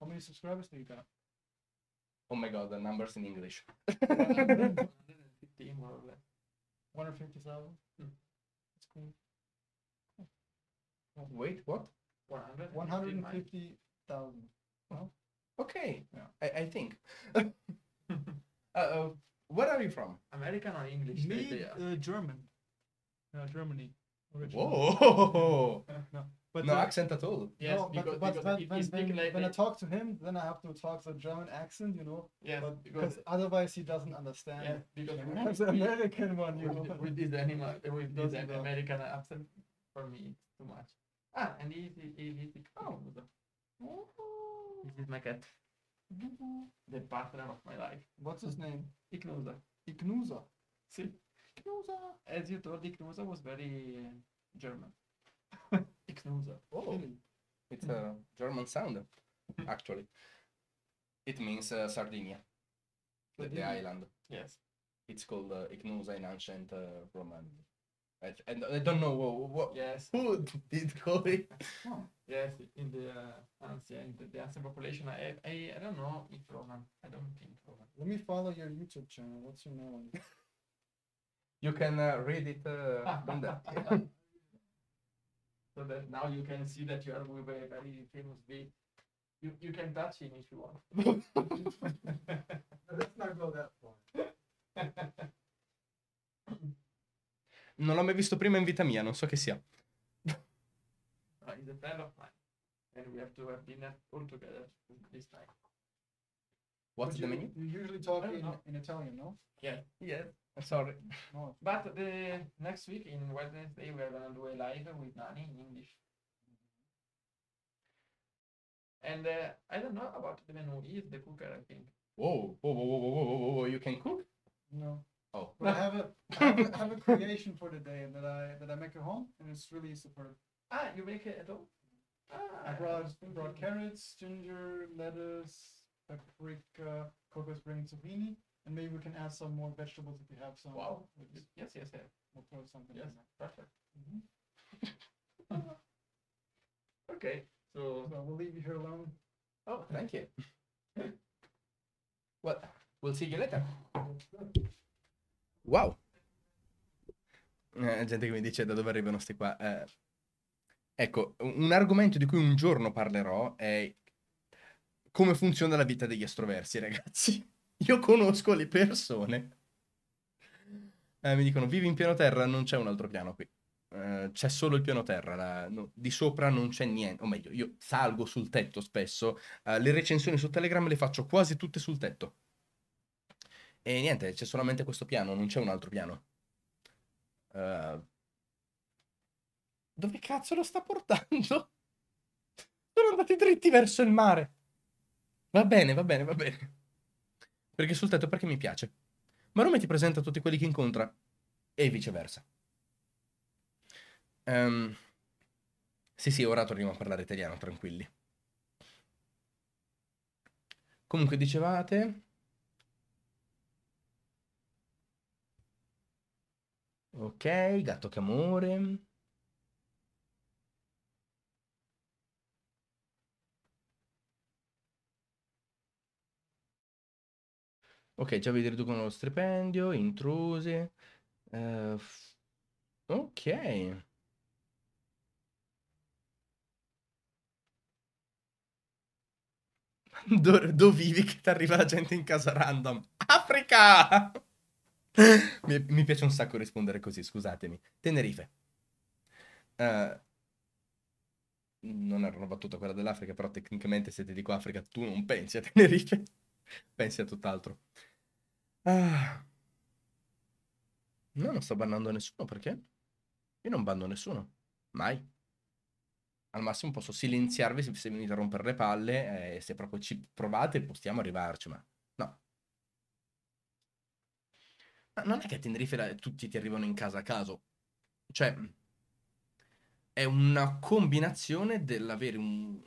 How many subscribers do you got? Oh my god, the numbers in English. 150 more or 150,000? Hmm. That's cool. Wait, what? 150. 150,000. Well, Okay, I, I think. <laughs> uh, where are you from? American or English? Me, uh, German. Uh, Germany. Originally. Whoa! <laughs> no, but no uh, accent at all. Yes, no, because, but, because when, when, like when I talk to him, then I have to talk the German accent, you know. Yeah. But, because otherwise he doesn't understand. Yeah, because the <laughs> American one, you with, know. With this animal, with this American accent, for me, it's too much. Ah, and he, he, he, he, he oh. oh. This is my cat. The partner of my life. What's his name? Iknusa. Iknusa. See? Iknusa. As you told, Iknusa was very uh, German. <laughs> Iknusa. Oh. Really? It's a German sound, actually. It means uh, Sardinia, Sardinia, the island. Yes. It's called uh, Ignusa in ancient uh, Roman and I, don't know what, what yes. who did call Oh. Yes, in the uh, ancient the, ancient population. I, I I don't know if Roman. I don't think Roman. Let me follow your YouTube channel. What's your name? you can uh, read it uh, <laughs> on that. so that now you can see that you are with a very famous beat. You, you can touch him if you want. <laughs> <laughs> no, let's not go that far. Non l'ho mai visto prima in vita mia, non so che sia. He's a friend of mine. And we have to have dinner all together this time. What's the menu? You usually talk in, in Italian, no? Yeah. Yeah. Sorry. No. But the uh, next week in Wednesday we are gonna do a live with Nani in English. And uh, I don't know about the menu. He is the cooker, I think. Whoa, whoa, whoa, whoa, whoa, whoa, whoa, whoa, you can cook? No. Oh. But I have a, I have a, have a creation for today, that I that I make at home, and it's really superb. Ah, you make it at home. Ah. I brought brought carrots, ginger, lettuce, paprika, cocoa spring zucchini, and maybe we can add some more vegetables if you have some. Wow. yes, yes, yes. We'll throw something. Yes, perfect. Mm-hmm. <laughs> okay, so. so we'll leave you here alone. Oh, thank you. <laughs> well, we'll see you later. Wow. Eh, gente che mi dice da dove arrivano sti qua. Eh, ecco, un argomento di cui un giorno parlerò è come funziona la vita degli estroversi, ragazzi. <laughs> Io conosco le persone. Eh, mi dicono, vivi in piano terra, non c'è un altro piano qui. Eh, c'è solo il piano terra, la... no, di sopra non c'è niente. O meglio, io salgo sul tetto spesso. Eh, le recensioni su Telegram le faccio quasi tutte sul tetto. E niente, c'è solamente questo piano, non c'è un altro piano. Uh, dove cazzo lo sta portando? Sono andati dritti verso il mare. Va bene, va bene, va bene. Perché sul tetto perché mi piace. Ma Rome ti presenta tutti quelli che incontra e viceversa. Um, sì, sì, ora torniamo a parlare italiano, tranquilli. Comunque dicevate... Ok, gatto che amore. Ok, già vi riducono lo stipendio, intrusi. Uh, eh, ok. <laughs> Do dove vivi che ti arriva la gente in casa random? Africa! <laughs> mi, mi, piace un sacco rispondere così, scusatemi. Tenerife. Uh, non era una battuta quella dell'Africa, però tecnicamente se ti dico Africa tu non pensi a Tenerife, <laughs> pensi a tutt'altro. Ah. No, non sto bannando nessuno perché io non banno nessuno, mai. Al massimo posso silenziarvi se, se mi venite a rompere le palle eh, e eh, se proprio ci provate possiamo arrivarci, ma Ma non è che a Tenerife tutti ti arrivano in casa a caso. Cioè, mm, è una combinazione dell'avere un...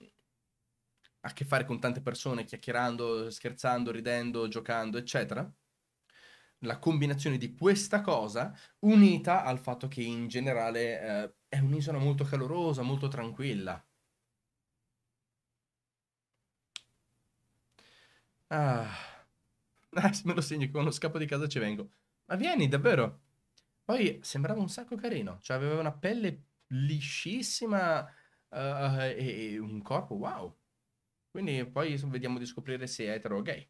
a che fare con tante persone, chiacchierando, scherzando, ridendo, giocando, eccetera. La combinazione di questa cosa unita al fatto che in generale eh, è un'isola molto calorosa, molto tranquilla. Ah, <laughs> ah me lo segno che lo scappo di casa ci vengo. Ma vieni, davvero. Poi sembrava un sacco carino, cioè aveva una pelle liscissima uh, e, un corpo wow. Quindi poi vediamo di scoprire se è etero o gay.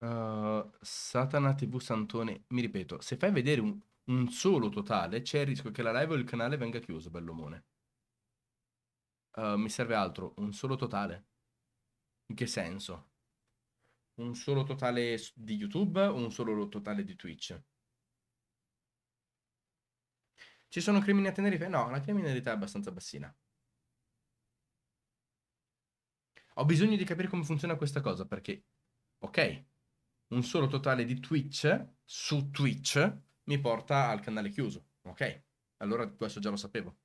Uh, Satana TV Santone, mi ripeto, se fai vedere un, un solo totale, c'è il rischio che la live o il canale venga chiuso, bellomone. Uh, mi serve altro, un solo totale. In che senso? Un solo totale di YouTube o un solo totale di Twitch? Ci sono crimini a Tenerife? No, la criminalità è abbastanza bassina. Ho bisogno di capire come funziona questa cosa perché, ok, un solo totale di Twitch su Twitch mi porta al canale chiuso. Ok, allora questo già lo sapevo.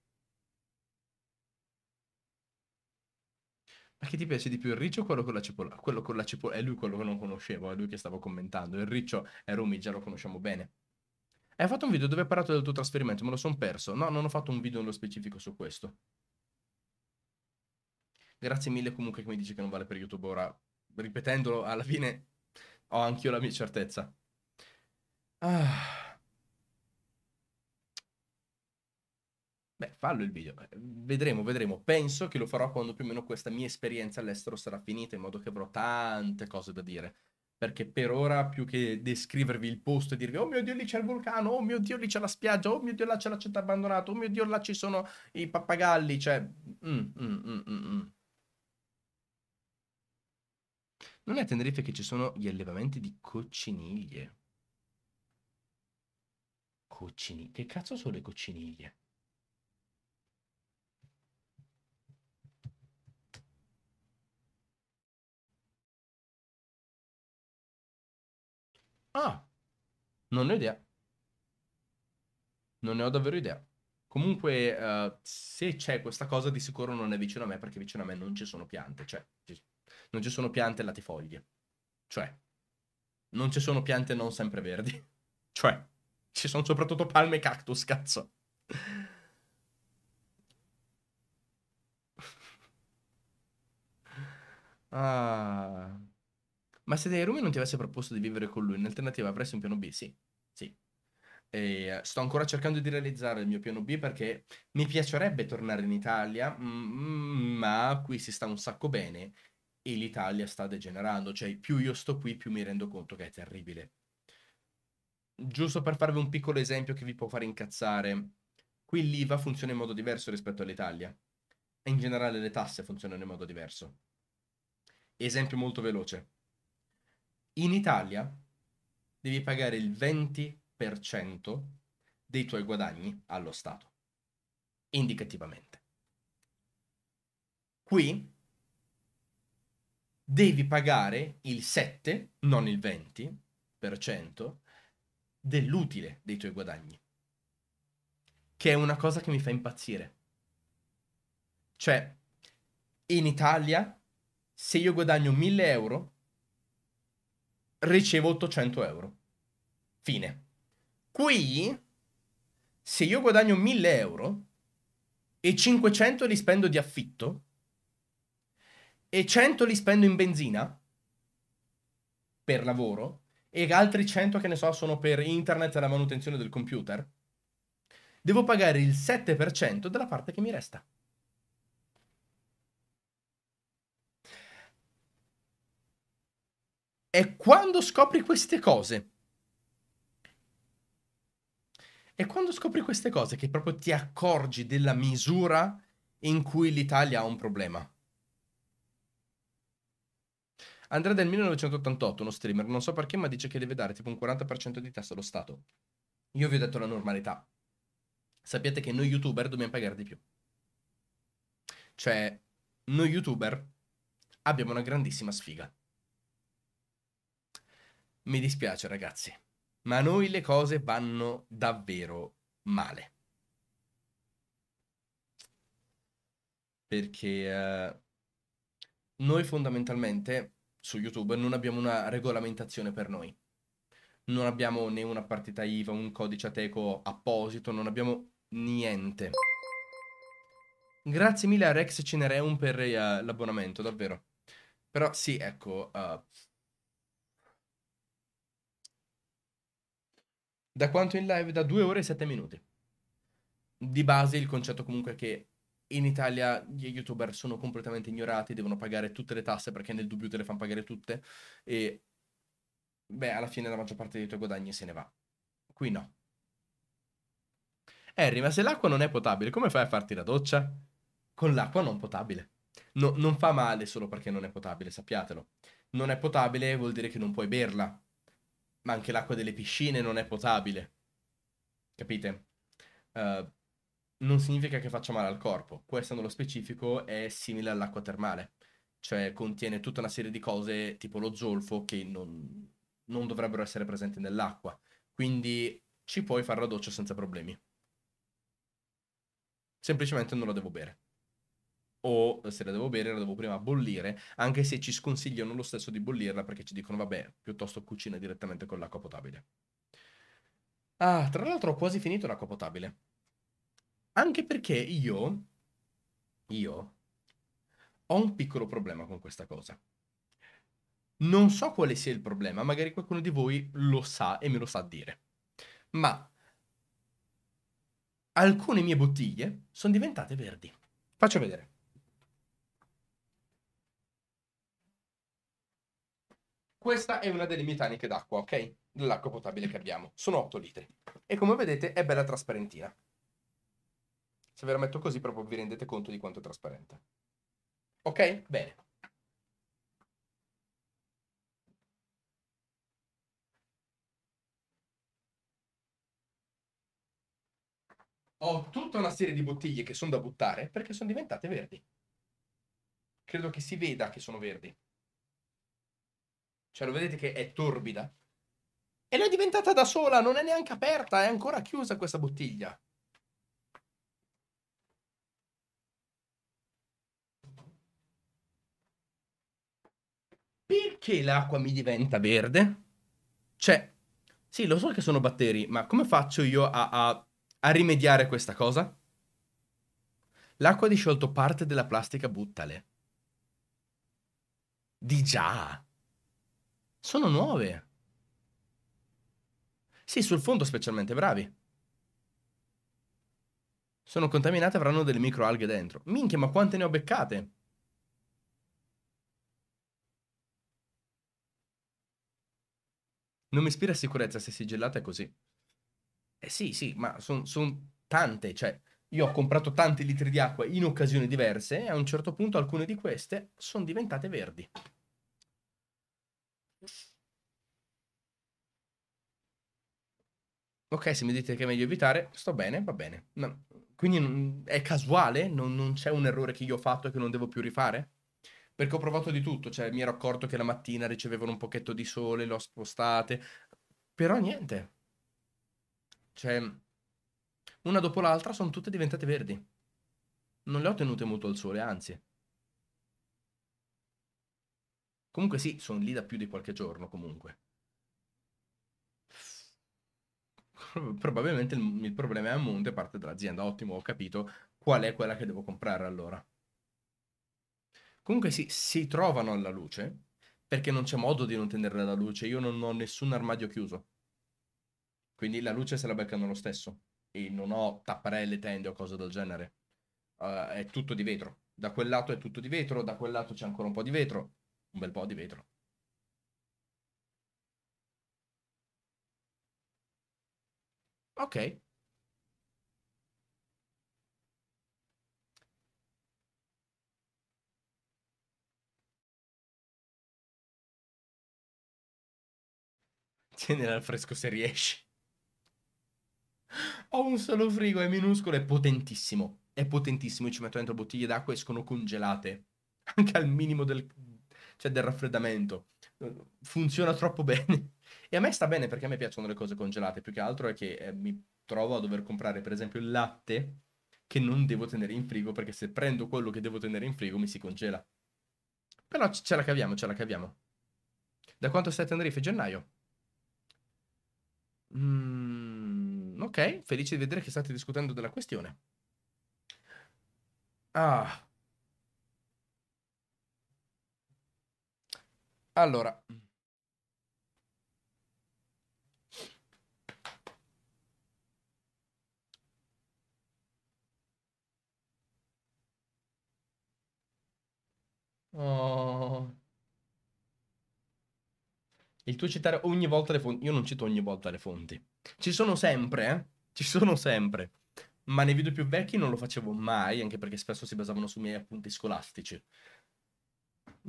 Ma che ti piace di più, il riccio o quello con la cipolla? Quello con la cipolla, è lui quello che non conoscevo, è lui che stavo commentando. Il riccio è Rumi, già lo conosciamo bene. Hai fatto un video dove hai parlato del tuo trasferimento, me lo sono perso. No, non ho fatto un video nello specifico su questo. Grazie mille comunque che mi dici che non vale per YouTube ora. Ripetendolo, alla fine ho anch'io la mia certezza. Ah... Beh, fallo il video. Vedremo, vedremo. Penso che lo farò quando più o meno questa mia esperienza all'estero sarà finita, in modo che avrò tante cose da dire. Perché per ora, più che descrivervi il posto e dirvi, oh mio Dio, lì c'è il vulcano, oh mio Dio, lì c'è la spiaggia, oh mio Dio, là c'è la città abbandonata, oh mio Dio, là ci sono i pappagalli, cioè... Mm, mm, mm, mm, mm. non è a Tenerife che ci sono gli allevamenti di cocciniglie. Cocciniglie? Che cazzo sono le cocciniglie? Ah, non ne ho idea. Non ne ho davvero idea. Comunque, uh, se c'è questa cosa, di sicuro non è vicino a me, perché vicino a me non ci sono piante, cioè, non ci sono piante latifoglie. Cioè, non ci sono piante non sempre verdi. <laughs> Cioè, ci sono soprattutto palme e cactus, cazzo. <laughs> ah... Ma se Derumi non ti avesse proposto di vivere con lui, in alternativa avresti un piano B? Sì. Sì. E eh, sto ancora cercando di realizzare il mio piano B perché mi piacerebbe tornare in Italia, mm, mm, ma qui si sta un sacco bene e l'Italia sta degenerando. Cioè, più io sto qui, più mi rendo conto che è terribile. Giusto per farvi un piccolo esempio che vi può fare incazzare, qui l'IVA funziona in modo diverso rispetto all'Italia. E in generale le tasse funzionano in modo diverso. Esempio molto veloce in Italia devi pagare il 20% dei tuoi guadagni allo Stato, indicativamente. Qui devi pagare il 7, non il 20%, dell'utile dei tuoi guadagni, che è una cosa che mi fa impazzire. Cioè, in Italia, se io guadagno 1000 euro, ricevo 800 euro. Fine. Qui, se io guadagno 1000 euro e 500 li spendo di affitto e 100 li spendo in benzina per lavoro e altri 100 che ne so sono per internet e la manutenzione del computer, devo pagare il 7% della parte che mi resta. è quando scopri queste cose. È quando scopri queste cose che proprio ti accorgi della misura in cui l'Italia ha un problema. Andrea del 1988, uno streamer, non so perché, ma dice che deve dare tipo un 40% di tassa allo Stato. Io vi ho detto la normalità. Sappiate che noi youtuber dobbiamo pagare di più. Cioè, noi youtuber abbiamo una grandissima sfiga. Mi dispiace ragazzi, ma a noi le cose vanno davvero male. Perché uh, noi fondamentalmente su YouTube non abbiamo una regolamentazione per noi. Non abbiamo né una partita IVA, un codice ateco apposito, non abbiamo niente. Grazie mille a Rex Cinereum per uh, l'abbonamento, davvero. Però sì, ecco, uh, Da quanto in live? Da 2 ore e 7 minuti. Di base il concetto comunque è che in Italia gli youtuber sono completamente ignorati, devono pagare tutte le tasse perché nel dubbio te le fanno pagare tutte e beh, alla fine la maggior parte dei tuoi guadagni se ne va. Qui no. Harry, ma se l'acqua non è potabile, come fai a farti la doccia? Con l'acqua non potabile. No, non fa male solo perché non è potabile, sappiatelo. Non è potabile vuol dire che non puoi berla ma anche l'acqua delle piscine non è potabile. Capite? Uh, non significa che faccia male al corpo. Questa, nello specifico, è simile all'acqua termale. Cioè, contiene tutta una serie di cose, tipo lo zolfo, che non, non dovrebbero essere presenti nell'acqua. Quindi ci puoi fare la doccia senza problemi. Semplicemente non la devo bere o se la devo bere la devo prima bollire, anche se ci sconsigliano lo stesso di bollirla perché ci dicono vabbè, piuttosto cucina direttamente con l'acqua potabile. Ah, tra l'altro ho quasi finito l'acqua potabile. Anche perché io, io ho un piccolo problema con questa cosa. Non so quale sia il problema, magari qualcuno di voi lo sa e me lo sa dire. Ma alcune mie bottiglie sono diventate verdi. Faccio vedere. Questa è una delle mie taniche d'acqua, ok? Dell'acqua potabile che abbiamo. Sono 8 litri. E come vedete è bella trasparentina. Se ve la metto così proprio vi rendete conto di quanto è trasparente. Ok? Bene. Ho tutta una serie di bottiglie che sono da buttare perché sono diventate verdi. Credo che si veda che sono verdi. Cioè, lo vedete che è torbida. E l'è diventata da sola, non è neanche aperta, è ancora chiusa questa bottiglia. Perché l'acqua mi diventa verde? Cioè, sì, lo so che sono batteri, ma come faccio io a, a, a rimediare questa cosa? L'acqua ha disciolto parte della plastica, buttale. Di già. Sono nuove. Sì, sul fondo specialmente, bravi. Sono contaminate, avranno delle microalghe dentro. Minchia, ma quante ne ho beccate? Non mi ispira sicurezza se sigillata è così. Eh sì, sì, ma sono son tante, cioè io ho comprato tanti litri di acqua in occasioni diverse e a un certo punto alcune di queste sono diventate verdi. Ok, se mi dite che è meglio evitare, sto bene, va bene. No. Quindi è casuale? Non, non c'è un errore che io ho fatto e che non devo più rifare? Perché ho provato di tutto, cioè mi ero accorto che la mattina ricevevano un pochetto di sole, l'ho spostate, però niente. Cioè, una dopo l'altra sono tutte diventate verdi. Non le ho tenute molto al sole, anzi. Comunque sì, sono lì da più di qualche giorno comunque. <laughs> Probabilmente il, il problema è a monte, parte dall'azienda, ottimo, ho capito qual è quella che devo comprare allora. Comunque sì, si trovano alla luce, perché non c'è modo di non tenerle alla luce, io non ho nessun armadio chiuso. Quindi la luce se la beccano lo stesso. E non ho tapparelle, tende o cose del genere. Uh, è tutto di vetro. Da quel lato è tutto di vetro, da quel lato c'è ancora un po' di vetro un bel po' di vetro. Ok. Tienila al fresco se riesci. Ho un solo frigo, è minuscolo, è potentissimo. È potentissimo, io ci metto dentro bottiglie d'acqua e escono congelate. Anche al minimo del, cioè del raffreddamento. Funziona troppo <laughs> bene. E a me sta bene perché a me piacciono le cose congelate, più che altro è che eh, mi trovo a dover comprare per esempio il latte che non devo tenere in frigo perché se prendo quello che devo tenere in frigo mi si congela. Però ce la caviamo, ce la caviamo. Da quanto stai a Tenerife? Gennaio? Mm, ok, felice di vedere che state discutendo della questione. Ah, Allora. Oh. Il tuo citare ogni volta le fonti. Io non cito ogni volta le fonti. Ci sono sempre, eh? Ci sono sempre. Ma nei video più vecchi non lo facevo mai, anche perché spesso si basavano su miei appunti scolastici.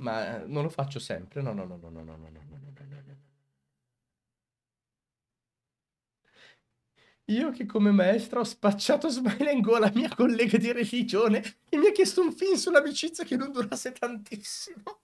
Ma non lo faccio sempre. No, no, no, no, no, no, no, no, no, no, no, no. Io che come maestra ho spacciato Smile and Go alla mia collega di religione e mi ha chiesto un film sull'amicizia che non durasse tantissimo.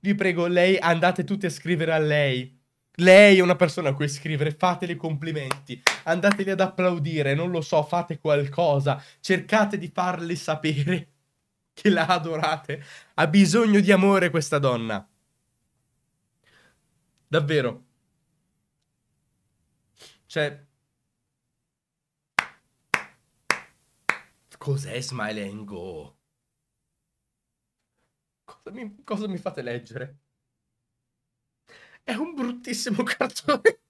Vi prego, lei andate tutti a scrivere a lei lei è una persona a cui scrivere, fatele complimenti, andateli ad applaudire, non lo so, fate qualcosa, cercate di farle sapere <laughs> che la adorate. Ha bisogno di amore questa donna. Davvero. Cioè... Cos'è Smile and Go? Cosa mi, cosa mi fate leggere? È un bruttissimo <laughs> cartone.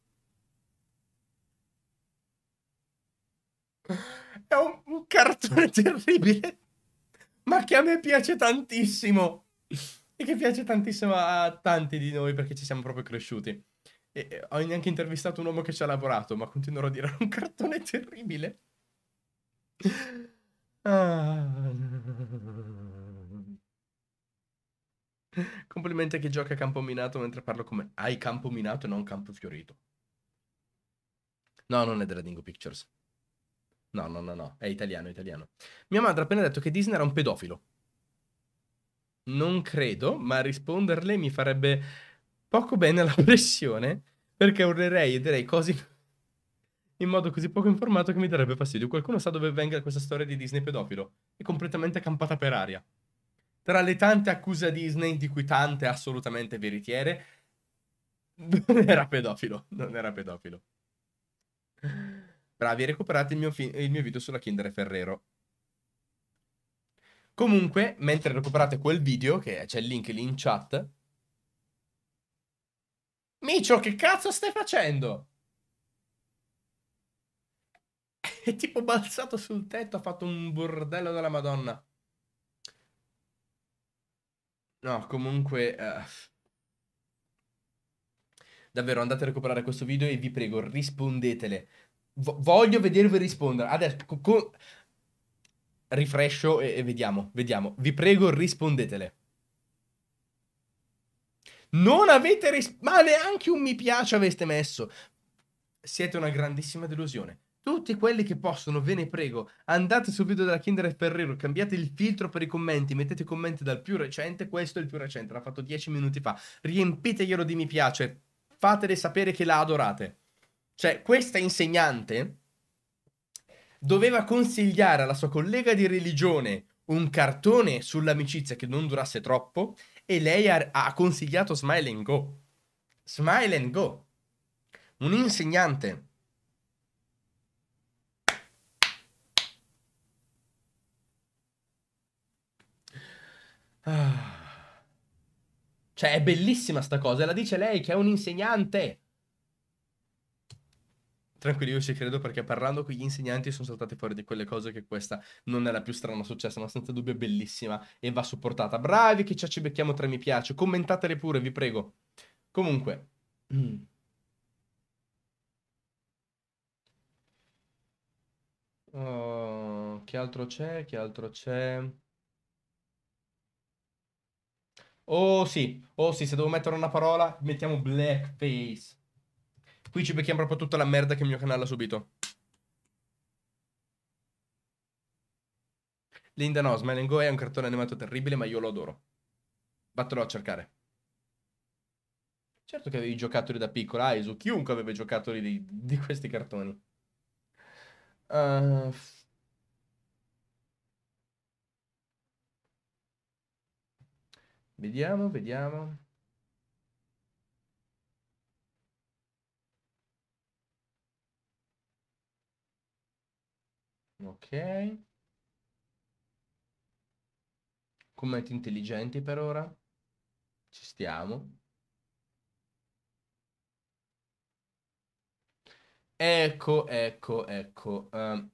È un, un cartone terribile. Ma che a me piace tantissimo. E che piace tantissimo a tanti di noi perché ci siamo proprio cresciuti. E ho neanche intervistato un uomo che ci ha lavorato, ma continuerò a dire è un cartone terribile. Ah. Complimenti a chi gioca a campo minato mentre parlo come hai campo minato e non campo fiorito. No, non è della Dingo Pictures. No, no, no, no, è italiano, italiano. Mia madre ha appena detto che Disney era un pedofilo. Non credo, ma risponderle mi farebbe poco bene alla pressione perché urlerei e direi cose in modo così poco informato che mi darebbe fastidio. Qualcuno sa dove venga questa storia di Disney pedofilo? È completamente campata per aria tra le tante accuse a Disney, di cui tante assolutamente veritiere, non era pedofilo, non era pedofilo. Bravi, recuperate il mio, fi- il mio video sulla Kinder Ferrero. Comunque, mentre recuperate quel video, che c'è il link lì in chat, Micio, che cazzo stai facendo? È tipo balzato sul tetto, ha fatto un bordello della Madonna. No, comunque... Uh... Davvero, andate a recuperare questo video e vi prego, rispondetele. V voglio vedervi rispondere. Adesso, con... Rifrescio e, e vediamo, vediamo. Vi prego, rispondetele. Non avete risposto. Ma neanche un mi piace aveste messo. Siete una grandissima delusione. Tutti quelli che possono, ve ne prego, andate sul video della Kinder Ferrero, cambiate il filtro per i commenti, mettete i commenti dal più recente, questo è il più recente, l'ha fatto dieci minuti fa, riempiteglielo di mi piace, fatele sapere che la adorate. Cioè, questa insegnante doveva consigliare alla sua collega di religione un cartone sull'amicizia che non durasse troppo e lei ha, ha consigliato Smile and Go. Smile and Go. Un insegnante <sighs> Cioè, è bellissima sta cosa, la dice lei che è un insegnante. Tranquillo, io ci credo perché parlando con gli insegnanti sono saltate fuori di quelle cose che questa non è la più strana successa, ma senza dubbio è bellissima e va supportata. Bravi che ci becchiamo tre mi piace, commentatele pure, vi prego. Comunque... <clears throat> Oh, che altro c'è? Che altro c'è? Oh sì, oh sì, se devo mettere una parola, mettiamo blackface. Qui ci becchiamo proprio tutta la merda che il mio canale ha subito. Linda no, Smile Go è un cartone animato terribile, ma io lo adoro. Vattelo a cercare. Certo che avevi giocatori da piccola, Aizu. Chiunque aveva giocatori di, di questi cartoni. Uh, Vediamo, vediamo. Ok. Commenti intelligenti per ora. Ci stiamo. Ecco, ecco, ecco. Um.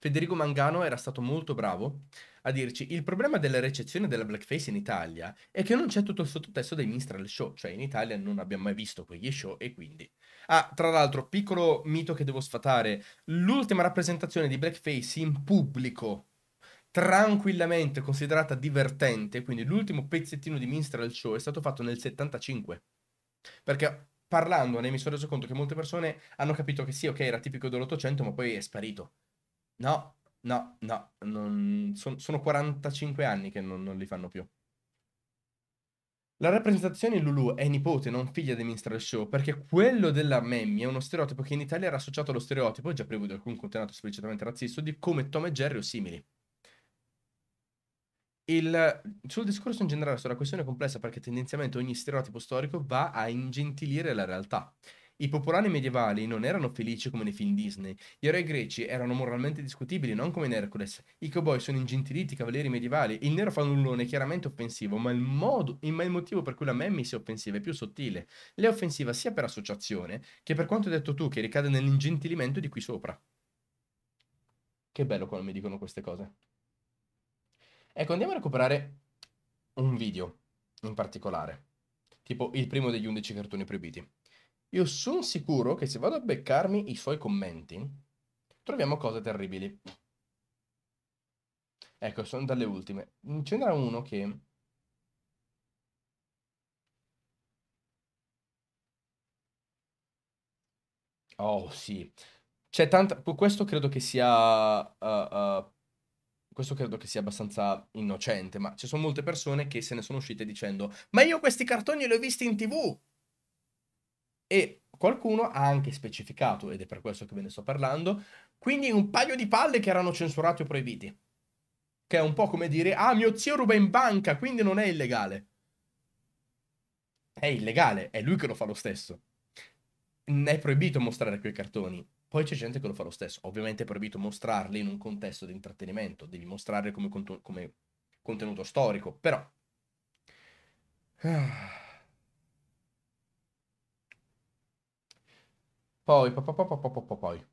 Federico Mangano era stato molto bravo a dirci il problema della recezione della blackface in Italia è che non c'è tutto il sottotesto dei minstrel show, cioè in Italia non abbiamo mai visto quegli show e quindi... Ah, tra l'altro, piccolo mito che devo sfatare, l'ultima rappresentazione di blackface in pubblico tranquillamente considerata divertente, quindi l'ultimo pezzettino di minstrel show è stato fatto nel 75. Perché parlandone mi sono reso conto che molte persone hanno capito che sì, ok, era tipico dell'Ottocento, ma poi è sparito. No, no, no, non... Son, sono 45 anni che non, non, li fanno più. La rappresentazione Lulu è nipote, non figlia dei minstrel show, perché quello della Mammy è uno stereotipo che in Italia era associato allo stereotipo, già privo di alcun contenuto esplicitamente razzista, di come Tom e Jerry o simili. Il, sul discorso in generale sulla questione complessa perché tendenzialmente ogni stereotipo storico va a ingentilire la realtà. I popolani medievali non erano felici come nei film Disney. Gli eroi greci erano moralmente discutibili, non come in Hercules. I cowboy sono ingentiliti cavalieri medievali. Il nero fannullone è chiaramente offensivo, ma il, modo, ma il motivo per cui la Mammy sia offensiva è più sottile. Lei è offensiva sia per associazione che per quanto hai detto tu, che ricade nell'ingentilimento di qui sopra. Che bello quando mi dicono queste cose. Ecco, andiamo a recuperare un video in particolare, tipo il primo degli 11 cartoni proibiti. Io sono sicuro che se vado a beccarmi i suoi commenti, troviamo cose terribili. Ecco, sono dalle mm. ultime. Mm, ce n'era uno che... Oh sì, c'è tanta... Questo credo che sia... Uh, uh, questo credo che sia abbastanza innocente, ma ci sono molte persone che se ne sono uscite dicendo ma io questi cartoni li ho visti in tv! E qualcuno ha anche specificato, ed è per questo che ve ne sto parlando, quindi un paio di palle che erano censurate o proibite. Che è un po' come dire, ah mio zio ruba in banca, quindi non è illegale. È illegale, è lui che lo fa lo stesso. È proibito mostrare quei cartoni. Poi c'è gente che lo fa lo stesso. Ovviamente è proibito mostrarli in un contesto di intrattenimento, devi mostrarli come, conto- come contenuto storico, però... <sighs> Ah, Poi, poi, poi, poi, poi, poi, poi.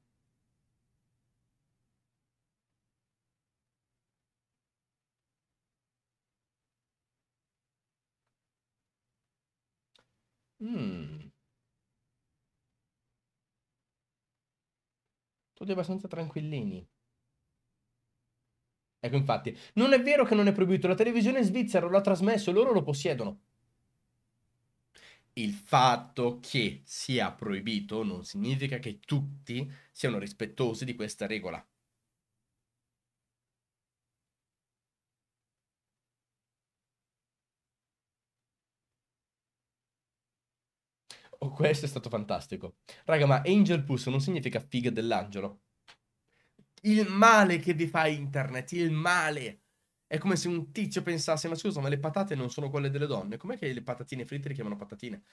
Mm. Tutti abbastanza tranquillini. Ecco, infatti, non è vero che non è proibito, la televisione svizzera lo ha trasmesso, loro lo possiedono il fatto che sia proibito non significa che tutti siano rispettosi di questa regola. Oh, questo è stato fantastico. Raga, ma Angel Puss non significa figa dell'angelo. Il male che vi fa internet, il male è come se un tizio pensasse, ma scusa, ma le patate non sono quelle delle donne. Com'è che le patatine fritte le chiamano patatine?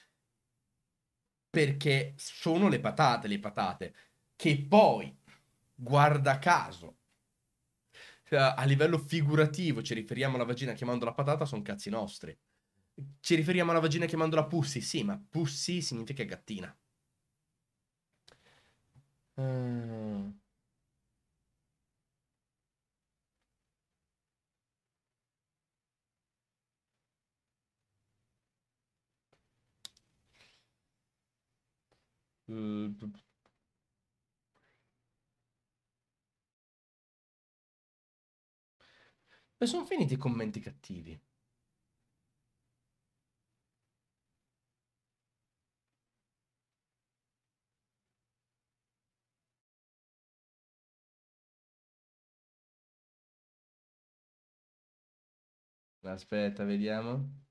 Perché sono le patate, le patate. Che poi, guarda caso, eh, a livello figurativo ci riferiamo alla vagina chiamandola patata, sono cazzi nostri. Ci riferiamo alla vagina chiamandola pussy, sì, ma pussy significa gattina. Mm. e sono finiti i commenti cattivi. Aspetta, vediamo.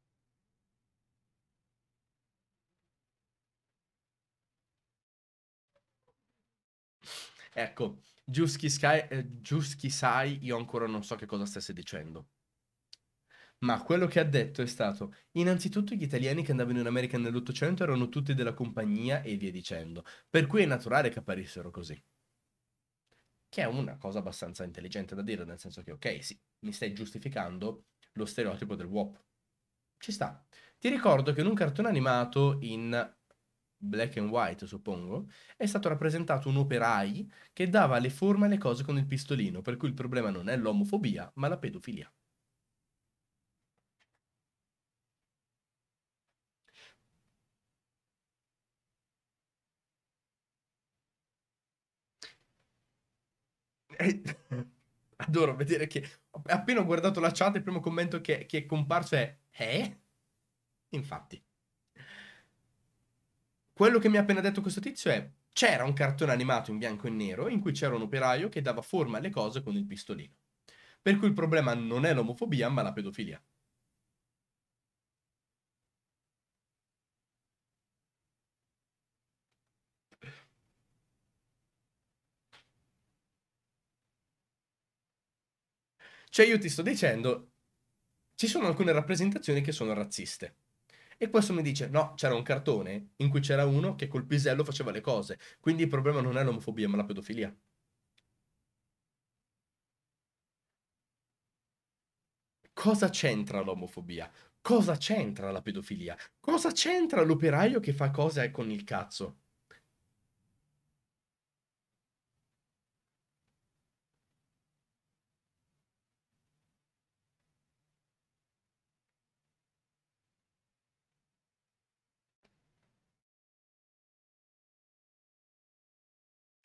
Ecco, giusto chi, eh, sai, io ancora non so che cosa stesse dicendo. Ma quello che ha detto è stato, innanzitutto gli italiani che andavano in America nell'Ottocento erano tutti della compagnia e via dicendo, per cui è naturale che apparissero così. Che è una cosa abbastanza intelligente da dire, nel senso che, ok, sì, mi stai giustificando lo stereotipo del WOP. Ci sta. Ti ricordo che in un cartone animato in black and white, suppongo, è stato rappresentato un operai che dava le forme alle cose con il pistolino, per cui il problema non è l'omofobia, ma la pedofilia. <laughs> Adoro vedere che appena ho guardato la chat il primo commento che, che è comparso è eh? Infatti. Quello che mi ha appena detto questo tizio è c'era un cartone animato in bianco e nero in cui c'era un operaio che dava forma alle cose con il pistolino. Per cui il problema non è l'omofobia, ma la pedofilia. Cioè io ti sto dicendo, ci sono alcune rappresentazioni che sono razziste. E questo mi dice, no, c'era un cartone in cui c'era uno che col pisello faceva le cose. Quindi il problema non è l'omofobia, ma la pedofilia. Cosa c'entra l'omofobia? Cosa c'entra la pedofilia? Cosa c'entra l'operaio che fa cose con il cazzo?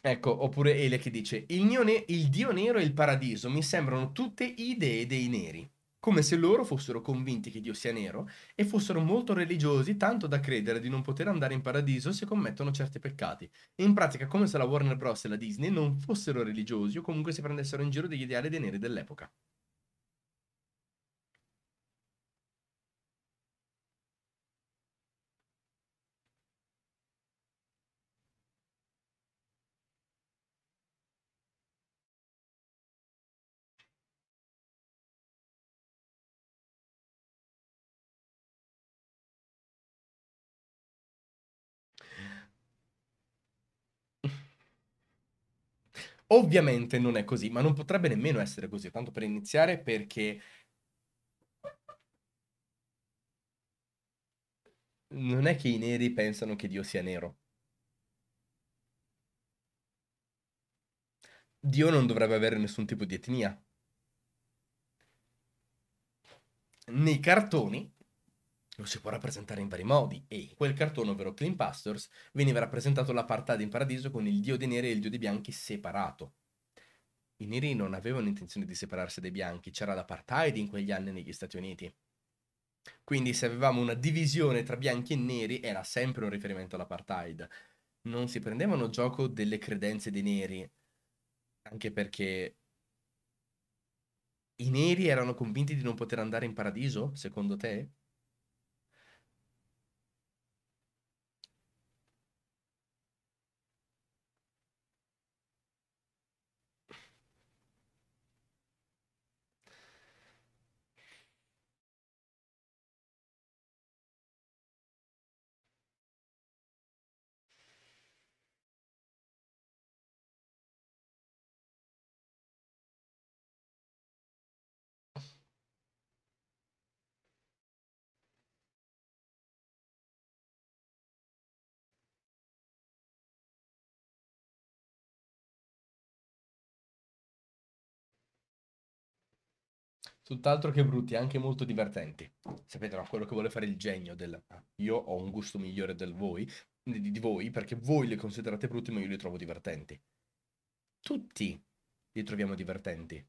Ecco, oppure Ele che dice, il, ne- il dio nero e il paradiso mi sembrano tutte idee dei neri, come se loro fossero convinti che Dio sia nero e fossero molto religiosi tanto da credere di non poter andare in paradiso se commettono certi peccati. In pratica come se la Warner Bros. e la Disney non fossero religiosi o comunque si prendessero in giro degli ideali dei neri dell'epoca. Ovviamente non è così, ma non potrebbe nemmeno essere così, tanto per iniziare perché non è che i neri pensano che Dio sia nero. Dio non dovrebbe avere nessun tipo di etnia. Nei cartoni lo si può rappresentare in vari modi e quel cartone, ovvero Clean Pastors, veniva rappresentato l'apartheid in paradiso con il dio dei neri e il dio dei bianchi separato. I neri non avevano intenzione di separarsi dai bianchi, c'era l'apartheid in quegli anni negli Stati Uniti. Quindi se avevamo una divisione tra bianchi e neri era sempre un riferimento all'apartheid. Non si prendevano gioco delle credenze dei neri, anche perché i neri erano convinti di non poter andare in paradiso, secondo te? Tutt'altro che brutti, anche molto divertenti. Sapete, no? Quello che vuole fare il genio del... Ah, io ho un gusto migliore del voi, di, di voi, perché voi li considerate brutti, ma io li trovo divertenti. Tutti li troviamo divertenti.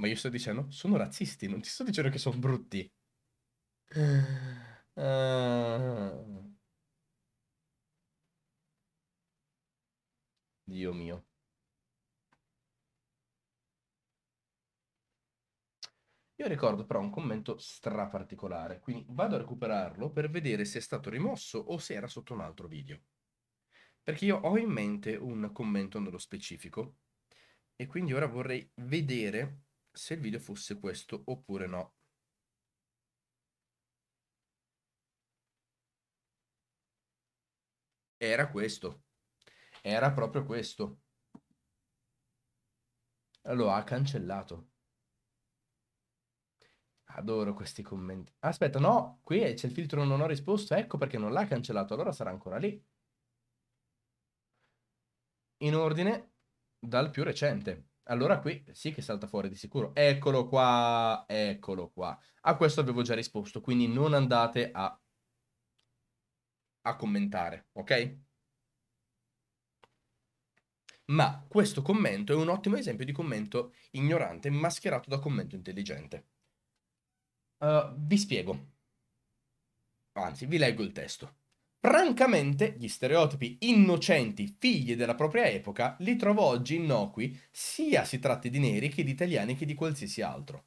Ma io sto dicendo, sono razzisti, non ti sto dicendo che sono brutti. Uh... <sighs> Dio mio. Io ricordo però un commento straparticolare, quindi vado a recuperarlo per vedere se è stato rimosso o se era sotto un altro video. Perché io ho in mente un commento nello specifico e quindi ora vorrei vedere se il video fosse questo oppure no. Era questo. Era proprio questo. Lo ha cancellato. Adoro questi commenti. Aspetta, no, qui c'è il filtro non ho risposto, ecco perché non l'ha cancellato, allora sarà ancora lì. In ordine dal più recente. Allora qui sì che salta fuori di sicuro. Eccolo qua, eccolo qua. A questo avevo già risposto, quindi non andate a, a commentare, ok? Ma questo commento è un ottimo esempio di commento ignorante mascherato da commento intelligente. Eh, vi spiego. Anzi, vi leggo il testo. Francamente, gli stereotipi innocenti figli della propria epoca li trovo oggi innocui, sia si tratti di neri che di italiani che di qualsiasi altro.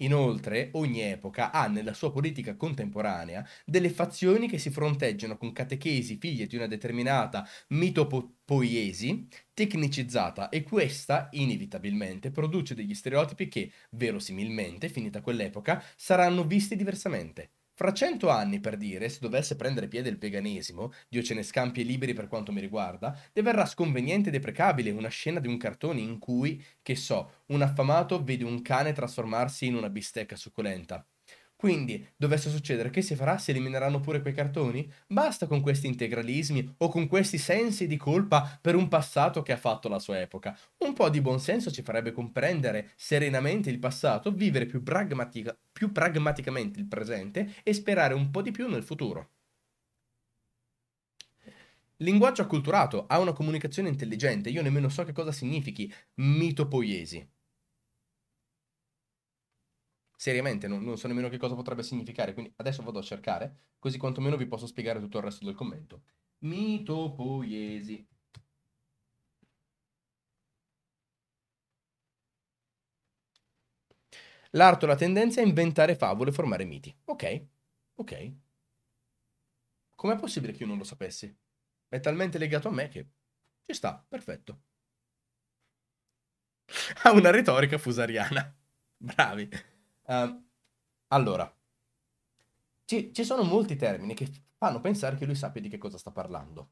Inoltre, ogni epoca ha nella sua politica contemporanea delle fazioni che si fronteggiano con catechesi figlie di una determinata mitopoiesi tecnicizzata e questa inevitabilmente produce degli stereotipi che, verosimilmente, finita quell'epoca, saranno visti diversamente. Fra cento anni, per dire, se dovesse prendere piede il veganesimo, Dio ce ne scampi e liberi per quanto mi riguarda, diverrà sconveniente e deprecabile una scena di un cartone in cui, che so, un affamato vede un cane trasformarsi in una bistecca succulenta. Quindi, dovesse succedere, che si farà? Si elimineranno pure quei cartoni? Basta con questi integralismi o con questi sensi di colpa per un passato che ha fatto la sua epoca. Un po' di buonsenso ci farebbe comprendere serenamente il passato, vivere più, pragmatica, più pragmaticamente il presente e sperare un po' di più nel futuro. Linguaggio acculturato ha una comunicazione intelligente, io nemmeno so che cosa significhi mitopoiesi seriamente non, non, so nemmeno che cosa potrebbe significare, quindi adesso vado a cercare, così quantomeno vi posso spiegare tutto il resto del commento. Mitopoiesi. L'arte o la tendenza a inventare favole e formare miti. Ok, ok. Com'è possibile che io non lo sapessi? È talmente legato a me che ci sta, perfetto. <laughs> Ha una retorica fusariana. Bravi. Uh, allora, ci, ci sono molti termini che fanno pensare che lui sappia di che cosa sta parlando.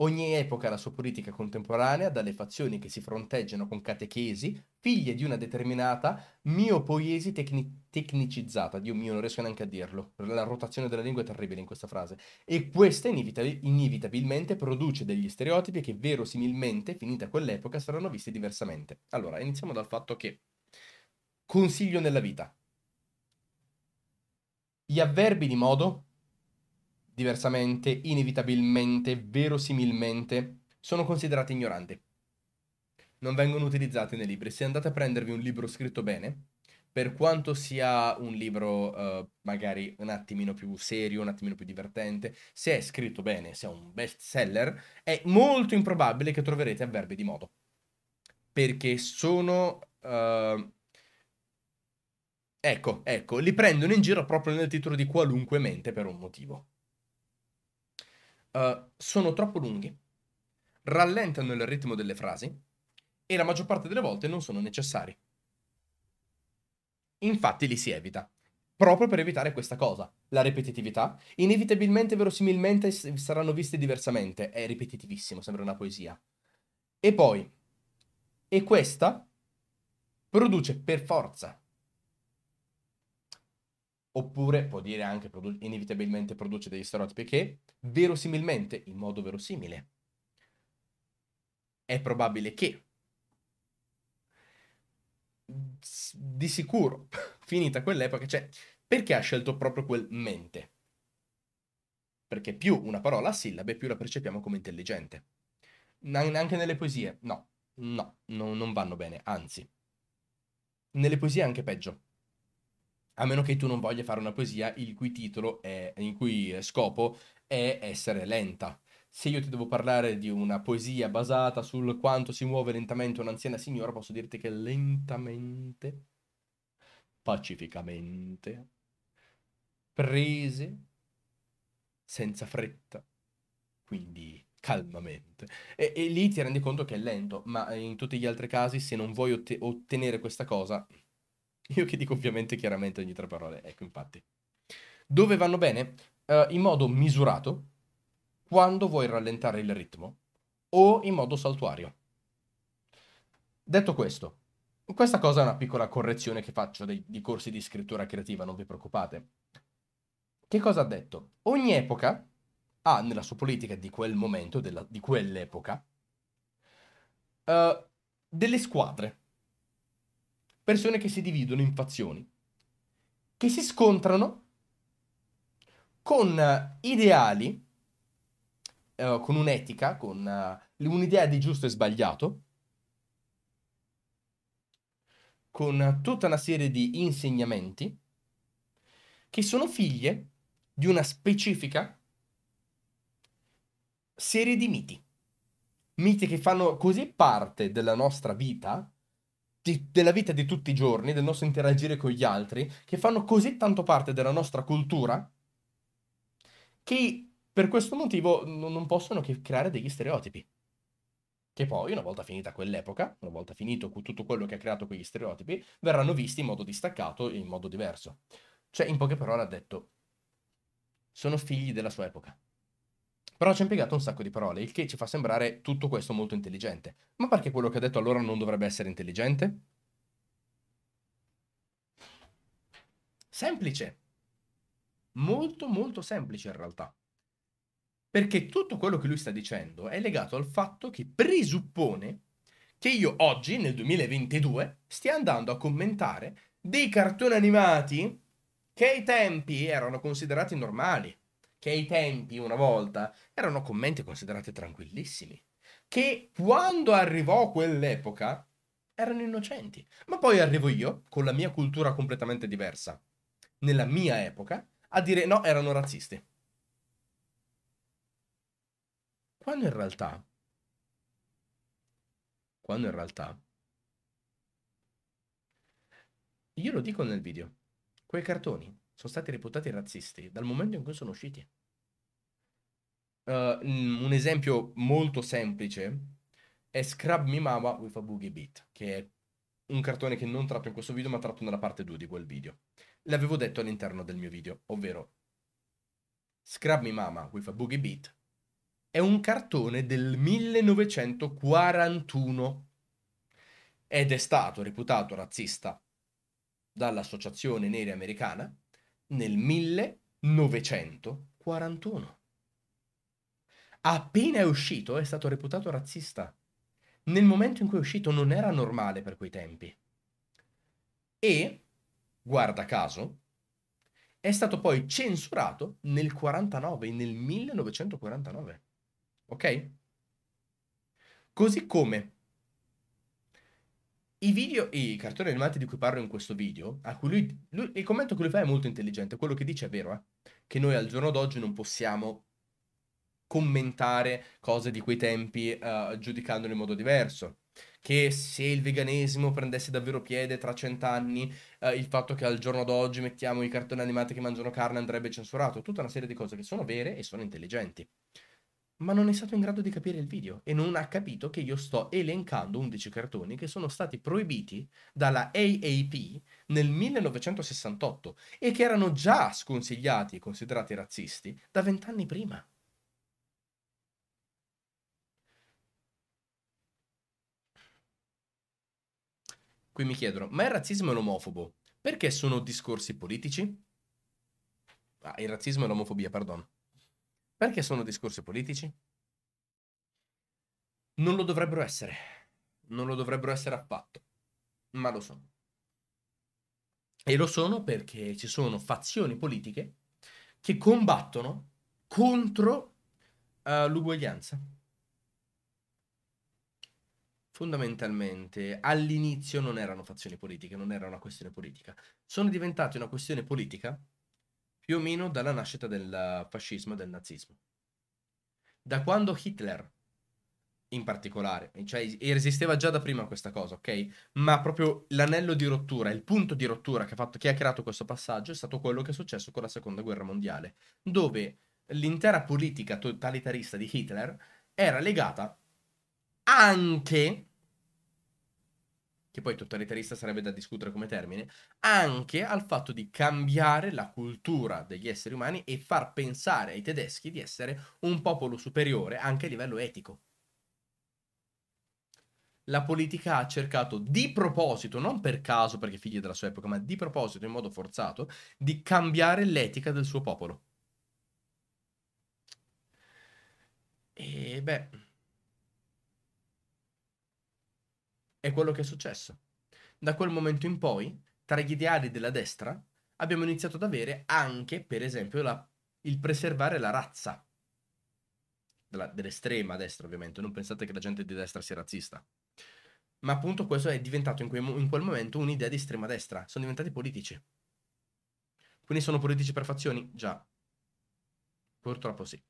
Ogni epoca ha la sua politica contemporanea, dalle fazioni che si fronteggiano con catechesi, figlie di una determinata miopoiesi tecni- tecnicizzata. Dio mio, non riesco neanche a dirlo. La rotazione della lingua è terribile in questa frase. E questa inevitab- inevitabilmente produce degli stereotipi che verosimilmente, finita quell'epoca, saranno visti diversamente. Allora, iniziamo dal fatto che consiglio nella vita. Gli avverbi di modo, diversamente, inevitabilmente, verosimilmente, sono considerati ignoranti. Non vengono utilizzati nei libri. Se andate a prendervi un libro scritto bene, per quanto sia un libro uh, magari un attimino più serio, un attimino più divertente, se è scritto bene, se è un best seller, è molto improbabile che troverete avverbi di modo. Perché sono... Uh, Ecco, ecco, li prendono in giro proprio nel titolo di qualunque mente per un motivo. Uh, sono troppo lunghi, rallentano il ritmo delle frasi e la maggior parte delle volte non sono necessari. Infatti li si evita, proprio per evitare questa cosa. La ripetitività, inevitabilmente, verosimilmente, saranno visti diversamente. È ripetitivissimo, sembra una poesia. E poi, e questa produce per forza oppure può dire anche produ- inevitabilmente produce degli stereotipi che verosimilmente, in modo verosimile, è probabile che di sicuro, <laughs> finita quell'epoca, cioè, perché ha scelto proprio quel mente? Perché più una parola ha sillabe, più la percepiamo come intelligente. Anche nelle poesie, no, no, no non vanno bene, anzi. Nelle poesie anche peggio a meno che tu non voglia fare una poesia il cui titolo è, in cui scopo è essere lenta. Se io ti devo parlare di una poesia basata sul quanto si muove lentamente un'anziana signora, posso dirti che lentamente, pacificamente, prese, senza fretta, quindi calmamente. E, e lì ti rendi conto che è lento, ma in tutti gli altri casi, se non vuoi otte- ottenere questa cosa, io che dico ovviamente chiaramente ogni tre parole, ecco infatti. Dove vanno bene? Uh, in modo misurato, quando vuoi rallentare il ritmo, o in modo saltuario. Detto questo, questa cosa è una piccola correzione che faccio dei, di corsi di scrittura creativa, non vi preoccupate. Che cosa ha detto? Ogni epoca ha nella sua politica di quel momento, della, di quell'epoca, uh, delle squadre persone che si dividono in fazioni, che si scontrano con eh, ideali, eh, con un'etica, con eh, un'idea di giusto e sbagliato, con tutta una serie di insegnamenti che sono figlie di una specifica serie di miti. Miti che fanno così parte della nostra vita di, della vita di tutti i giorni, del nostro interagire con gli altri, che fanno così tanto parte della nostra cultura, che per questo motivo non possono che creare degli stereotipi. Che poi, una volta finita quell'epoca, una volta finito tutto quello che ha creato quegli stereotipi, verranno visti in modo distaccato e in modo diverso. Cioè, in poche parole ha detto, sono figli della sua epoca. Però ci ha impiegato un sacco di parole, il che ci fa sembrare tutto questo molto intelligente. Ma perché quello che ha detto allora non dovrebbe essere intelligente? Semplice. Molto molto semplice in realtà. Perché tutto quello che lui sta dicendo è legato al fatto che presuppone che io oggi, nel 2022, stia andando a commentare dei cartoni animati che ai tempi erano considerati normali che ai tempi, una volta, erano commenti considerati tranquillissimi, che quando arrivò quell'epoca erano innocenti. Ma poi arrivo io, con la mia cultura completamente diversa, nella mia epoca, a dire no, erano razzisti. Quando in realtà, quando in realtà, io lo dico nel video, quei cartoni sono stati reputati razzisti dal momento in cui sono usciti. Uh, un esempio molto semplice è Scrub Me Mama with a Boogie Beat, che è un cartone che non tratto in questo video, ma tratto nella parte 2 di quel video. L'avevo detto all'interno del mio video, ovvero Scrub Me Mama with a Boogie Beat è un cartone del 1941 ed è stato reputato razzista dall'Associazione Nere Americana nel 1941. Appena è uscito è stato reputato razzista. Nel momento in cui è uscito non era normale per quei tempi. E, guarda caso, è stato poi censurato nel 49, nel 1949. Ok? Così come i video, i cartoni animati di cui parlo in questo video, a cui lui, lui, il commento che lui fa è molto intelligente, quello che dice è vero, eh? che noi al giorno d'oggi non possiamo commentare cose di quei tempi uh, giudicandole in modo diverso. Che se il veganesimo prendesse davvero piede tra cent'anni, uh, il fatto che al giorno d'oggi mettiamo i cartoni animati che mangiano carne andrebbe censurato, tutta una serie di cose che sono vere e sono intelligenti ma non è stato in grado di capire il video e non ha capito che io sto elencando 11 cartoni che sono stati proibiti dalla AAP nel 1968 e che erano già sconsigliati e considerati razzisti da vent'anni prima. Qui mi chiedono, ma il razzismo e l'omofobo? Perché sono discorsi politici? Ah, il razzismo e l'omofobia, perdono. Perché sono discorsi politici? Non lo dovrebbero essere. Non lo dovrebbero essere affatto. Ma lo sono. E lo sono perché ci sono fazioni politiche che combattono contro uh, l'uguaglianza. Fondamentalmente all'inizio non erano fazioni politiche, non era una questione politica. Sono diventate una questione politica più o meno dalla nascita del fascismo e del nazismo. Da quando Hitler, in particolare, cioè esisteva già da prima questa cosa, ok? Ma proprio l'anello di rottura, il punto di rottura che ha, fatto, che ha creato questo passaggio è stato quello che è successo con la seconda guerra mondiale, dove l'intera politica totalitarista di Hitler era legata anche che poi totalitarista sarebbe da discutere come termine, anche al fatto di cambiare la cultura degli esseri umani e far pensare ai tedeschi di essere un popolo superiore anche a livello etico. La politica ha cercato di proposito, non per caso perché figli della sua epoca, ma di proposito, in modo forzato, di cambiare l'etica del suo popolo. E beh... È quello che è successo. Da quel momento in poi, tra gli ideali della destra, abbiamo iniziato ad avere anche, per esempio, la, il preservare la razza. Della, dell'estrema destra, ovviamente. Non pensate che la gente di destra sia razzista. Ma appunto questo è diventato in, quei, in quel momento un'idea di estrema destra. Sono diventati politici. Quindi sono politici per fazioni? Già. Purtroppo sì.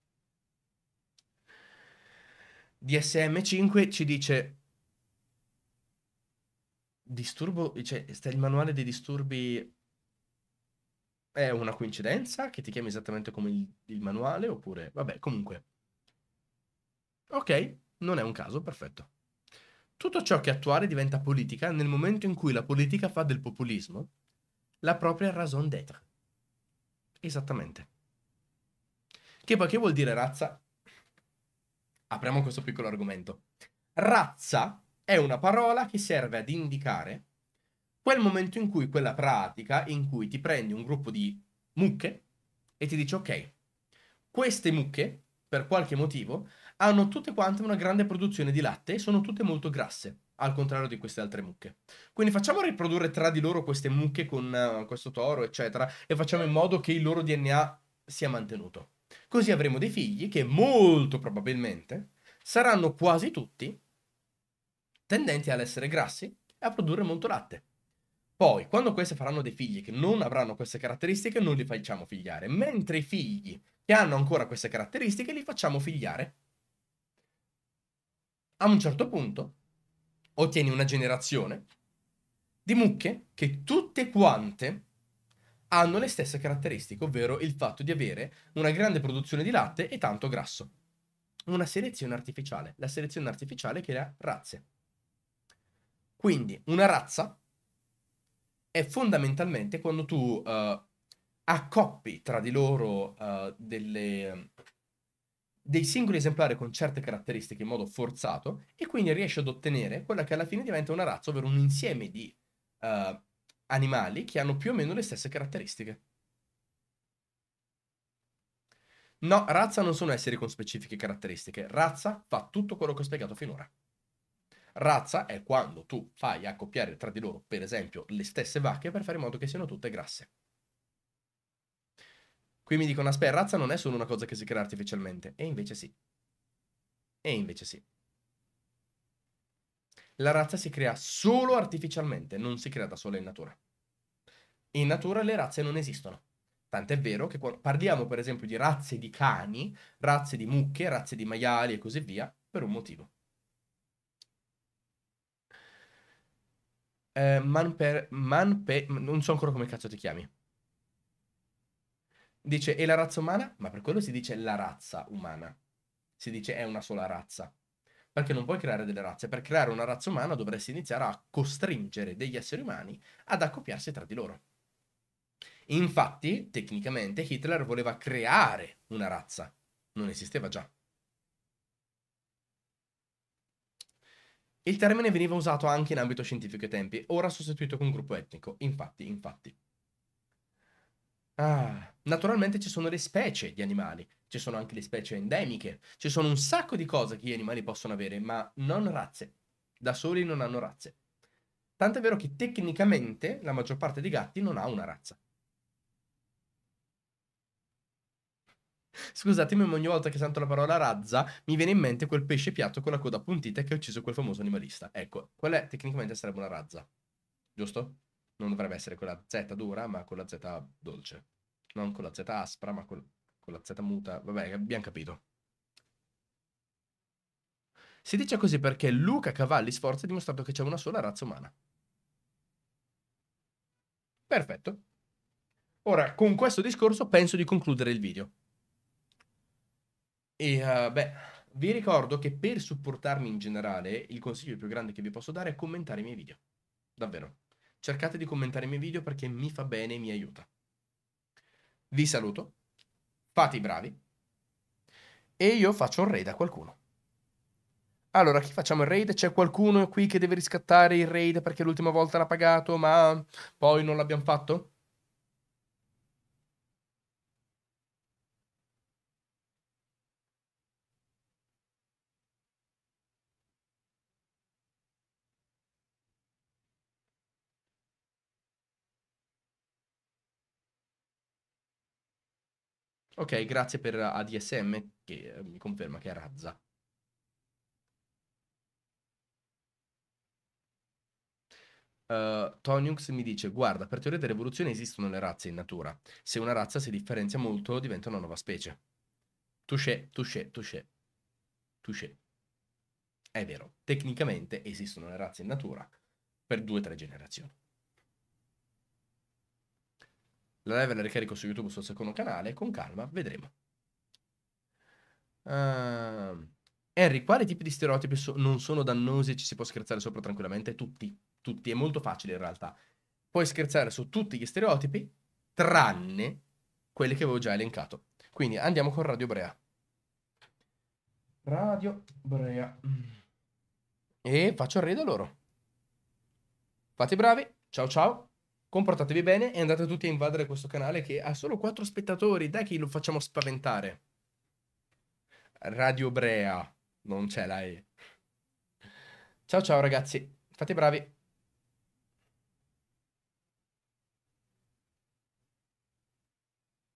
DSM5 ci dice disturbo, cioè sta il manuale dei disturbi è una coincidenza che ti chiami esattamente come il, il manuale oppure vabbè, comunque. Ok, non è un caso, perfetto. Tutto ciò che attuare diventa politica nel momento in cui la politica fa del populismo la propria raison d'être. Esattamente. Che poi che vuol dire razza? Apriamo questo piccolo argomento. Razza è una parola che serve ad indicare quel momento in cui quella pratica in cui ti prendi un gruppo di mucche e ti dici ok, queste mucche per qualche motivo hanno tutte quante una grande produzione di latte e sono tutte molto grasse, al contrario di queste altre mucche. Quindi facciamo riprodurre tra di loro queste mucche con uh, questo toro, eccetera, e facciamo in modo che il loro DNA sia mantenuto. Così avremo dei figli che molto probabilmente saranno quasi tutti tendenti ad essere grassi e a produrre molto latte. Poi, quando queste faranno dei figli che non avranno queste caratteristiche, non li facciamo figliare, mentre i figli che hanno ancora queste caratteristiche li facciamo figliare. A un certo punto ottieni una generazione di mucche che tutte quante hanno le stesse caratteristiche, ovvero il fatto di avere una grande produzione di latte e tanto grasso. Una selezione artificiale, la selezione artificiale che crea razze. Quindi una razza è fondamentalmente quando tu uh, accoppi tra di loro uh, delle, dei singoli esemplari con certe caratteristiche in modo forzato e quindi riesci ad ottenere quella che alla fine diventa una razza, ovvero un insieme di uh, animali che hanno più o meno le stesse caratteristiche. No, razza non sono esseri con specifiche caratteristiche. Razza fa tutto quello che ho spiegato finora. Razza è quando tu fai accoppiare tra di loro, per esempio, le stesse vacche per fare in modo che siano tutte grasse. Qui mi dicono, aspetta, razza non è solo una cosa che si crea artificialmente. E invece sì. E invece sì. La razza si crea solo artificialmente, non si crea da sola in natura. In natura le razze non esistono. Tant'è vero che quando parliamo per esempio di razze di cani, razze di mucche, razze di maiali e così via, per un motivo eh, Manper, Manpe, non so ancora come cazzo ti chiami. Dice, e la razza umana? Ma per quello si dice la razza umana. Si dice è una sola razza. Perché non puoi creare delle razze. Per creare una razza umana dovresti iniziare a costringere degli esseri umani ad accoppiarsi tra di loro. Infatti, tecnicamente, Hitler voleva creare una razza. Non esisteva già. Il termine veniva usato anche in ambito scientifico ai tempi, ora sostituito con gruppo etnico, infatti, infatti. Ah, naturalmente ci sono le specie di animali, ci sono anche le specie endemiche, ci sono un sacco di cose che gli animali possono avere, ma non razze. Da soli non hanno razze. Tant'è vero che tecnicamente la maggior parte dei gatti non ha una razza. Scusatemi, ma ogni volta che sento la parola razza mi viene in mente quel pesce piatto con la coda appuntita che ha ucciso quel famoso animalista. Ecco, quella è, tecnicamente sarebbe una razza, giusto? Non dovrebbe essere quella Z dura, ma con la Z dolce. Non con la Z aspra, ma con, con la Z muta. Vabbè, abbiamo capito. Si dice così perché Luca Cavalli Sforza ha dimostrato che c'è una sola razza umana. Perfetto. Ora, con questo discorso penso di concludere il video. E uh, beh, vi ricordo che per supportarmi in generale, il consiglio più grande che vi posso dare è commentare i miei video. Davvero. Cercate di commentare i miei video perché mi fa bene e mi aiuta. Vi saluto, fate i bravi e io faccio un raid a qualcuno. Allora, chi facciamo il raid? C'è qualcuno qui che deve riscattare il raid perché l'ultima volta l'ha pagato, ma poi non l'abbiamo fatto? Ok, grazie per ADSM che eh, mi conferma che è Razza. Uh, eh, Toniux mi dice: Guarda, per teoria dell'evoluzione esistono le razze in natura. Se una razza si differenzia molto, diventa una nuova specie. Touché, touché, touché. Touché. È vero, tecnicamente esistono le razze in natura per due o tre generazioni. La live la ricarico su YouTube sul secondo canale, con calma, vedremo. Uh, Henry, quali tipi di stereotipi so- non sono dannosi e ci si può scherzare sopra tranquillamente? Tutti, tutti, è molto facile in realtà. Puoi scherzare su tutti gli stereotipi, tranne quelli che avevo già elencato. Quindi andiamo con Radio Brea. Radio Brea. E faccio il arredo loro. Fate bravi, ciao ciao. Comportatevi bene e andate tutti a invadere questo canale che ha solo 4 spettatori. Dai che lo facciamo spaventare. Radio Brea. Non ce l'hai. Ciao ciao ragazzi. Fate bravi.